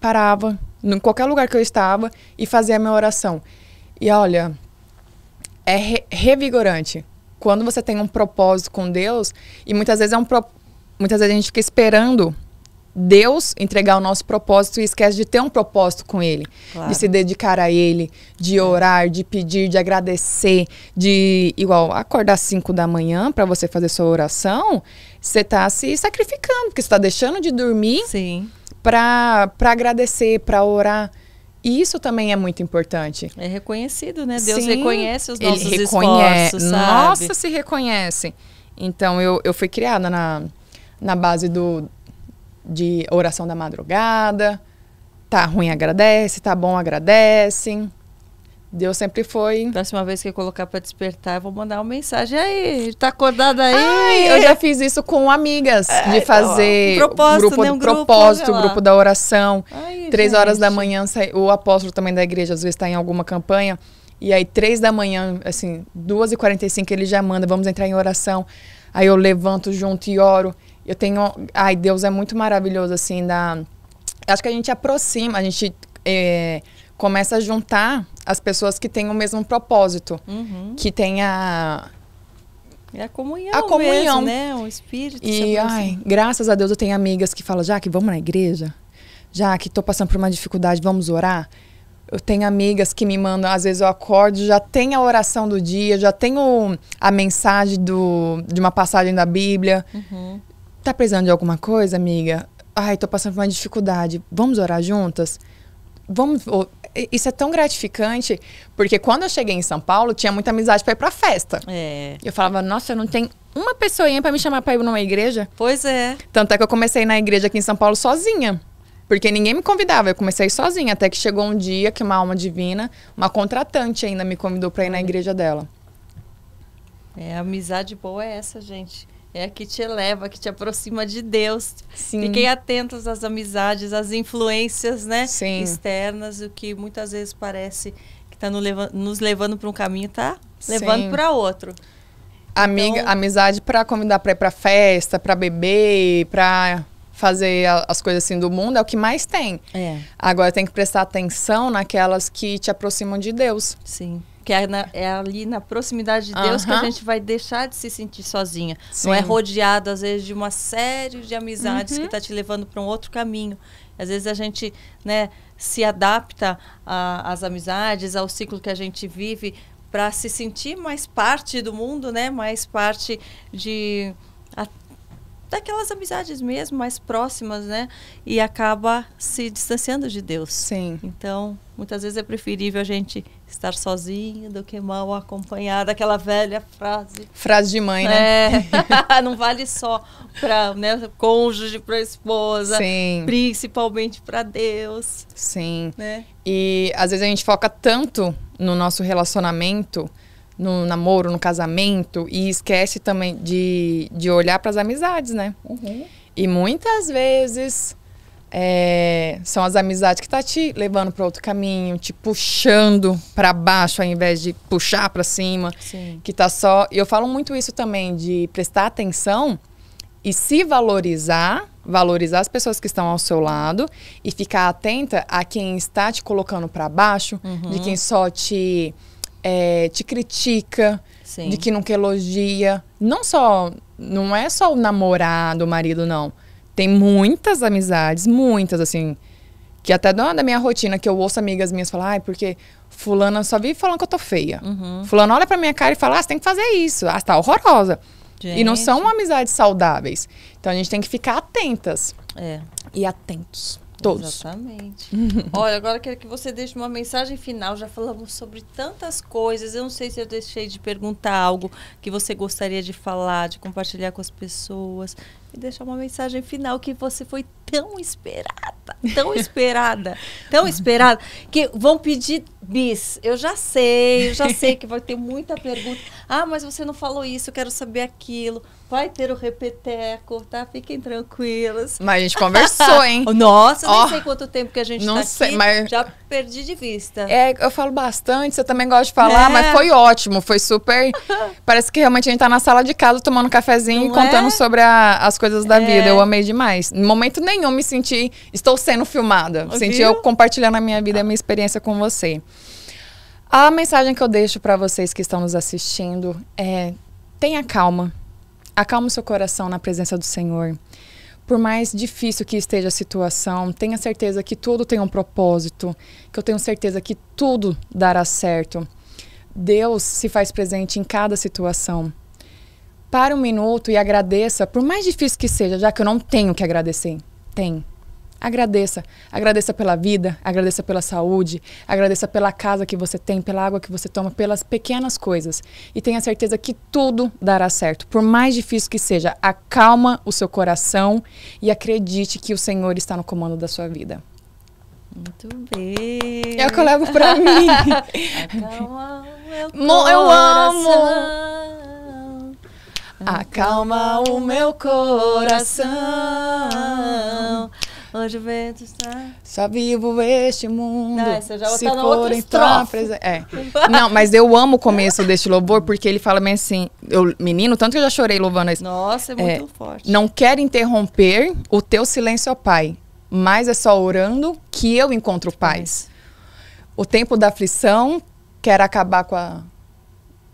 [SPEAKER 2] parava em qualquer lugar que eu estava e fazia a minha oração. E olha, é re revigorante. Quando você tem um propósito com Deus, e muitas vezes é um pro... muitas vezes a gente fica esperando Deus entregar o nosso propósito e esquece de ter um propósito com Ele, claro. de se dedicar a Ele, de orar, de pedir, de agradecer, de igual acordar às 5 da manhã para você fazer sua oração, você está se sacrificando, porque você está deixando de dormir para agradecer, para orar. E isso também é muito importante. É reconhecido, né? Deus Sim, reconhece os nossos ele reconhece, esforços, sabe? Nossa, se reconhece. Então, eu, eu fui criada na, na base do, de oração da madrugada. Tá ruim, agradece. Tá bom, agradece. Deus sempre foi. Próxima vez que eu colocar para despertar, eu vou mandar uma mensagem. Aí, tá acordada aí? Ai, eu já fiz isso com amigas, é, de então, fazer então, um grupo, né? um grupo, propósito, grupo da oração. Ai, três gente. horas da manhã, o apóstolo também da igreja, às vezes está em alguma campanha. E aí, três da manhã, assim, duas e quarenta e cinco, ele já manda, vamos entrar em oração. Aí eu levanto junto e oro. Eu tenho. Ai, Deus é muito maravilhoso, assim, da. Acho que a gente aproxima, a gente é, começa a juntar as pessoas que têm o mesmo propósito. Uhum. Que tem a.
[SPEAKER 1] É a comunhão, a comunhão. Mesmo, né? O espírito. E, ai,
[SPEAKER 2] graças a Deus eu tenho amigas que falam, já que vamos na igreja? Já que tô passando por uma dificuldade, vamos orar? Eu tenho amigas que me mandam, às vezes eu acordo, já tem a oração do dia, já tenho a mensagem do, de uma passagem da Bíblia. Uhum. Tá precisando de alguma coisa, amiga? Ai, tô passando por uma dificuldade. Vamos orar juntas? Vamos. Isso é tão gratificante, porque quando eu cheguei em São Paulo, tinha muita amizade para ir pra festa. É. Eu falava, nossa, eu não tenho uma pessoinha para me chamar pra ir numa igreja. Pois é. Tanto é que eu comecei na igreja aqui em São Paulo sozinha. Porque ninguém me convidava, eu comecei sozinha, até que chegou um dia que uma alma divina, uma contratante ainda me convidou para ir na igreja dela.
[SPEAKER 1] É, amizade boa é essa, gente é a que te eleva, que te aproxima de Deus. Sim. Fiquem atentos às amizades, às influências né? Sim. externas, o que muitas vezes parece que está no nos levando para um caminho, está levando para outro.
[SPEAKER 2] Amiga, então... amizade para convidar para ir para festa, para beber, para fazer as coisas assim do mundo é o que mais tem. É. Agora tem que prestar atenção naquelas que te aproximam de Deus. Sim.
[SPEAKER 1] Porque é, na, é ali na proximidade de Deus uhum. que a gente vai deixar de se sentir sozinha. Sim. Não é rodeado às vezes, de uma série de amizades uhum. que está te levando para um outro caminho. Às vezes a gente né, se adapta às amizades, ao ciclo que a gente vive, para se sentir mais parte do mundo, né? mais parte de a, daquelas amizades mesmo, mais próximas, né? E acaba se distanciando de Deus. Sim. Então, muitas vezes é preferível a gente estar sozinha do que mal acompanhada, aquela velha frase.
[SPEAKER 2] Frase de mãe, né?
[SPEAKER 1] É. não vale só para né, cônjuge, para esposa, Sim. principalmente para Deus.
[SPEAKER 2] Sim. Né? E às vezes a gente foca tanto no nosso relacionamento, no namoro, no casamento, e esquece também de, de olhar para as amizades, né? Uhum. E muitas vezes é, são as amizades que tá te levando para outro caminho, te puxando para baixo ao invés de puxar para cima, Sim. que tá só. E eu falo muito isso também de prestar atenção e se valorizar, valorizar as pessoas que estão ao seu lado e ficar atenta a quem está te colocando para baixo, uhum. de quem só te é, te critica, Sim. de que nunca elogia. Não só não é só o namorado, o marido não tem muitas amizades, muitas, assim, que até da, da minha rotina, que eu ouço amigas minhas falar, ai, porque fulana só vive falando que eu tô feia. Uhum. Fulana olha pra minha cara e fala, ah, você tem que fazer isso, ah, você tá horrorosa. Gente. E não são amizades saudáveis. Então a gente tem que ficar atentas. É. E atentos. Todos. Exatamente.
[SPEAKER 1] Olha, agora eu quero que você deixe uma mensagem final. Já falamos sobre tantas coisas. Eu não sei se eu deixei de perguntar algo que você gostaria de falar, de compartilhar com as pessoas, deixar uma mensagem final que você foi tão esperada, tão esperada, tão esperada, que vão pedir bis. Eu já sei, eu já sei que vai ter muita pergunta. Ah, mas você não falou isso, eu quero saber aquilo. Vai ter o repeteco, tá? Fiquem tranquilos. Mas a gente conversou, hein? Nossa, oh, nem sei quanto tempo que a gente não tá sei, aqui, mas... já perdi de vista. É, eu
[SPEAKER 2] falo bastante, você também gosta de falar, é. mas foi ótimo, foi super... Parece que realmente a gente tá na sala de casa tomando um cafezinho não e contando é? sobre a, as coisas coisas da é. vida. Eu amei demais. Em momento nenhum me senti, estou sendo filmada. Ouviu? Senti eu compartilhando a minha vida e a minha experiência com você. A mensagem que eu deixo para vocês que estão nos assistindo é: tenha calma. Acalme seu coração na presença do Senhor. Por mais difícil que esteja a situação, tenha certeza que tudo tem um propósito, que eu tenho certeza que tudo dará certo. Deus se faz presente em cada situação para um minuto e agradeça, por mais difícil que seja, já que eu não tenho que agradecer. Tem. Agradeça. Agradeça pela vida, agradeça pela saúde, agradeça pela casa que você tem, pela água que você toma, pelas pequenas coisas. E tenha certeza que tudo dará certo. Por mais difícil que seja, acalma o seu coração e acredite que o Senhor está no comando da sua vida.
[SPEAKER 1] Muito bem. É o que eu levo pra mim.
[SPEAKER 2] Acalma, eu amo. Ah, acalma o meu coração.
[SPEAKER 1] Hoje o vento está.
[SPEAKER 2] Só vivo este mundo. Não, ah, você já tá se tá for entrar é. Não, mas eu amo o começo deste louvor porque ele fala bem assim, eu, menino, tanto que eu já chorei louvando isso. Nossa, é muito é, forte. Não quero interromper o teu silêncio, ó Pai, mas é só orando que eu encontro paz. O tempo da aflição quer acabar com a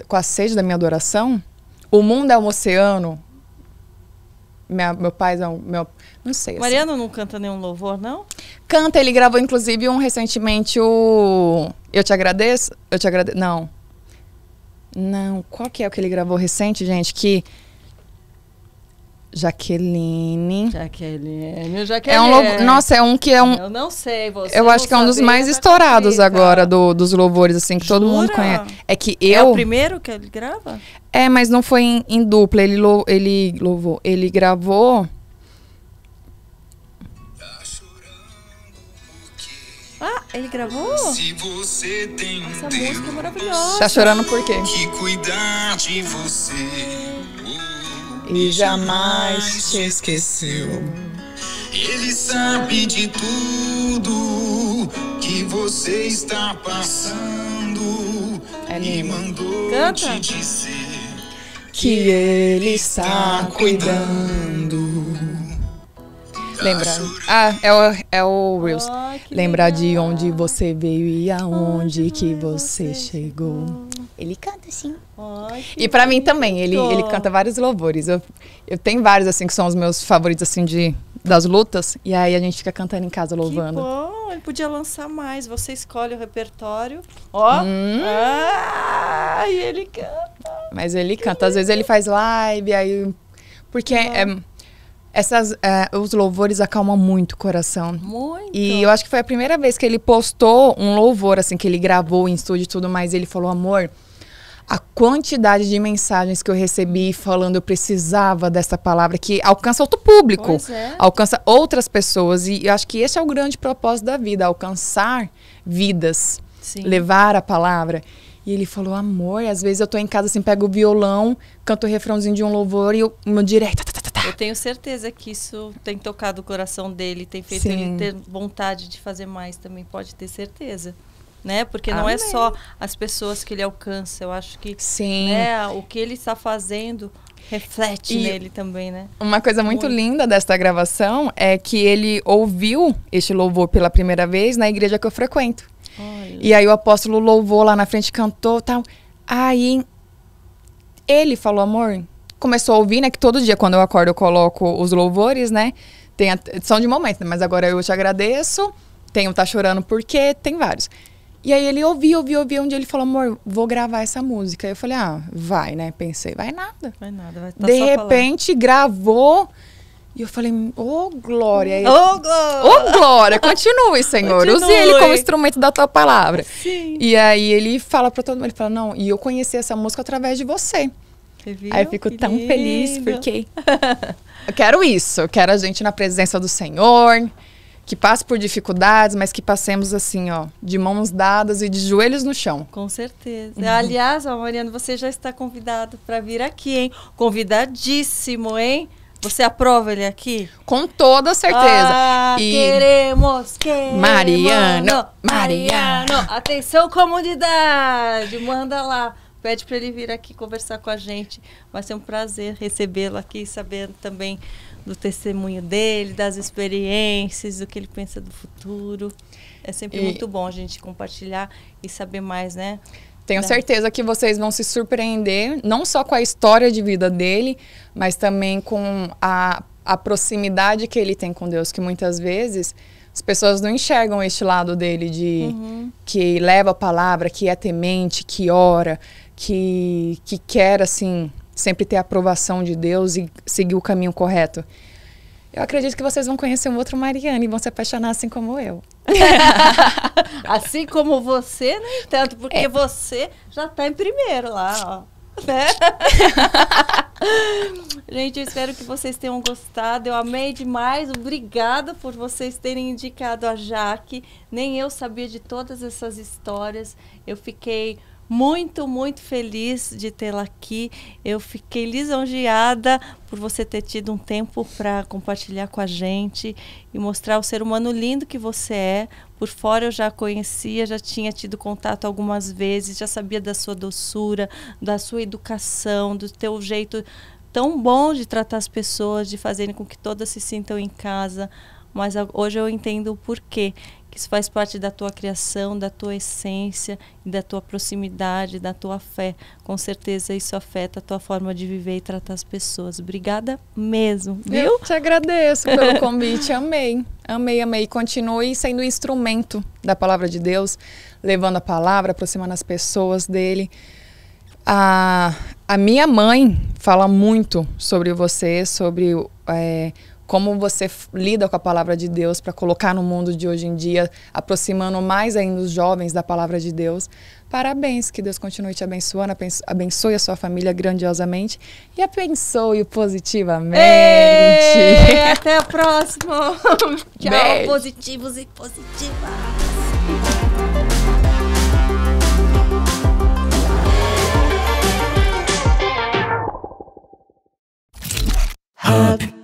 [SPEAKER 2] com a sede da minha adoração. O mundo é um oceano. Minha, meu pai é um. Meu, não sei. Assim. Mariano
[SPEAKER 1] não canta nenhum louvor, não?
[SPEAKER 2] Canta, ele gravou inclusive um recentemente o. Eu te agradeço? Eu te agradeço. Não. Não, qual que é o que ele gravou recente, gente? Que Jaqueline. Jaqueline,
[SPEAKER 1] Jaqueline. É um louvor, nossa, é um que é um. Eu não sei, você. Eu acho que é um dos mais estourados
[SPEAKER 2] agora do, dos louvores, assim, que Jura? todo mundo conhece. É que eu. É o primeiro
[SPEAKER 1] que ele grava?
[SPEAKER 2] É, mas não foi em, em dupla. Ele, lou, ele louvou. Ele gravou.
[SPEAKER 1] Ah, ele gravou? Se você tem um Essa música é maravilhosa. Tá chorando por
[SPEAKER 2] quê? Que cuidar de você e jamais te esqueceu. Ele sabe de tudo que você está passando é e mandou Canta. te dizer que ele está cuidando. Lembrar. Ah, é o, é o Reels. Oh, ah, Lembrar legal. de onde você veio e aonde que você chegou. Ele canta, sim. Oh, e para mim também, ele, ele canta vários louvores. Eu, eu tenho vários, assim, que são os meus favoritos, assim, de, das lutas. E aí a gente fica cantando em casa, louvando. Que
[SPEAKER 1] bom, ele podia lançar mais. Você escolhe o repertório. Ó, hum. ah, e ele canta.
[SPEAKER 2] Mas ele canta. Às vezes ele faz live, aí... Porque é essas, é, os louvores acalmam muito o coração. Muito. E eu acho que foi a primeira vez que ele postou um louvor, assim, que ele gravou em estúdio e tudo mais. ele falou, amor, a quantidade de mensagens que eu recebi falando eu precisava dessa palavra que alcança outro público, é. alcança outras pessoas e eu acho que esse é o grande propósito da vida, alcançar vidas, Sim. levar a palavra. E ele falou, amor, às vezes eu tô em casa assim, pego o violão, canto o refrãozinho de um louvor e eu, meu direto. Tá tá,
[SPEAKER 1] tá, tá, tá, eu tenho certeza que isso tem tocado o coração dele, tem feito Sim. ele ter vontade de fazer mais também, pode ter certeza. Né? Porque Amém. não é só as pessoas que ele alcança, eu acho que Sim. Né, o que ele está fazendo reflete e nele também,
[SPEAKER 2] né? Uma coisa muito, muito, linda desta gravação é que ele ouviu este louvor pela primeira vez na igreja que eu frequento. Olha. E aí o apóstolo louvou lá na frente, cantou tal. Aí ele falou, amor, começou a ouvir, né? Que todo dia quando eu acordo eu coloco os louvores, né? Tem a, são de momento, né, mas agora eu te agradeço. Tem o Tá Chorando porque tem vários. E aí ele ouviu, ouviu, ouviu. Um dia ele falou, amor, vou gravar essa música. Eu falei, ah, vai, né? Pensei, vai nada. Vai nada, vai tá De repente, gravou. E eu falei, ô oh, glória! Ô oh, glória! Oh, glória! Continue, Senhor! Continue. Use ele como instrumento da tua palavra. Sim. E aí ele fala para todo mundo, ele fala, não, e eu conheci essa música através de você. você viu? Aí eu fico que tão lindo. feliz, porque eu quero isso, eu quero a gente na presença do Senhor, que passe por dificuldades, mas que passemos assim, ó, de mãos dadas e de joelhos no chão. Com certeza.
[SPEAKER 1] Uhum. Aliás, ó, Mariana, você já está convidado para vir aqui, hein? Convidadíssimo, hein? Você aprova ele aqui? Com toda certeza. Ah, e... Queremos, queremos. Mariano,
[SPEAKER 2] Mariano.
[SPEAKER 1] Atenção, comunidade. Manda lá. Pede para ele vir aqui conversar com a gente. Vai ser um prazer recebê-lo aqui, sabendo também do testemunho dele, das experiências, do que ele pensa do futuro. É sempre e... muito bom a gente compartilhar e saber mais, né?
[SPEAKER 2] Tenho né? certeza que vocês vão se surpreender, não só com a história de vida dele, mas também com a, a proximidade que ele tem com Deus, que muitas vezes as pessoas não enxergam este lado dele de uhum. que leva a palavra, que é temente, que ora, que, que quer assim sempre ter a aprovação de Deus e seguir o caminho correto. Eu acredito que vocês vão conhecer um outro Mariana e vão se apaixonar assim como eu. assim
[SPEAKER 1] como você, no né? entanto, porque é. você já está em primeiro lá, ó. Né? Gente, eu espero que vocês tenham gostado. Eu amei demais. Obrigada por vocês terem indicado a Jaque. Nem eu sabia de todas essas histórias. Eu fiquei muito, muito feliz de tê-la aqui. Eu fiquei lisonjeada por você ter tido um tempo para compartilhar com a gente e mostrar o ser humano lindo que você é. Por fora eu já conhecia, já tinha tido contato algumas vezes, já sabia da sua doçura, da sua educação, do teu jeito tão bom de tratar as pessoas, de fazerem com que todas se sintam em casa. Mas hoje eu entendo o porquê que isso faz parte da tua criação, da tua essência, da tua proximidade, da tua fé. Com certeza isso afeta a tua forma de viver e tratar as pessoas. Obrigada mesmo, viu? Eu te
[SPEAKER 2] agradeço pelo convite, amei. Amei, amei. Continue sendo instrumento da palavra de Deus, levando a palavra, aproximando as pessoas dele. A, a minha mãe fala muito sobre você, sobre é, como você lida com a palavra de Deus para colocar no mundo de hoje em dia, aproximando mais ainda os jovens da palavra de Deus. Parabéns, que Deus continue te abençoando, abençoe a sua família grandiosamente e abençoe positivamente. Ei, até
[SPEAKER 1] a próxima. Tchau, Beijo. positivos e positivas. Hub.